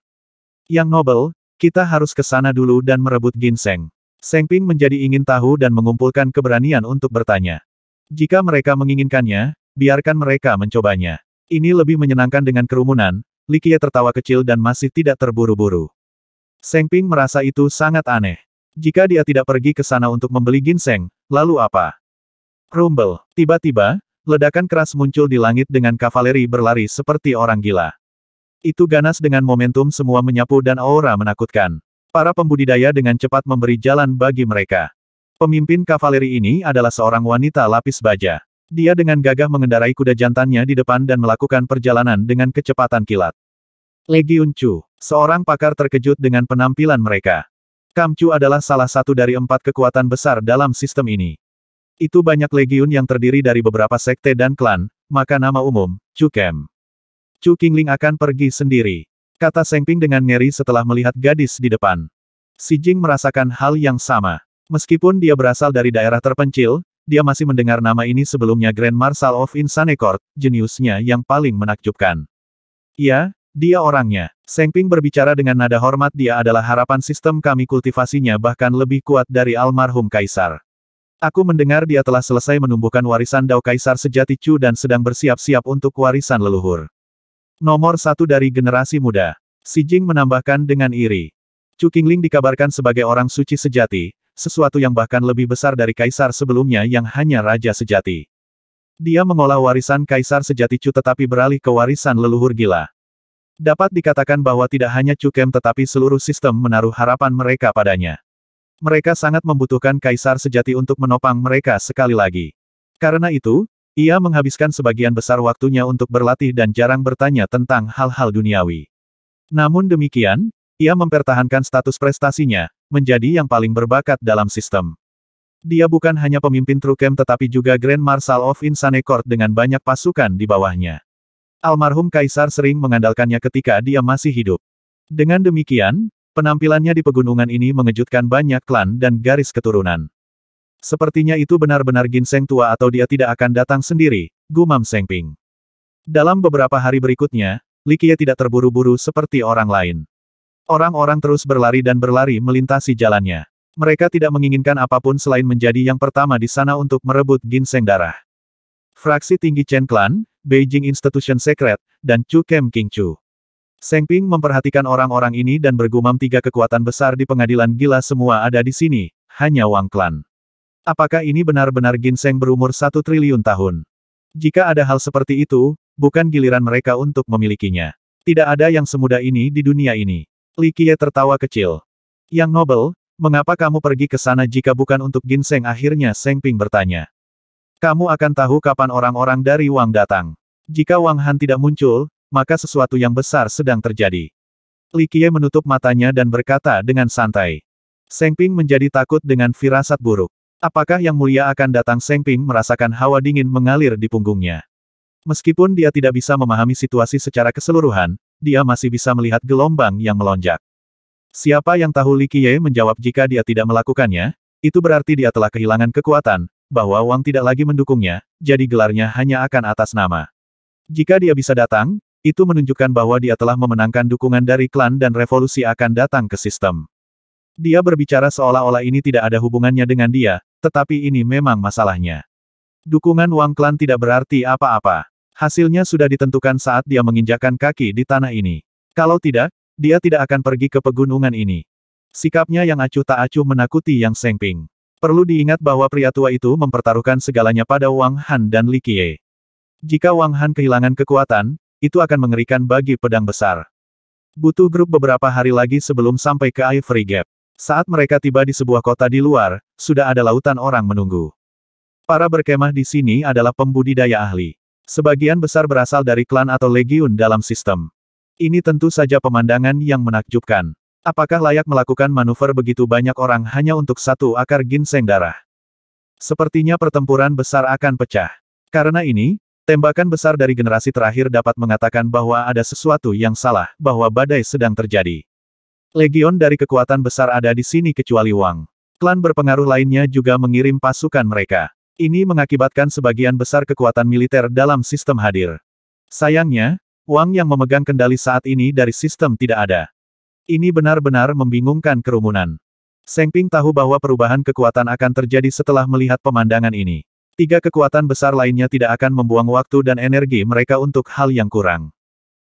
Yang Nobel, kita harus ke sana dulu dan merebut ginseng. Seng Ping menjadi ingin tahu dan mengumpulkan keberanian untuk bertanya. Jika mereka menginginkannya, biarkan mereka mencobanya. Ini lebih menyenangkan dengan kerumunan, Likia tertawa kecil dan masih tidak terburu-buru. Seng Ping merasa itu sangat aneh. Jika dia tidak pergi ke sana untuk membeli ginseng, lalu apa? Rumble, tiba-tiba, ledakan keras muncul di langit dengan kavaleri berlari seperti orang gila. Itu ganas dengan momentum semua menyapu dan aura menakutkan. Para pembudidaya dengan cepat memberi jalan bagi mereka. Pemimpin kavaleri ini adalah seorang wanita lapis baja. Dia dengan gagah mengendarai kuda jantannya di depan dan melakukan perjalanan dengan kecepatan kilat. Legiun Chu, seorang pakar terkejut dengan penampilan mereka. Kamcu adalah salah satu dari empat kekuatan besar dalam sistem ini. Itu banyak legiun yang terdiri dari beberapa sekte dan klan, maka nama umum, Chu Kem. Chu Qingling akan pergi sendiri. Kata Sengping dengan ngeri setelah melihat gadis di depan. Si Jing merasakan hal yang sama. Meskipun dia berasal dari daerah terpencil, dia masih mendengar nama ini sebelumnya Grand Marshal of Insane Court, jeniusnya yang paling menakjubkan. Iya, dia orangnya. Sengping berbicara dengan nada hormat dia adalah harapan sistem kami kultivasinya bahkan lebih kuat dari almarhum Kaisar. Aku mendengar dia telah selesai menumbuhkan warisan Dao Kaisar sejati Chu dan sedang bersiap-siap untuk warisan leluhur. Nomor satu dari generasi muda. Si Jing menambahkan dengan iri. Chu Qingling dikabarkan sebagai orang suci sejati, sesuatu yang bahkan lebih besar dari kaisar sebelumnya yang hanya raja sejati. Dia mengolah warisan kaisar sejati Chu tetapi beralih ke warisan leluhur gila. Dapat dikatakan bahwa tidak hanya Chu Kem tetapi seluruh sistem menaruh harapan mereka padanya. Mereka sangat membutuhkan kaisar sejati untuk menopang mereka sekali lagi. Karena itu, ia menghabiskan sebagian besar waktunya untuk berlatih dan jarang bertanya tentang hal-hal duniawi. Namun demikian, ia mempertahankan status prestasinya, menjadi yang paling berbakat dalam sistem. Dia bukan hanya pemimpin True tetapi juga Grand Marshal of Insane Court dengan banyak pasukan di bawahnya. Almarhum Kaisar sering mengandalkannya ketika dia masih hidup. Dengan demikian, penampilannya di pegunungan ini mengejutkan banyak klan dan garis keturunan. Sepertinya itu benar-benar ginseng tua atau dia tidak akan datang sendiri, gumam Seng Dalam beberapa hari berikutnya, Likie tidak terburu-buru seperti orang lain. Orang-orang terus berlari dan berlari melintasi jalannya. Mereka tidak menginginkan apapun selain menjadi yang pertama di sana untuk merebut ginseng darah. Fraksi tinggi Chen Clan, Beijing Institution Secret, dan Chu Kem King Chu. Seng Ping memperhatikan orang-orang ini dan bergumam tiga kekuatan besar di pengadilan gila semua ada di sini, hanya Wang Clan. Apakah ini benar-benar ginseng berumur satu triliun tahun? Jika ada hal seperti itu, bukan giliran mereka untuk memilikinya. Tidak ada yang semudah ini di dunia ini. Li Qiye tertawa kecil. Yang Nobel, mengapa kamu pergi ke sana jika bukan untuk ginseng? Akhirnya Seng Ping bertanya. Kamu akan tahu kapan orang-orang dari Wang datang. Jika Wang Han tidak muncul, maka sesuatu yang besar sedang terjadi. Li Qiye menutup matanya dan berkata dengan santai. Seng Ping menjadi takut dengan firasat buruk. Apakah Yang Mulia akan datang Seng Ping merasakan hawa dingin mengalir di punggungnya. Meskipun dia tidak bisa memahami situasi secara keseluruhan, dia masih bisa melihat gelombang yang melonjak. Siapa yang tahu Li Qiye menjawab jika dia tidak melakukannya, itu berarti dia telah kehilangan kekuatan, bahwa Wang tidak lagi mendukungnya, jadi gelarnya hanya akan atas nama. Jika dia bisa datang, itu menunjukkan bahwa dia telah memenangkan dukungan dari klan dan revolusi akan datang ke sistem. Dia berbicara seolah-olah ini tidak ada hubungannya dengan dia, tetapi ini memang masalahnya. Dukungan Wang Klan tidak berarti apa-apa. Hasilnya sudah ditentukan saat dia menginjakan kaki di tanah ini. Kalau tidak, dia tidak akan pergi ke pegunungan ini. Sikapnya yang acuh tak acuh menakuti Yang Sengping. Perlu diingat bahwa pria tua itu mempertaruhkan segalanya pada Wang Han dan Li Qiye. Jika Wang Han kehilangan kekuatan, itu akan mengerikan bagi pedang besar. Butuh grup beberapa hari lagi sebelum sampai ke Ivory Gap. Saat mereka tiba di sebuah kota di luar, sudah ada lautan orang menunggu. Para berkemah di sini adalah pembudidaya ahli. Sebagian besar berasal dari klan atau legiun dalam sistem. Ini tentu saja pemandangan yang menakjubkan. Apakah layak melakukan manuver begitu banyak orang hanya untuk satu akar ginseng darah? Sepertinya pertempuran besar akan pecah. Karena ini, tembakan besar dari generasi terakhir dapat mengatakan bahwa ada sesuatu yang salah, bahwa badai sedang terjadi. Legion dari kekuatan besar ada di sini kecuali Wang. Klan berpengaruh lainnya juga mengirim pasukan mereka. Ini mengakibatkan sebagian besar kekuatan militer dalam sistem hadir. Sayangnya, Wang yang memegang kendali saat ini dari sistem tidak ada. Ini benar-benar membingungkan kerumunan. Seng tahu bahwa perubahan kekuatan akan terjadi setelah melihat pemandangan ini. Tiga kekuatan besar lainnya tidak akan membuang waktu dan energi mereka untuk hal yang kurang.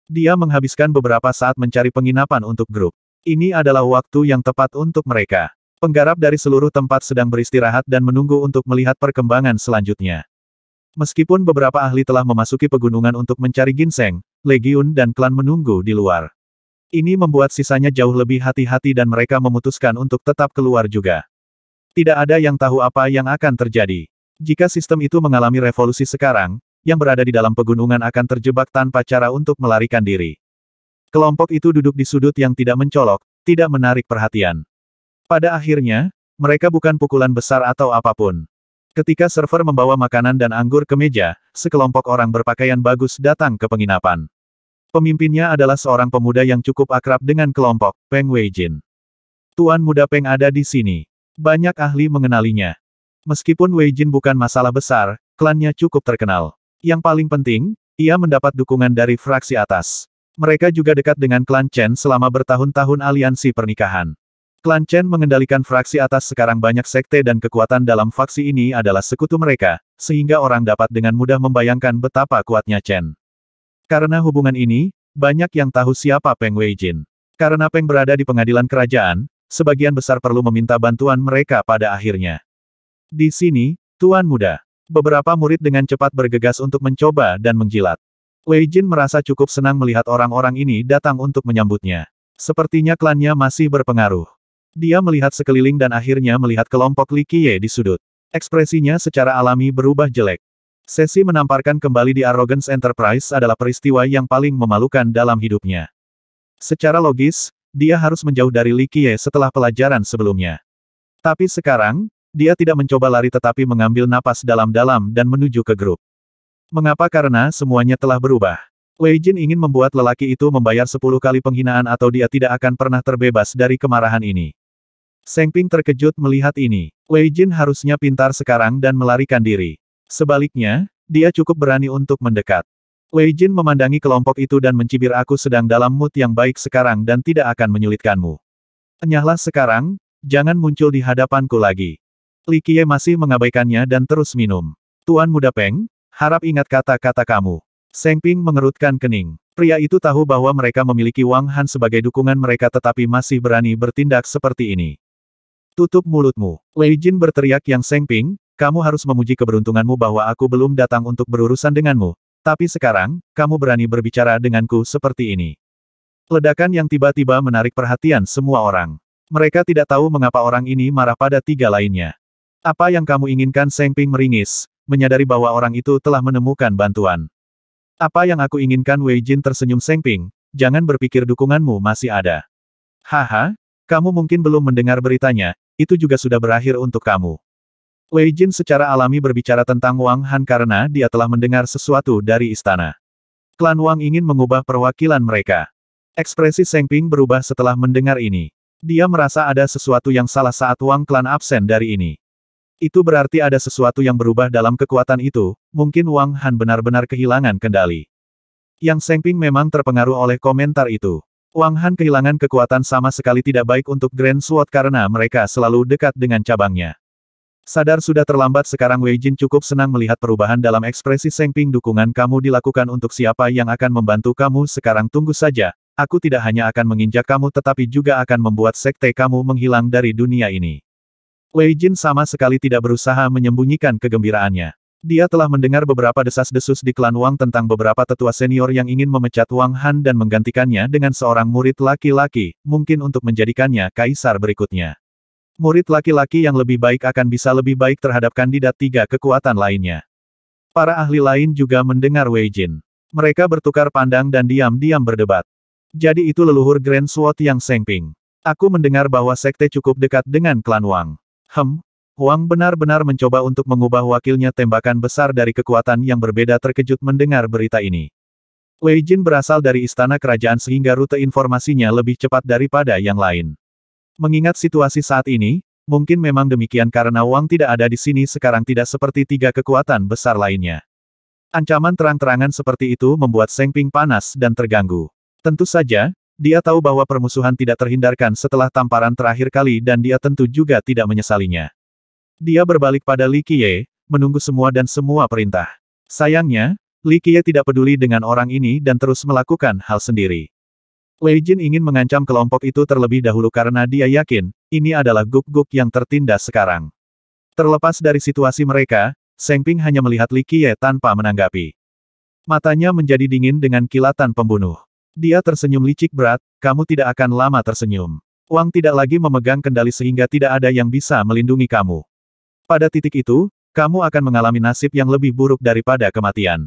Dia menghabiskan beberapa saat mencari penginapan untuk grup. Ini adalah waktu yang tepat untuk mereka. Penggarap dari seluruh tempat sedang beristirahat dan menunggu untuk melihat perkembangan selanjutnya. Meskipun beberapa ahli telah memasuki pegunungan untuk mencari ginseng, legiun dan klan menunggu di luar. Ini membuat sisanya jauh lebih hati-hati dan mereka memutuskan untuk tetap keluar juga. Tidak ada yang tahu apa yang akan terjadi. Jika sistem itu mengalami revolusi sekarang, yang berada di dalam pegunungan akan terjebak tanpa cara untuk melarikan diri. Kelompok itu duduk di sudut yang tidak mencolok, tidak menarik perhatian. Pada akhirnya, mereka bukan pukulan besar atau apapun. Ketika server membawa makanan dan anggur ke meja, sekelompok orang berpakaian bagus datang ke penginapan. Pemimpinnya adalah seorang pemuda yang cukup akrab dengan kelompok, Peng Weijin. Tuan muda Peng ada di sini. Banyak ahli mengenalinya. Meskipun Weijin bukan masalah besar, klannya cukup terkenal. Yang paling penting, ia mendapat dukungan dari fraksi atas. Mereka juga dekat dengan klan Chen selama bertahun-tahun aliansi pernikahan. Klan Chen mengendalikan fraksi atas sekarang banyak sekte dan kekuatan dalam faksi ini adalah sekutu mereka, sehingga orang dapat dengan mudah membayangkan betapa kuatnya Chen. Karena hubungan ini, banyak yang tahu siapa Peng Wei Jin. Karena Peng berada di pengadilan kerajaan, sebagian besar perlu meminta bantuan mereka pada akhirnya. Di sini, Tuan Muda. Beberapa murid dengan cepat bergegas untuk mencoba dan menjilat. Wei Jin merasa cukup senang melihat orang-orang ini datang untuk menyambutnya. Sepertinya klannya masih berpengaruh. Dia melihat sekeliling dan akhirnya melihat kelompok Li Qiye di sudut. Ekspresinya secara alami berubah jelek. Sesi menamparkan kembali di Arrogance Enterprise adalah peristiwa yang paling memalukan dalam hidupnya. Secara logis, dia harus menjauh dari Li Qiye setelah pelajaran sebelumnya. Tapi sekarang, dia tidak mencoba lari tetapi mengambil napas dalam-dalam dan menuju ke grup. Mengapa karena semuanya telah berubah? Wei Jin ingin membuat lelaki itu membayar sepuluh kali penghinaan atau dia tidak akan pernah terbebas dari kemarahan ini. Seng Ping terkejut melihat ini. Wei Jin harusnya pintar sekarang dan melarikan diri. Sebaliknya, dia cukup berani untuk mendekat. Wei Jin memandangi kelompok itu dan mencibir aku sedang dalam mood yang baik sekarang dan tidak akan menyulitkanmu. Enyahlah sekarang, jangan muncul di hadapanku lagi. Li Qiye masih mengabaikannya dan terus minum. Tuan Muda Peng, Harap ingat kata-kata kamu. Seng mengerutkan kening. Pria itu tahu bahwa mereka memiliki Wang Han sebagai dukungan mereka tetapi masih berani bertindak seperti ini. Tutup mulutmu. Wei Jin berteriak yang Seng kamu harus memuji keberuntunganmu bahwa aku belum datang untuk berurusan denganmu. Tapi sekarang, kamu berani berbicara denganku seperti ini. Ledakan yang tiba-tiba menarik perhatian semua orang. Mereka tidak tahu mengapa orang ini marah pada tiga lainnya. Apa yang kamu inginkan Seng meringis, menyadari bahwa orang itu telah menemukan bantuan. Apa yang aku inginkan Wei Jin tersenyum sengping, jangan berpikir dukunganmu masih ada. Haha, kamu mungkin belum mendengar beritanya, itu juga sudah berakhir untuk kamu. Wei Jin secara alami berbicara tentang Wang Han karena dia telah mendengar sesuatu dari istana. Klan Wang ingin mengubah perwakilan mereka. Ekspresi Sengping berubah setelah mendengar ini. Dia merasa ada sesuatu yang salah saat Wang klan absen dari ini. Itu berarti ada sesuatu yang berubah dalam kekuatan itu, mungkin Wang Han benar-benar kehilangan kendali. Yang Sengping memang terpengaruh oleh komentar itu. Wang Han kehilangan kekuatan sama sekali tidak baik untuk Grand Sword karena mereka selalu dekat dengan cabangnya. Sadar sudah terlambat sekarang Wei Jin cukup senang melihat perubahan dalam ekspresi Sengping dukungan kamu dilakukan untuk siapa yang akan membantu kamu sekarang tunggu saja, aku tidak hanya akan menginjak kamu tetapi juga akan membuat sekte kamu menghilang dari dunia ini. Wei Jin sama sekali tidak berusaha menyembunyikan kegembiraannya. Dia telah mendengar beberapa desas-desus di klan Wang tentang beberapa tetua senior yang ingin memecat Wang Han dan menggantikannya dengan seorang murid laki-laki, mungkin untuk menjadikannya kaisar berikutnya. Murid laki-laki yang lebih baik akan bisa lebih baik terhadap kandidat tiga kekuatan lainnya. Para ahli lain juga mendengar Wei Jin. Mereka bertukar pandang dan diam-diam berdebat. Jadi itu leluhur Grand Sword yang Sengping. Aku mendengar bahwa sekte cukup dekat dengan klan Wang. Hem, Huang benar-benar mencoba untuk mengubah wakilnya tembakan besar dari kekuatan yang berbeda terkejut mendengar berita ini. Wei Jin berasal dari istana kerajaan sehingga rute informasinya lebih cepat daripada yang lain. Mengingat situasi saat ini, mungkin memang demikian karena Wang tidak ada di sini sekarang tidak seperti tiga kekuatan besar lainnya. Ancaman terang-terangan seperti itu membuat Seng Ping panas dan terganggu. Tentu saja, dia tahu bahwa permusuhan tidak terhindarkan setelah tamparan terakhir kali dan dia tentu juga tidak menyesalinya. Dia berbalik pada Li Qiye, menunggu semua dan semua perintah. Sayangnya, Li Qiye tidak peduli dengan orang ini dan terus melakukan hal sendiri. Lei Jin ingin mengancam kelompok itu terlebih dahulu karena dia yakin, ini adalah guk-guk yang tertindas sekarang. Terlepas dari situasi mereka, Seng Ping hanya melihat Li Qiye tanpa menanggapi. Matanya menjadi dingin dengan kilatan pembunuh. Dia tersenyum licik berat, kamu tidak akan lama tersenyum. Wang tidak lagi memegang kendali sehingga tidak ada yang bisa melindungi kamu. Pada titik itu, kamu akan mengalami nasib yang lebih buruk daripada kematian.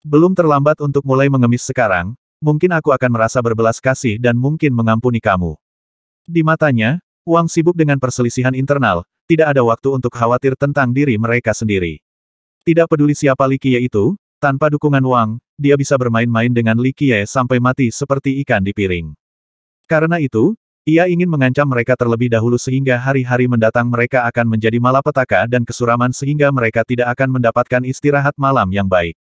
Belum terlambat untuk mulai mengemis sekarang, mungkin aku akan merasa berbelas kasih dan mungkin mengampuni kamu. Di matanya, Wang sibuk dengan perselisihan internal, tidak ada waktu untuk khawatir tentang diri mereka sendiri. Tidak peduli siapa Li itu, tanpa dukungan Wang, dia bisa bermain-main dengan Li Qiye sampai mati seperti ikan di piring. Karena itu, ia ingin mengancam mereka terlebih dahulu sehingga hari-hari mendatang mereka akan menjadi malapetaka dan kesuraman sehingga mereka tidak akan mendapatkan istirahat malam yang baik.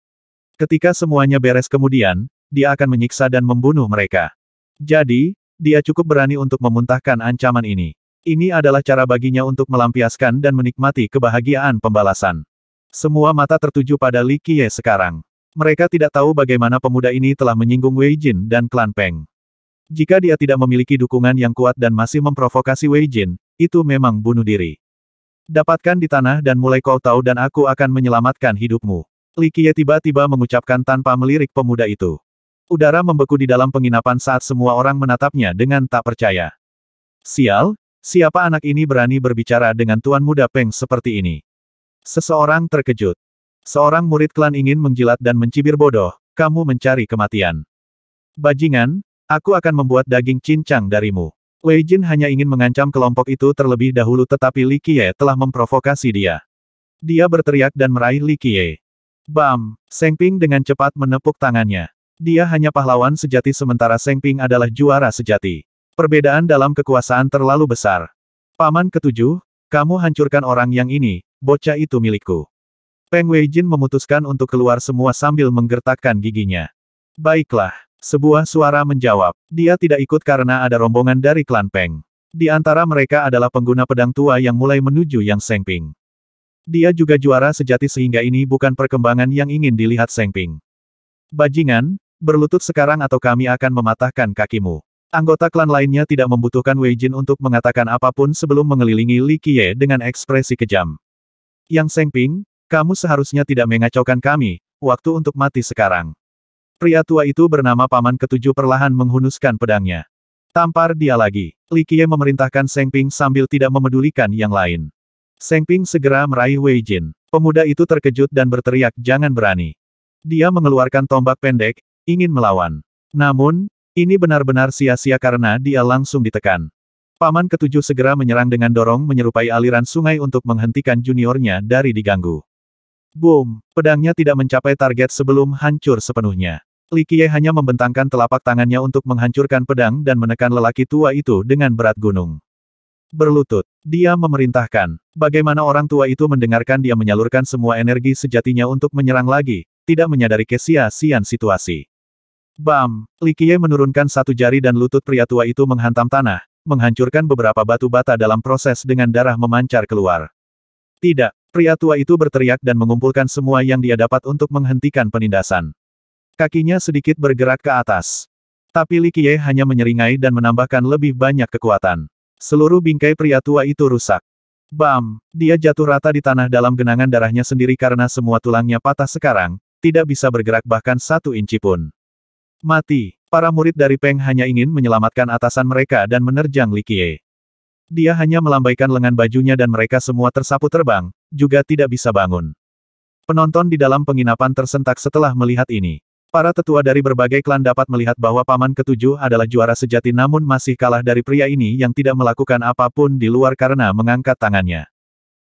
Ketika semuanya beres kemudian, dia akan menyiksa dan membunuh mereka. Jadi, dia cukup berani untuk memuntahkan ancaman ini. Ini adalah cara baginya untuk melampiaskan dan menikmati kebahagiaan pembalasan. Semua mata tertuju pada Li Qiye sekarang. Mereka tidak tahu bagaimana pemuda ini telah menyinggung Wei Jin dan klan Peng. Jika dia tidak memiliki dukungan yang kuat dan masih memprovokasi Wei Jin, itu memang bunuh diri. Dapatkan di tanah dan mulai kau tahu dan aku akan menyelamatkan hidupmu. Li Qiye tiba-tiba mengucapkan tanpa melirik pemuda itu. Udara membeku di dalam penginapan saat semua orang menatapnya dengan tak percaya. Sial, siapa anak ini berani berbicara dengan tuan muda Peng seperti ini? Seseorang terkejut. Seorang murid klan ingin menjilat dan mencibir bodoh, kamu mencari kematian. Bajingan, aku akan membuat daging cincang darimu. Wei Jin hanya ingin mengancam kelompok itu terlebih dahulu tetapi Li Qiye telah memprovokasi dia. Dia berteriak dan meraih Li Qiye. Bam! Seng Ping dengan cepat menepuk tangannya. Dia hanya pahlawan sejati sementara Seng Ping adalah juara sejati. Perbedaan dalam kekuasaan terlalu besar. Paman ketujuh, kamu hancurkan orang yang ini, bocah itu milikku. Peng Wei Jin memutuskan untuk keluar semua sambil menggertakkan giginya. Baiklah, sebuah suara menjawab. Dia tidak ikut karena ada rombongan dari klan Peng. Di antara mereka adalah pengguna pedang tua yang mulai menuju Yang Sengping. Dia juga juara sejati sehingga ini bukan perkembangan yang ingin dilihat Sengping. Bajingan, berlutut sekarang atau kami akan mematahkan kakimu. Anggota klan lainnya tidak membutuhkan Wei Jin untuk mengatakan apapun sebelum mengelilingi Li Qiye dengan ekspresi kejam. Yang Sengping, kamu seharusnya tidak mengacaukan kami, waktu untuk mati sekarang. Pria tua itu bernama Paman Ketujuh perlahan menghunuskan pedangnya. Tampar dia lagi. Li Qiye memerintahkan Seng Ping sambil tidak memedulikan yang lain. Seng Ping segera meraih Wei Jin. Pemuda itu terkejut dan berteriak jangan berani. Dia mengeluarkan tombak pendek, ingin melawan. Namun, ini benar-benar sia-sia karena dia langsung ditekan. Paman ketujuh segera menyerang dengan dorong menyerupai aliran sungai untuk menghentikan juniornya dari diganggu. Boom! Pedangnya tidak mencapai target sebelum hancur sepenuhnya. Li Qiye hanya membentangkan telapak tangannya untuk menghancurkan pedang dan menekan lelaki tua itu dengan berat gunung. Berlutut, dia memerintahkan. Bagaimana orang tua itu mendengarkan dia menyalurkan semua energi sejatinya untuk menyerang lagi, tidak menyadari kesia-sian situasi. Bam! Li Qiye menurunkan satu jari dan lutut pria tua itu menghantam tanah, menghancurkan beberapa batu bata dalam proses dengan darah memancar keluar. Tidak, Pria tua itu berteriak dan mengumpulkan semua yang dia dapat untuk menghentikan penindasan. Kakinya sedikit bergerak ke atas. Tapi Li Qiye hanya menyeringai dan menambahkan lebih banyak kekuatan. Seluruh bingkai pria tua itu rusak. Bam! Dia jatuh rata di tanah dalam genangan darahnya sendiri karena semua tulangnya patah sekarang, tidak bisa bergerak bahkan satu inci pun. Mati! Para murid dari Peng hanya ingin menyelamatkan atasan mereka dan menerjang Li Qiye. Dia hanya melambaikan lengan bajunya dan mereka semua tersapu terbang, juga tidak bisa bangun. Penonton di dalam penginapan tersentak setelah melihat ini. Para tetua dari berbagai klan dapat melihat bahwa paman ketujuh adalah juara sejati namun masih kalah dari pria ini yang tidak melakukan apapun di luar karena mengangkat tangannya.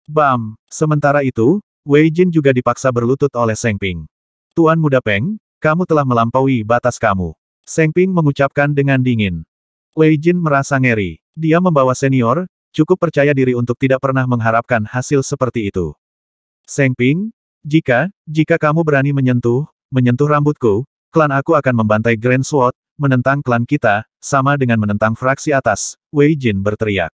Bam! Sementara itu, Wei Jin juga dipaksa berlutut oleh Seng Ping. Tuan muda Peng, kamu telah melampaui batas kamu. Seng Ping mengucapkan dengan dingin. Wei Jin merasa ngeri. Dia membawa senior, cukup percaya diri untuk tidak pernah mengharapkan hasil seperti itu. Seng Ping, jika, jika kamu berani menyentuh, menyentuh rambutku, klan aku akan membantai Grand Sword, menentang klan kita, sama dengan menentang fraksi atas, Wei Jin berteriak.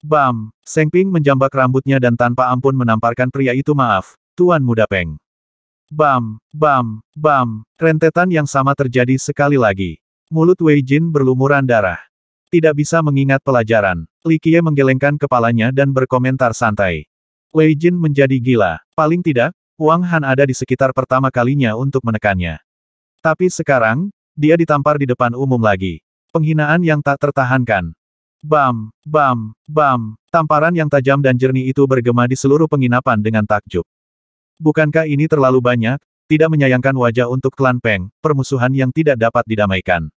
Bam! Seng Ping menjambak rambutnya dan tanpa ampun menamparkan pria itu maaf, Tuan Muda Peng. Bam! Bam! Bam! Rentetan yang sama terjadi sekali lagi. Mulut Wei Jin berlumuran darah. Tidak bisa mengingat pelajaran. Li Qiye menggelengkan kepalanya dan berkomentar santai. Wei Jin menjadi gila. Paling tidak, Wang Han ada di sekitar pertama kalinya untuk menekannya. Tapi sekarang, dia ditampar di depan umum lagi. Penghinaan yang tak tertahankan. Bam, bam, bam. Tamparan yang tajam dan jernih itu bergema di seluruh penginapan dengan takjub. Bukankah ini terlalu banyak, tidak menyayangkan wajah untuk klan Peng, permusuhan yang tidak dapat didamaikan.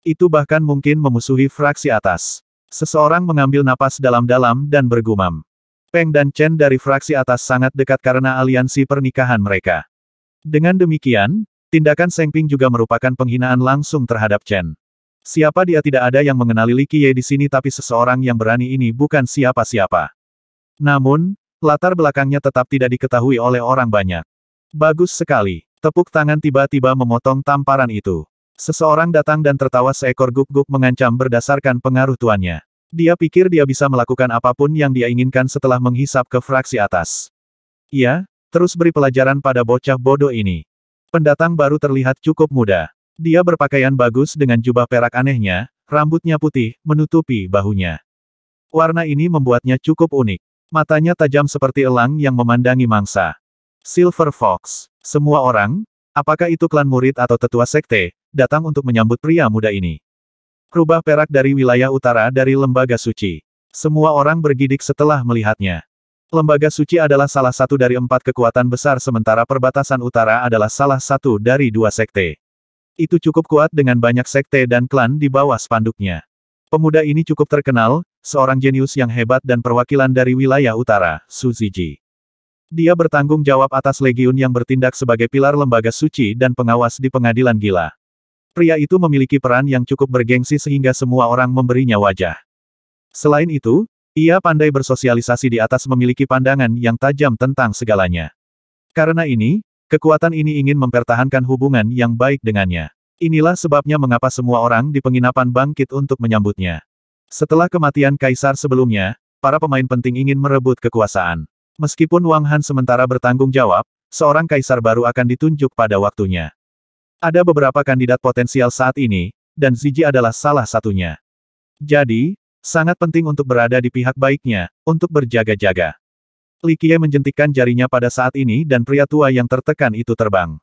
Itu bahkan mungkin memusuhi fraksi atas. Seseorang mengambil napas dalam-dalam dan bergumam. Peng dan Chen dari fraksi atas sangat dekat karena aliansi pernikahan mereka. Dengan demikian, tindakan Seng Ping juga merupakan penghinaan langsung terhadap Chen. Siapa dia tidak ada yang mengenali Li Qiye di sini tapi seseorang yang berani ini bukan siapa-siapa. Namun, latar belakangnya tetap tidak diketahui oleh orang banyak. Bagus sekali. Tepuk tangan tiba-tiba memotong tamparan itu. Seseorang datang dan tertawa seekor guk-guk mengancam berdasarkan pengaruh tuannya. Dia pikir dia bisa melakukan apapun yang dia inginkan setelah menghisap ke fraksi atas. Ia terus beri pelajaran pada bocah bodoh ini. Pendatang baru terlihat cukup muda. Dia berpakaian bagus dengan jubah perak anehnya, rambutnya putih, menutupi bahunya. Warna ini membuatnya cukup unik. Matanya tajam seperti elang yang memandangi mangsa. Silver Fox. Semua orang, apakah itu klan murid atau tetua sekte, datang untuk menyambut pria muda ini. Rubah perak dari wilayah utara dari lembaga suci. Semua orang bergidik setelah melihatnya. Lembaga suci adalah salah satu dari empat kekuatan besar sementara perbatasan utara adalah salah satu dari dua sekte. Itu cukup kuat dengan banyak sekte dan klan di bawah spanduknya. Pemuda ini cukup terkenal, seorang jenius yang hebat dan perwakilan dari wilayah utara, Suziji. Dia bertanggung jawab atas legiun yang bertindak sebagai pilar lembaga suci dan pengawas di pengadilan gila. Pria itu memiliki peran yang cukup bergengsi sehingga semua orang memberinya wajah. Selain itu, ia pandai bersosialisasi di atas memiliki pandangan yang tajam tentang segalanya. Karena ini, kekuatan ini ingin mempertahankan hubungan yang baik dengannya. Inilah sebabnya mengapa semua orang di penginapan bangkit untuk menyambutnya. Setelah kematian kaisar sebelumnya, para pemain penting ingin merebut kekuasaan. Meskipun Wang Han sementara bertanggung jawab, seorang kaisar baru akan ditunjuk pada waktunya. Ada beberapa kandidat potensial saat ini, dan Ziji adalah salah satunya. Jadi, sangat penting untuk berada di pihak baiknya, untuk berjaga-jaga. Likie menjentikan jarinya pada saat ini dan pria tua yang tertekan itu terbang.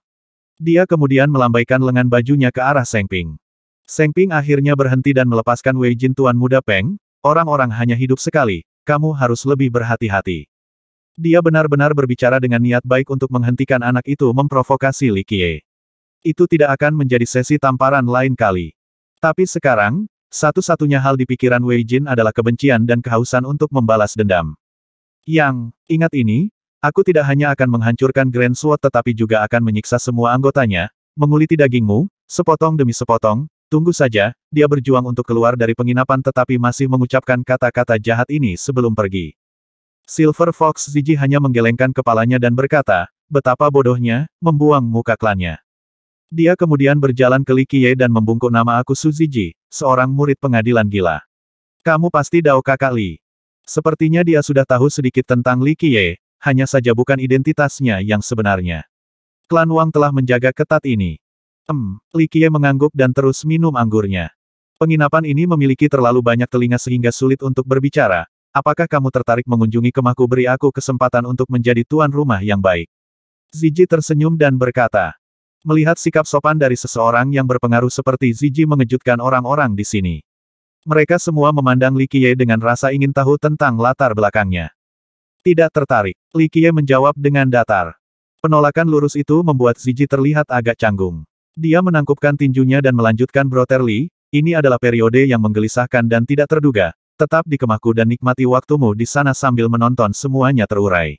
Dia kemudian melambaikan lengan bajunya ke arah Sengping. Sengping akhirnya berhenti dan melepaskan Wei Jin Tuan Muda Peng, orang-orang hanya hidup sekali, kamu harus lebih berhati-hati. Dia benar-benar berbicara dengan niat baik untuk menghentikan anak itu memprovokasi Likie. Itu tidak akan menjadi sesi tamparan lain kali. Tapi sekarang, satu-satunya hal di pikiran Wei Jin adalah kebencian dan kehausan untuk membalas dendam. Yang, ingat ini, aku tidak hanya akan menghancurkan Grand Sword tetapi juga akan menyiksa semua anggotanya, menguliti dagingmu, sepotong demi sepotong, Tunggu saja, dia berjuang untuk keluar dari penginapan tetapi masih mengucapkan kata-kata jahat ini sebelum pergi. Silver Fox Ziji hanya menggelengkan kepalanya dan berkata, betapa bodohnya, membuang muka klannya. Dia kemudian berjalan ke Likie dan membungkuk nama aku Ji, seorang murid pengadilan gila. Kamu pasti Dao Kakak Li. Sepertinya dia sudah tahu sedikit tentang Likie, hanya saja bukan identitasnya yang sebenarnya. Klan Wang telah menjaga ketat ini. Hmm, Likie mengangguk dan terus minum anggurnya. Penginapan ini memiliki terlalu banyak telinga sehingga sulit untuk berbicara. Apakah kamu tertarik mengunjungi kemahku beri aku kesempatan untuk menjadi tuan rumah yang baik? Ziji tersenyum dan berkata, Melihat sikap sopan dari seseorang yang berpengaruh seperti Ziji mengejutkan orang-orang di sini. Mereka semua memandang Li Qiye dengan rasa ingin tahu tentang latar belakangnya. Tidak tertarik, Li Qiye menjawab dengan datar. Penolakan lurus itu membuat Ziji terlihat agak canggung. Dia menangkupkan tinjunya dan melanjutkan broter Li, ini adalah periode yang menggelisahkan dan tidak terduga. Tetap di kemahku dan nikmati waktumu di sana sambil menonton semuanya terurai.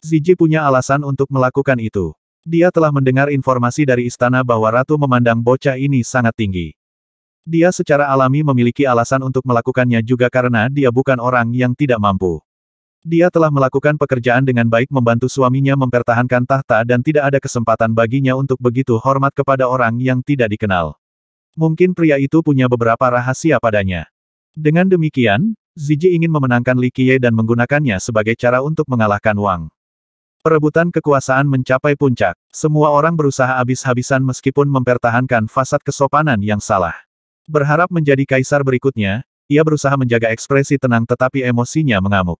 Ziji punya alasan untuk melakukan itu. Dia telah mendengar informasi dari istana bahwa ratu memandang bocah ini sangat tinggi. Dia secara alami memiliki alasan untuk melakukannya juga karena dia bukan orang yang tidak mampu. Dia telah melakukan pekerjaan dengan baik membantu suaminya mempertahankan tahta dan tidak ada kesempatan baginya untuk begitu hormat kepada orang yang tidak dikenal. Mungkin pria itu punya beberapa rahasia padanya. Dengan demikian, Ziji ingin memenangkan Li Qiye dan menggunakannya sebagai cara untuk mengalahkan Wang. Perebutan kekuasaan mencapai puncak. Semua orang berusaha habis-habisan meskipun mempertahankan fasad kesopanan yang salah. Berharap menjadi kaisar berikutnya, ia berusaha menjaga ekspresi tenang tetapi emosinya mengamuk.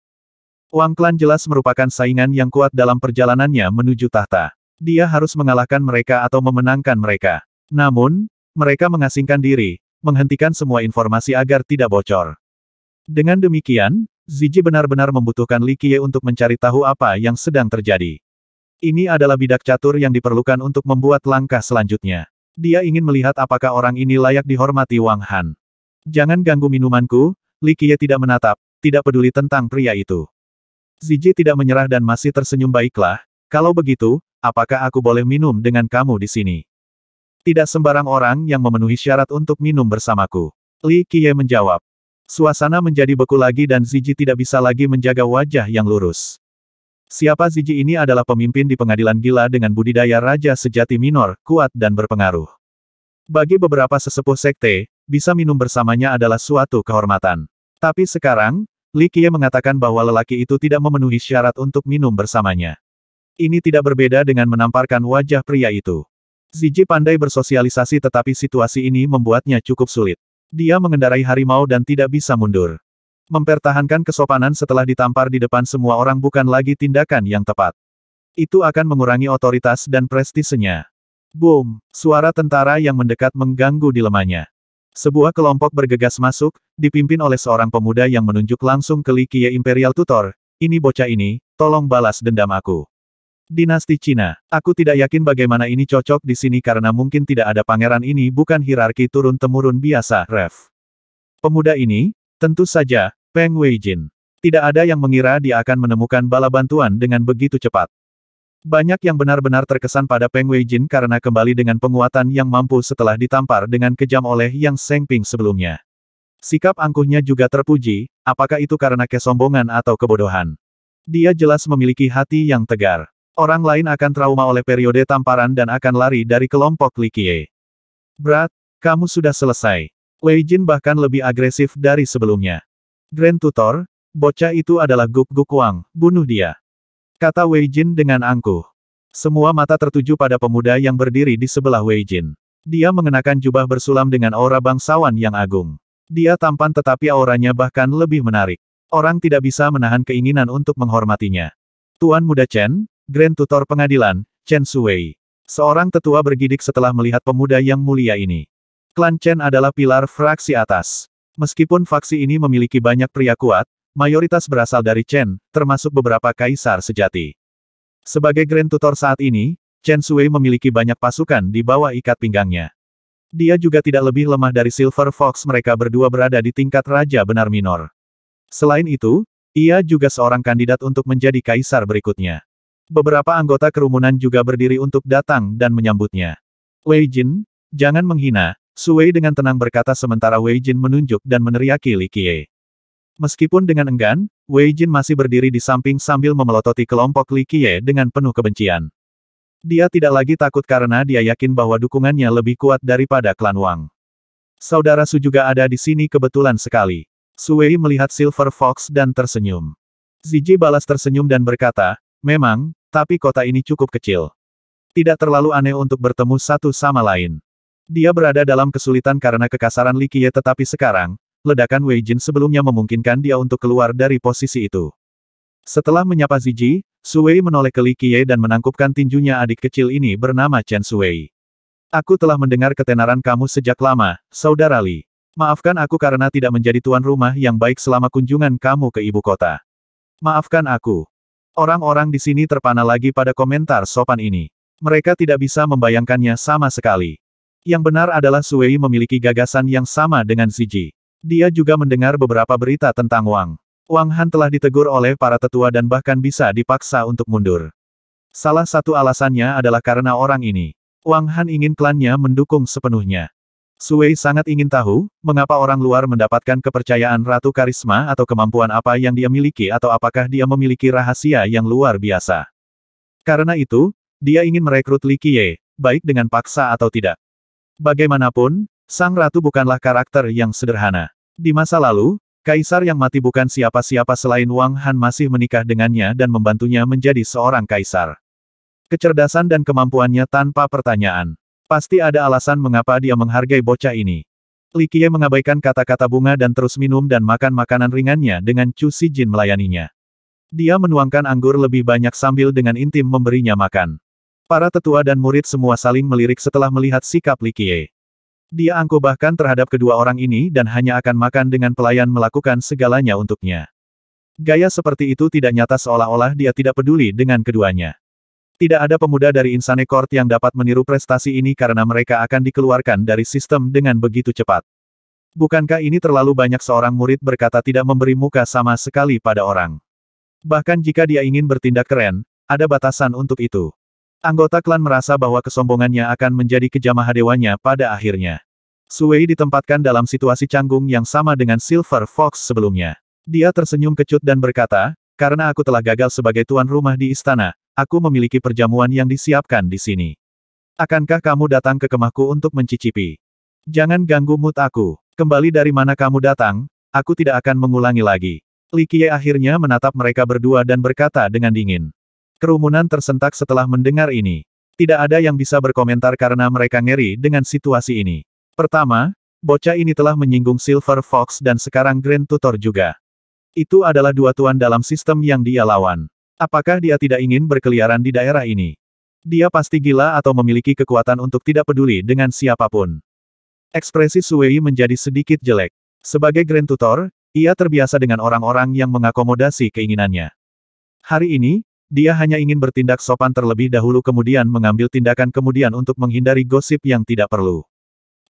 Wang Klan jelas merupakan saingan yang kuat dalam perjalanannya menuju tahta. Dia harus mengalahkan mereka atau memenangkan mereka. Namun, mereka mengasingkan diri, menghentikan semua informasi agar tidak bocor. Dengan demikian, Ziji benar-benar membutuhkan Li Qiye untuk mencari tahu apa yang sedang terjadi. Ini adalah bidak catur yang diperlukan untuk membuat langkah selanjutnya. Dia ingin melihat apakah orang ini layak dihormati Wang Han. Jangan ganggu minumanku, Li Qiye tidak menatap, tidak peduli tentang pria itu. Ziji tidak menyerah dan masih tersenyum baiklah, kalau begitu, apakah aku boleh minum dengan kamu di sini? Tidak sembarang orang yang memenuhi syarat untuk minum bersamaku. Li Qiye menjawab, Suasana menjadi beku lagi dan Ziji tidak bisa lagi menjaga wajah yang lurus. Siapa Ziji ini adalah pemimpin di pengadilan gila dengan budidaya raja sejati minor, kuat dan berpengaruh. Bagi beberapa sesepuh sekte, bisa minum bersamanya adalah suatu kehormatan. Tapi sekarang, Li Qiye mengatakan bahwa lelaki itu tidak memenuhi syarat untuk minum bersamanya. Ini tidak berbeda dengan menamparkan wajah pria itu. Ziji pandai bersosialisasi tetapi situasi ini membuatnya cukup sulit. Dia mengendarai harimau dan tidak bisa mundur. Mempertahankan kesopanan setelah ditampar di depan semua orang bukan lagi tindakan yang tepat. Itu akan mengurangi otoritas dan prestisenya. Boom! Suara tentara yang mendekat mengganggu dilemanya. Sebuah kelompok bergegas masuk, dipimpin oleh seorang pemuda yang menunjuk langsung ke Li Imperial Tutor, ini bocah ini, tolong balas dendam aku. Dinasti Cina. Aku tidak yakin bagaimana ini cocok di sini karena mungkin tidak ada pangeran ini bukan hierarki turun-temurun biasa, Ref. Pemuda ini, tentu saja, Peng Weijin. Tidak ada yang mengira dia akan menemukan bala bantuan dengan begitu cepat. Banyak yang benar-benar terkesan pada Peng Weijin karena kembali dengan penguatan yang mampu setelah ditampar dengan kejam oleh Yang Sengping sebelumnya. Sikap angkuhnya juga terpuji, apakah itu karena kesombongan atau kebodohan. Dia jelas memiliki hati yang tegar. Orang lain akan trauma oleh periode tamparan dan akan lari dari kelompok Likie. Brat, kamu sudah selesai. Wei Jin bahkan lebih agresif dari sebelumnya. Grand Tutor, bocah itu adalah Guk Guk Wang, bunuh dia. Kata Wei Jin dengan angkuh. Semua mata tertuju pada pemuda yang berdiri di sebelah Wei Jin. Dia mengenakan jubah bersulam dengan aura bangsawan yang agung. Dia tampan tetapi auranya bahkan lebih menarik. Orang tidak bisa menahan keinginan untuk menghormatinya. Tuan Muda Chen, Grand Tutor Pengadilan, Chen Sui. Seorang tetua bergidik setelah melihat pemuda yang mulia ini. Klan Chen adalah pilar fraksi atas. Meskipun faksi ini memiliki banyak pria kuat, mayoritas berasal dari Chen, termasuk beberapa kaisar sejati. Sebagai Grand Tutor saat ini, Chen Sui memiliki banyak pasukan di bawah ikat pinggangnya. Dia juga tidak lebih lemah dari Silver Fox mereka berdua berada di tingkat Raja Benar Minor. Selain itu, ia juga seorang kandidat untuk menjadi kaisar berikutnya. Beberapa anggota kerumunan juga berdiri untuk datang dan menyambutnya. Wei Jin, jangan menghina, Su Wei dengan tenang berkata sementara Wei Jin menunjuk dan meneriaki Li Qie. Meskipun dengan enggan, Wei Jin masih berdiri di samping sambil memelototi kelompok Li Qie dengan penuh kebencian. Dia tidak lagi takut karena dia yakin bahwa dukungannya lebih kuat daripada klan Wang. Saudara Su juga ada di sini kebetulan sekali. Su Wei melihat Silver Fox dan tersenyum. Ziji balas tersenyum dan berkata, Memang, tapi kota ini cukup kecil. Tidak terlalu aneh untuk bertemu satu sama lain. Dia berada dalam kesulitan karena kekasaran Li Qiye tetapi sekarang, ledakan Wei Jin sebelumnya memungkinkan dia untuk keluar dari posisi itu. Setelah menyapa Ziji, Wei menoleh ke Li Qiye dan menangkupkan tinjunya adik kecil ini bernama Chen Suwei. Aku telah mendengar ketenaran kamu sejak lama, Saudara Li. Maafkan aku karena tidak menjadi tuan rumah yang baik selama kunjungan kamu ke ibu kota. Maafkan aku. Orang-orang di sini terpana lagi pada komentar sopan ini. Mereka tidak bisa membayangkannya sama sekali. Yang benar adalah Suei memiliki gagasan yang sama dengan Ziji. Dia juga mendengar beberapa berita tentang Wang. Wang Han telah ditegur oleh para tetua dan bahkan bisa dipaksa untuk mundur. Salah satu alasannya adalah karena orang ini. Wang Han ingin klannya mendukung sepenuhnya. Sue sangat ingin tahu, mengapa orang luar mendapatkan kepercayaan Ratu Karisma atau kemampuan apa yang dia miliki atau apakah dia memiliki rahasia yang luar biasa. Karena itu, dia ingin merekrut Li Qiye, baik dengan paksa atau tidak. Bagaimanapun, Sang Ratu bukanlah karakter yang sederhana. Di masa lalu, Kaisar yang mati bukan siapa-siapa selain Wang Han masih menikah dengannya dan membantunya menjadi seorang kaisar. Kecerdasan dan kemampuannya tanpa pertanyaan. Pasti ada alasan mengapa dia menghargai bocah ini. Li Qiye mengabaikan kata-kata bunga dan terus minum dan makan makanan ringannya dengan Chu Si Jin melayaninya. Dia menuangkan anggur lebih banyak sambil dengan intim memberinya makan. Para tetua dan murid semua saling melirik setelah melihat sikap Li Qiye. Dia angkuh bahkan terhadap kedua orang ini dan hanya akan makan dengan pelayan melakukan segalanya untuknya. Gaya seperti itu tidak nyata seolah-olah dia tidak peduli dengan keduanya. Tidak ada pemuda dari Insane Court yang dapat meniru prestasi ini karena mereka akan dikeluarkan dari sistem dengan begitu cepat. Bukankah ini terlalu banyak seorang murid berkata tidak memberi muka sama sekali pada orang? Bahkan jika dia ingin bertindak keren, ada batasan untuk itu. Anggota klan merasa bahwa kesombongannya akan menjadi kejamah dewanya pada akhirnya. Sui ditempatkan dalam situasi canggung yang sama dengan Silver Fox sebelumnya. Dia tersenyum kecut dan berkata, karena aku telah gagal sebagai tuan rumah di istana, aku memiliki perjamuan yang disiapkan di sini. Akankah kamu datang ke kemahku untuk mencicipi? Jangan ganggu mood aku. Kembali dari mana kamu datang, aku tidak akan mengulangi lagi. Li Qiye akhirnya menatap mereka berdua dan berkata dengan dingin. Kerumunan tersentak setelah mendengar ini. Tidak ada yang bisa berkomentar karena mereka ngeri dengan situasi ini. Pertama, bocah ini telah menyinggung Silver Fox dan sekarang Grand Tutor juga. Itu adalah dua tuan dalam sistem yang dia lawan. Apakah dia tidak ingin berkeliaran di daerah ini? Dia pasti gila atau memiliki kekuatan untuk tidak peduli dengan siapapun. Ekspresi Suwei menjadi sedikit jelek. Sebagai Grand Tutor, ia terbiasa dengan orang-orang yang mengakomodasi keinginannya. Hari ini, dia hanya ingin bertindak sopan terlebih dahulu kemudian mengambil tindakan kemudian untuk menghindari gosip yang tidak perlu.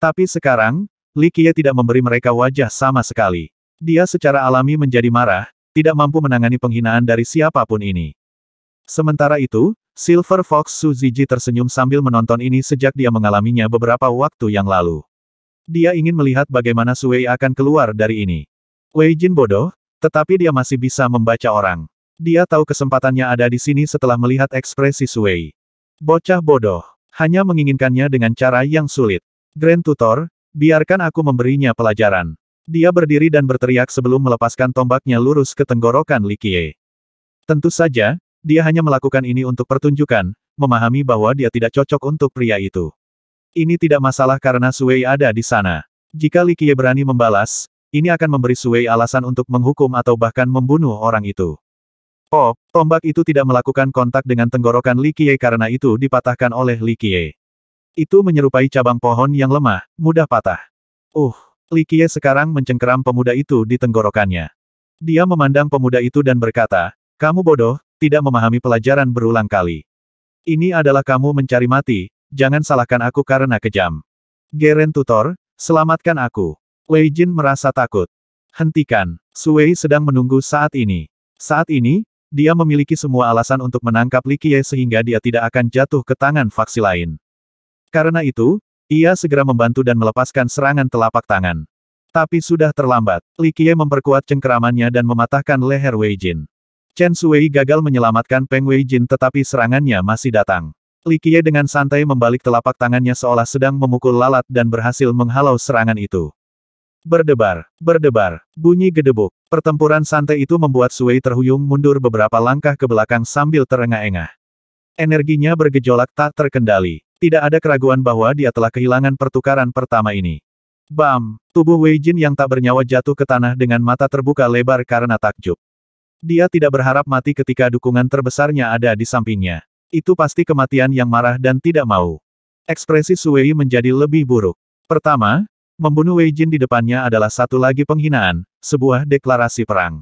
Tapi sekarang, Li Qiye tidak memberi mereka wajah sama sekali. Dia secara alami menjadi marah, tidak mampu menangani penghinaan dari siapapun ini. Sementara itu, Silver Fox Su Ziji tersenyum sambil menonton ini sejak dia mengalaminya beberapa waktu yang lalu. Dia ingin melihat bagaimana Wei akan keluar dari ini. Wei Jin bodoh, tetapi dia masih bisa membaca orang. Dia tahu kesempatannya ada di sini setelah melihat ekspresi Wei. Bocah bodoh, hanya menginginkannya dengan cara yang sulit. Grand Tutor, biarkan aku memberinya pelajaran. Dia berdiri dan berteriak sebelum melepaskan tombaknya lurus ke tenggorokan Likie. Tentu saja, dia hanya melakukan ini untuk pertunjukan, memahami bahwa dia tidak cocok untuk pria itu. Ini tidak masalah karena Sui ada di sana. Jika Likie berani membalas, ini akan memberi Sui alasan untuk menghukum atau bahkan membunuh orang itu. Oh, tombak itu tidak melakukan kontak dengan tenggorokan Likie karena itu dipatahkan oleh Likie. Itu menyerupai cabang pohon yang lemah, mudah patah. Uh, Likie sekarang mencengkeram pemuda itu di tenggorokannya. Dia memandang pemuda itu dan berkata, kamu bodoh, tidak memahami pelajaran berulang kali. Ini adalah kamu mencari mati, jangan salahkan aku karena kejam. Geren tutor, selamatkan aku. Wei Jin merasa takut. Hentikan, Wei sedang menunggu saat ini. Saat ini, dia memiliki semua alasan untuk menangkap Likie sehingga dia tidak akan jatuh ke tangan faksi lain. Karena itu, ia segera membantu dan melepaskan serangan telapak tangan. Tapi sudah terlambat, Li Qiye memperkuat cengkeramannya dan mematahkan leher Wei Jin. Chen Sui gagal menyelamatkan Peng Wei Jin tetapi serangannya masih datang. Li Qiye dengan santai membalik telapak tangannya seolah sedang memukul lalat dan berhasil menghalau serangan itu. Berdebar, berdebar, bunyi gedebuk. Pertempuran santai itu membuat Sui terhuyung mundur beberapa langkah ke belakang sambil terengah-engah. Energinya bergejolak tak terkendali. Tidak ada keraguan bahwa dia telah kehilangan pertukaran pertama ini. Bam! Tubuh Wei Jin yang tak bernyawa jatuh ke tanah dengan mata terbuka lebar karena takjub. Dia tidak berharap mati ketika dukungan terbesarnya ada di sampingnya. Itu pasti kematian yang marah dan tidak mau. Ekspresi Suwei menjadi lebih buruk. Pertama, membunuh Wei Jin di depannya adalah satu lagi penghinaan, sebuah deklarasi perang.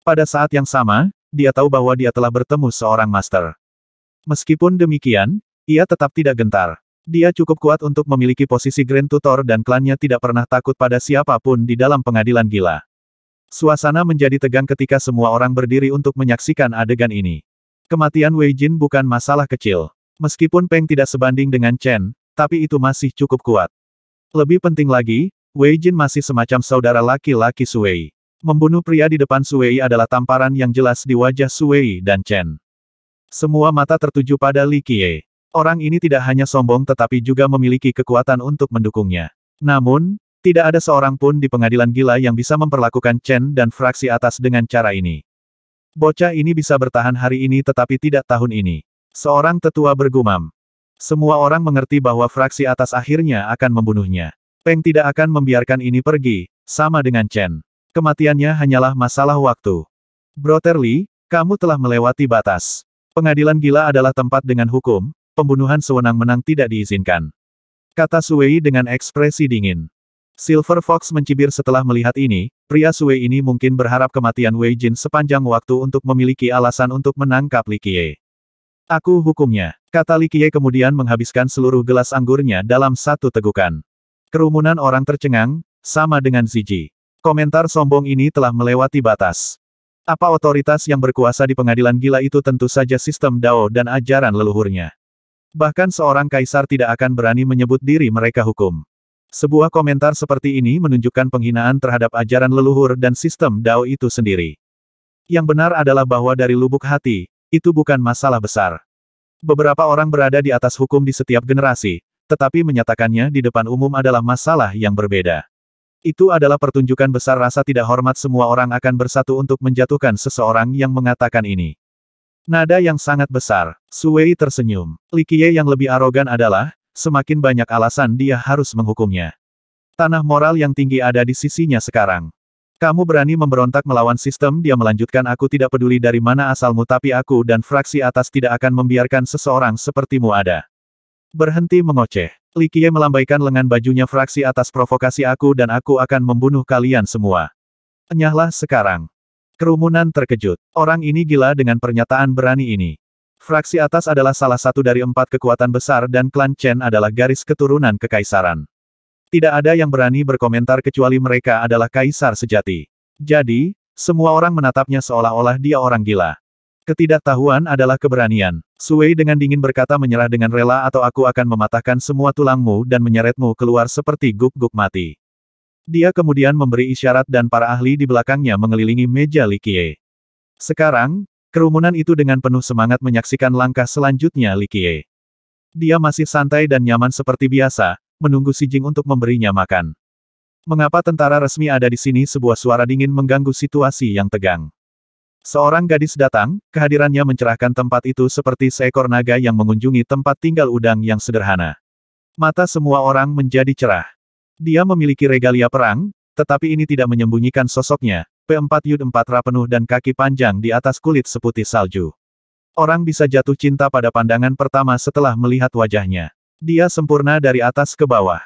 Pada saat yang sama, dia tahu bahwa dia telah bertemu seorang master. Meskipun demikian, ia tetap tidak gentar. Dia cukup kuat untuk memiliki posisi Grand Tutor dan klannya tidak pernah takut pada siapapun di dalam pengadilan gila. Suasana menjadi tegang ketika semua orang berdiri untuk menyaksikan adegan ini. Kematian Wei Jin bukan masalah kecil. Meskipun Peng tidak sebanding dengan Chen, tapi itu masih cukup kuat. Lebih penting lagi, Wei Jin masih semacam saudara laki-laki Suwei. Membunuh pria di depan Suwei adalah tamparan yang jelas di wajah Suwei dan Chen. Semua mata tertuju pada Li Qiye. Orang ini tidak hanya sombong tetapi juga memiliki kekuatan untuk mendukungnya. Namun, tidak ada seorang pun di pengadilan gila yang bisa memperlakukan Chen dan fraksi atas dengan cara ini. Bocah ini bisa bertahan hari ini tetapi tidak tahun ini. Seorang tetua bergumam. Semua orang mengerti bahwa fraksi atas akhirnya akan membunuhnya. Peng tidak akan membiarkan ini pergi, sama dengan Chen. Kematiannya hanyalah masalah waktu. Brother Li, kamu telah melewati batas. Pengadilan gila adalah tempat dengan hukum, Pembunuhan sewenang-menang tidak diizinkan. Kata Sui dengan ekspresi dingin. Silver Fox mencibir setelah melihat ini, pria Sui ini mungkin berharap kematian Wei Jin sepanjang waktu untuk memiliki alasan untuk menangkap Li Qiye. Aku hukumnya, kata Li Qiye kemudian menghabiskan seluruh gelas anggurnya dalam satu tegukan. Kerumunan orang tercengang, sama dengan Ziji. Komentar sombong ini telah melewati batas. Apa otoritas yang berkuasa di pengadilan gila itu tentu saja sistem Dao dan ajaran leluhurnya. Bahkan seorang kaisar tidak akan berani menyebut diri mereka hukum. Sebuah komentar seperti ini menunjukkan penghinaan terhadap ajaran leluhur dan sistem Dao itu sendiri. Yang benar adalah bahwa dari lubuk hati, itu bukan masalah besar. Beberapa orang berada di atas hukum di setiap generasi, tetapi menyatakannya di depan umum adalah masalah yang berbeda. Itu adalah pertunjukan besar rasa tidak hormat semua orang akan bersatu untuk menjatuhkan seseorang yang mengatakan ini. Nada yang sangat besar. Suwei tersenyum. Likie yang lebih arogan adalah, semakin banyak alasan dia harus menghukumnya. Tanah moral yang tinggi ada di sisinya sekarang. Kamu berani memberontak melawan sistem dia melanjutkan aku tidak peduli dari mana asalmu tapi aku dan fraksi atas tidak akan membiarkan seseorang sepertimu ada. Berhenti mengoceh. Likie melambaikan lengan bajunya fraksi atas provokasi aku dan aku akan membunuh kalian semua. Enyahlah sekarang. Kerumunan terkejut. Orang ini gila dengan pernyataan berani ini. Fraksi atas adalah salah satu dari empat kekuatan besar dan klan Chen adalah garis keturunan kekaisaran. Tidak ada yang berani berkomentar kecuali mereka adalah kaisar sejati. Jadi, semua orang menatapnya seolah-olah dia orang gila. Ketidaktahuan adalah keberanian. Sui dengan dingin berkata menyerah dengan rela atau aku akan mematahkan semua tulangmu dan menyeretmu keluar seperti guk-guk mati. Dia kemudian memberi isyarat dan para ahli di belakangnya mengelilingi meja Likie. Sekarang, kerumunan itu dengan penuh semangat menyaksikan langkah selanjutnya Likie. Dia masih santai dan nyaman seperti biasa, menunggu Si Jing untuk memberinya makan. Mengapa tentara resmi ada di sini sebuah suara dingin mengganggu situasi yang tegang. Seorang gadis datang, kehadirannya mencerahkan tempat itu seperti seekor naga yang mengunjungi tempat tinggal udang yang sederhana. Mata semua orang menjadi cerah. Dia memiliki regalia perang, tetapi ini tidak menyembunyikan sosoknya, P4 Yud 4 penuh dan kaki panjang di atas kulit seputih salju. Orang bisa jatuh cinta pada pandangan pertama setelah melihat wajahnya. Dia sempurna dari atas ke bawah.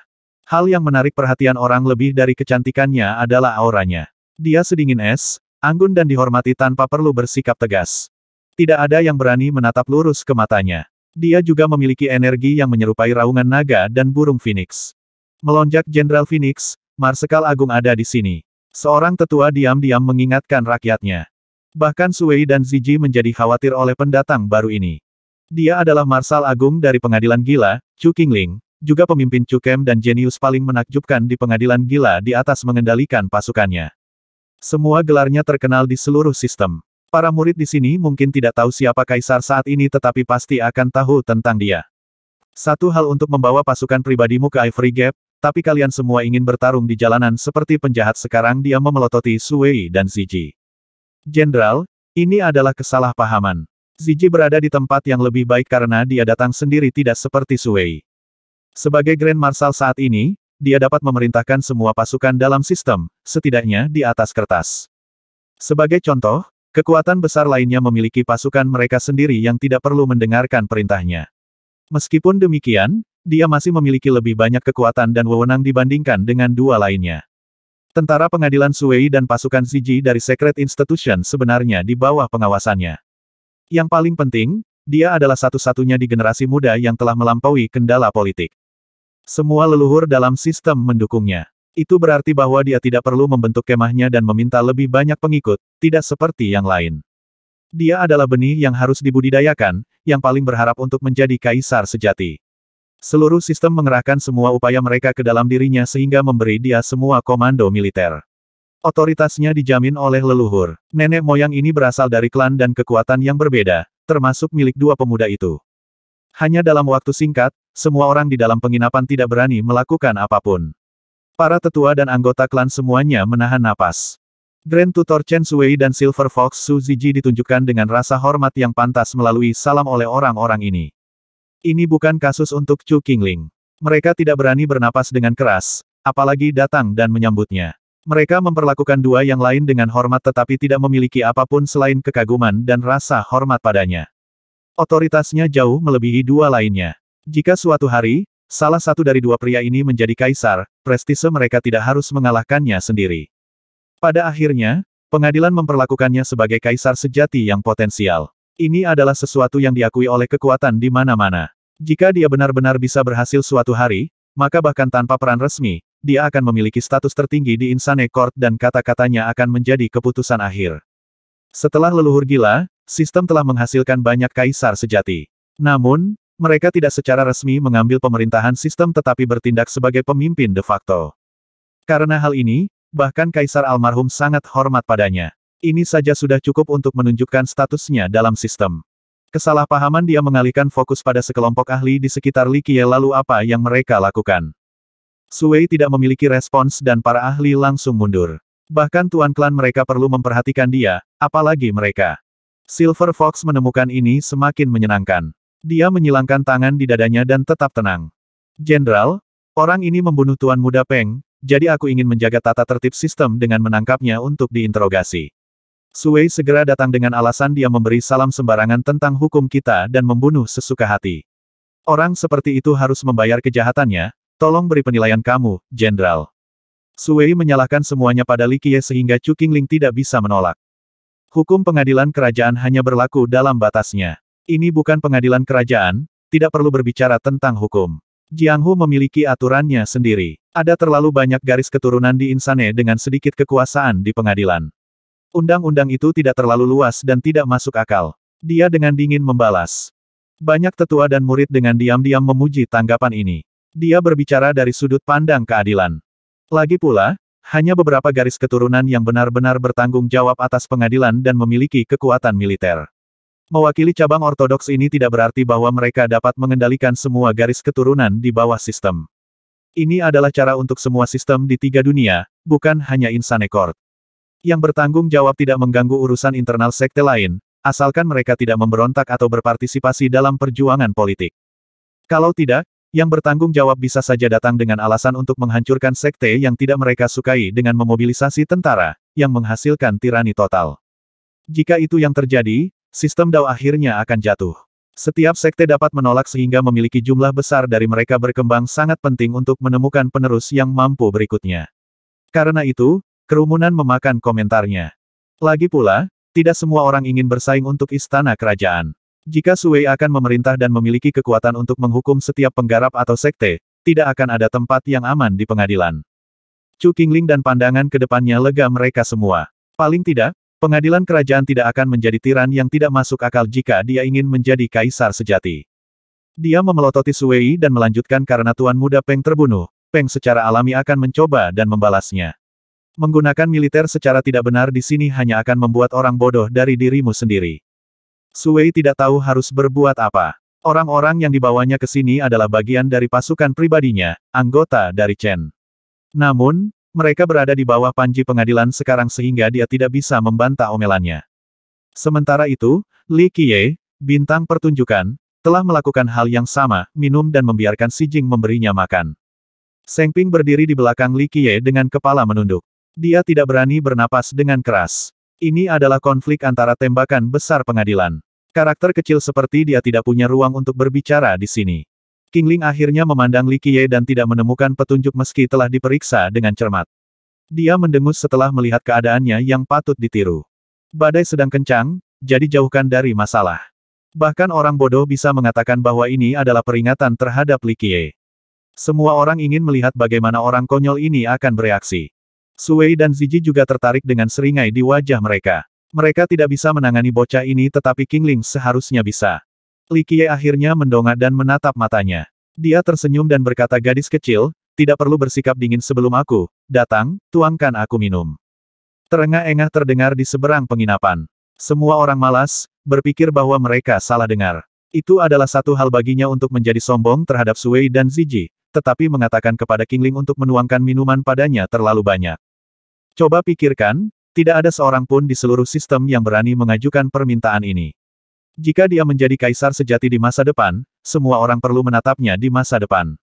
Hal yang menarik perhatian orang lebih dari kecantikannya adalah auranya. Dia sedingin es, anggun dan dihormati tanpa perlu bersikap tegas. Tidak ada yang berani menatap lurus ke matanya. Dia juga memiliki energi yang menyerupai raungan naga dan burung phoenix. Melonjak Jenderal Phoenix, Marsekal Agung ada di sini. Seorang tetua diam-diam mengingatkan rakyatnya. Bahkan Sui dan Ziji menjadi khawatir oleh pendatang baru ini. Dia adalah Marsal Agung dari Pengadilan Gila, Chu Qingling, juga pemimpin Chu Kem dan jenius paling menakjubkan di Pengadilan Gila di atas mengendalikan pasukannya. Semua gelarnya terkenal di seluruh sistem. Para murid di sini mungkin tidak tahu siapa kaisar saat ini tetapi pasti akan tahu tentang dia. Satu hal untuk membawa pasukan pribadimu ke Ivory Gap, tapi kalian semua ingin bertarung di jalanan seperti penjahat sekarang dia memelototi Suwei dan Ziji. Jenderal, ini adalah kesalahpahaman. Ziji berada di tempat yang lebih baik karena dia datang sendiri tidak seperti Suwei. Sebagai Grand Marshal saat ini, dia dapat memerintahkan semua pasukan dalam sistem, setidaknya di atas kertas. Sebagai contoh, kekuatan besar lainnya memiliki pasukan mereka sendiri yang tidak perlu mendengarkan perintahnya. Meskipun demikian, dia masih memiliki lebih banyak kekuatan dan wewenang dibandingkan dengan dua lainnya. Tentara pengadilan Sui dan pasukan Ziji dari Secret Institution sebenarnya di bawah pengawasannya. Yang paling penting, dia adalah satu-satunya di generasi muda yang telah melampaui kendala politik. Semua leluhur dalam sistem mendukungnya. Itu berarti bahwa dia tidak perlu membentuk kemahnya dan meminta lebih banyak pengikut, tidak seperti yang lain. Dia adalah benih yang harus dibudidayakan, yang paling berharap untuk menjadi kaisar sejati. Seluruh sistem mengerahkan semua upaya mereka ke dalam dirinya sehingga memberi dia semua komando militer. Otoritasnya dijamin oleh leluhur. Nenek moyang ini berasal dari klan dan kekuatan yang berbeda, termasuk milik dua pemuda itu. Hanya dalam waktu singkat, semua orang di dalam penginapan tidak berani melakukan apapun. Para tetua dan anggota klan semuanya menahan napas. Grand Tutor Chen Sui dan Silver Fox Su Ziji ditunjukkan dengan rasa hormat yang pantas melalui salam oleh orang-orang ini. Ini bukan kasus untuk Chu Qingling. Mereka tidak berani bernapas dengan keras, apalagi datang dan menyambutnya. Mereka memperlakukan dua yang lain dengan hormat tetapi tidak memiliki apapun selain kekaguman dan rasa hormat padanya. Otoritasnya jauh melebihi dua lainnya. Jika suatu hari, salah satu dari dua pria ini menjadi kaisar, prestise mereka tidak harus mengalahkannya sendiri. Pada akhirnya, pengadilan memperlakukannya sebagai kaisar sejati yang potensial. Ini adalah sesuatu yang diakui oleh kekuatan di mana-mana. Jika dia benar-benar bisa berhasil suatu hari, maka bahkan tanpa peran resmi, dia akan memiliki status tertinggi di Insane Court dan kata-katanya akan menjadi keputusan akhir. Setelah leluhur gila, sistem telah menghasilkan banyak kaisar sejati. Namun, mereka tidak secara resmi mengambil pemerintahan sistem tetapi bertindak sebagai pemimpin de facto. Karena hal ini, bahkan kaisar almarhum sangat hormat padanya. Ini saja sudah cukup untuk menunjukkan statusnya dalam sistem. Kesalahpahaman dia mengalihkan fokus pada sekelompok ahli di sekitar Li Qiye lalu apa yang mereka lakukan. Sui tidak memiliki respons dan para ahli langsung mundur. Bahkan tuan klan mereka perlu memperhatikan dia, apalagi mereka. Silver Fox menemukan ini semakin menyenangkan. Dia menyilangkan tangan di dadanya dan tetap tenang. Jenderal, orang ini membunuh tuan muda Peng, jadi aku ingin menjaga tata tertib sistem dengan menangkapnya untuk diinterogasi. Sui segera datang dengan alasan dia memberi salam sembarangan tentang hukum kita dan membunuh sesuka hati. Orang seperti itu harus membayar kejahatannya, tolong beri penilaian kamu, Jenderal. Sui menyalahkan semuanya pada Li Qiye sehingga Chu Qingling tidak bisa menolak. Hukum pengadilan kerajaan hanya berlaku dalam batasnya. Ini bukan pengadilan kerajaan, tidak perlu berbicara tentang hukum. Jiang Hu memiliki aturannya sendiri. Ada terlalu banyak garis keturunan di Insane dengan sedikit kekuasaan di pengadilan. Undang-undang itu tidak terlalu luas dan tidak masuk akal. Dia dengan dingin membalas. Banyak tetua dan murid dengan diam-diam memuji tanggapan ini. Dia berbicara dari sudut pandang keadilan. Lagi pula, hanya beberapa garis keturunan yang benar-benar bertanggung jawab atas pengadilan dan memiliki kekuatan militer. Mewakili cabang ortodoks ini tidak berarti bahwa mereka dapat mengendalikan semua garis keturunan di bawah sistem. Ini adalah cara untuk semua sistem di tiga dunia, bukan hanya ekor yang bertanggung jawab tidak mengganggu urusan internal sekte lain, asalkan mereka tidak memberontak atau berpartisipasi dalam perjuangan politik. Kalau tidak, yang bertanggung jawab bisa saja datang dengan alasan untuk menghancurkan sekte yang tidak mereka sukai dengan memobilisasi tentara, yang menghasilkan tirani total. Jika itu yang terjadi, sistem Dao akhirnya akan jatuh. Setiap sekte dapat menolak sehingga memiliki jumlah besar dari mereka berkembang sangat penting untuk menemukan penerus yang mampu berikutnya. Karena itu, Kerumunan memakan komentarnya. Lagi pula, tidak semua orang ingin bersaing untuk istana kerajaan. Jika Suwei akan memerintah dan memiliki kekuatan untuk menghukum setiap penggarap atau sekte, tidak akan ada tempat yang aman di pengadilan. Chu Qingling dan pandangan ke depannya lega mereka semua. Paling tidak, pengadilan kerajaan tidak akan menjadi tiran yang tidak masuk akal jika dia ingin menjadi kaisar sejati. Dia memelototi Suwei dan melanjutkan karena Tuan Muda Peng terbunuh, Peng secara alami akan mencoba dan membalasnya. Menggunakan militer secara tidak benar di sini hanya akan membuat orang bodoh dari dirimu sendiri. Suwei tidak tahu harus berbuat apa. Orang-orang yang dibawanya ke sini adalah bagian dari pasukan pribadinya, anggota dari Chen. Namun, mereka berada di bawah panji pengadilan sekarang sehingga dia tidak bisa membantah omelannya. Sementara itu, Li Qiye, bintang pertunjukan, telah melakukan hal yang sama, minum dan membiarkan Si Jing memberinya makan. Seng Ping berdiri di belakang Li Qiye dengan kepala menunduk. Dia tidak berani bernapas dengan keras. Ini adalah konflik antara tembakan besar pengadilan. Karakter kecil seperti dia tidak punya ruang untuk berbicara di sini. King Ling akhirnya memandang Li Qiye dan tidak menemukan petunjuk meski telah diperiksa dengan cermat. Dia mendengus setelah melihat keadaannya yang patut ditiru. Badai sedang kencang, jadi jauhkan dari masalah. Bahkan orang bodoh bisa mengatakan bahwa ini adalah peringatan terhadap Li Qiye. Semua orang ingin melihat bagaimana orang konyol ini akan bereaksi. Sui dan Ziji juga tertarik dengan seringai di wajah mereka. Mereka tidak bisa menangani bocah ini tetapi Kingling seharusnya bisa. Li Qiye akhirnya mendongak dan menatap matanya. Dia tersenyum dan berkata gadis kecil, tidak perlu bersikap dingin sebelum aku, datang, tuangkan aku minum. Terengah-engah terdengar di seberang penginapan. Semua orang malas, berpikir bahwa mereka salah dengar. Itu adalah satu hal baginya untuk menjadi sombong terhadap Sui dan Ziji, tetapi mengatakan kepada Kingling untuk menuangkan minuman padanya terlalu banyak. Coba pikirkan, tidak ada seorang pun di seluruh sistem yang berani mengajukan permintaan ini. Jika dia menjadi kaisar sejati di masa depan, semua orang perlu menatapnya di masa depan.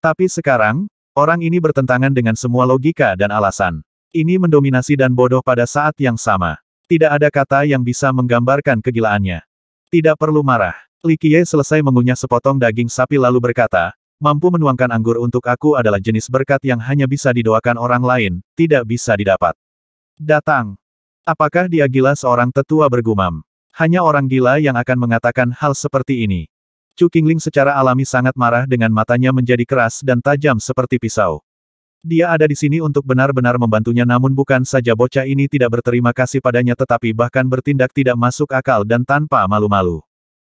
Tapi sekarang, orang ini bertentangan dengan semua logika dan alasan. Ini mendominasi dan bodoh pada saat yang sama. Tidak ada kata yang bisa menggambarkan kegilaannya. Tidak perlu marah. Likie selesai mengunyah sepotong daging sapi lalu berkata, Mampu menuangkan anggur untuk aku adalah jenis berkat yang hanya bisa didoakan orang lain, tidak bisa didapat. Datang. Apakah dia gila seorang tetua bergumam? Hanya orang gila yang akan mengatakan hal seperti ini. Chu Qingling secara alami sangat marah dengan matanya menjadi keras dan tajam seperti pisau. Dia ada di sini untuk benar-benar membantunya namun bukan saja bocah ini tidak berterima kasih padanya tetapi bahkan bertindak tidak masuk akal dan tanpa malu-malu.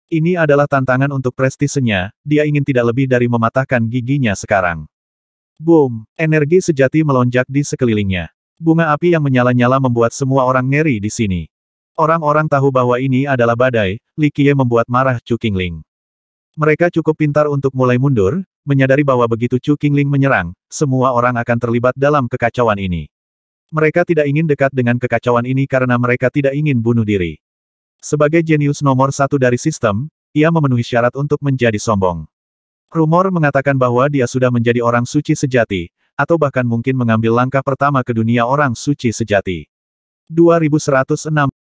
Ini adalah tantangan untuk prestisenya, dia ingin tidak lebih dari mematahkan giginya sekarang. Boom! Energi sejati melonjak di sekelilingnya. Bunga api yang menyala-nyala membuat semua orang ngeri di sini. Orang-orang tahu bahwa ini adalah badai, Li Qiye membuat marah Chu Qingling. Mereka cukup pintar untuk mulai mundur, menyadari bahwa begitu Chu Qingling menyerang, semua orang akan terlibat dalam kekacauan ini. Mereka tidak ingin dekat dengan kekacauan ini karena mereka tidak ingin bunuh diri. Sebagai jenius nomor satu dari sistem, ia memenuhi syarat untuk menjadi sombong. Rumor mengatakan bahwa dia sudah menjadi orang suci sejati, atau bahkan mungkin mengambil langkah pertama ke dunia orang suci sejati. 2106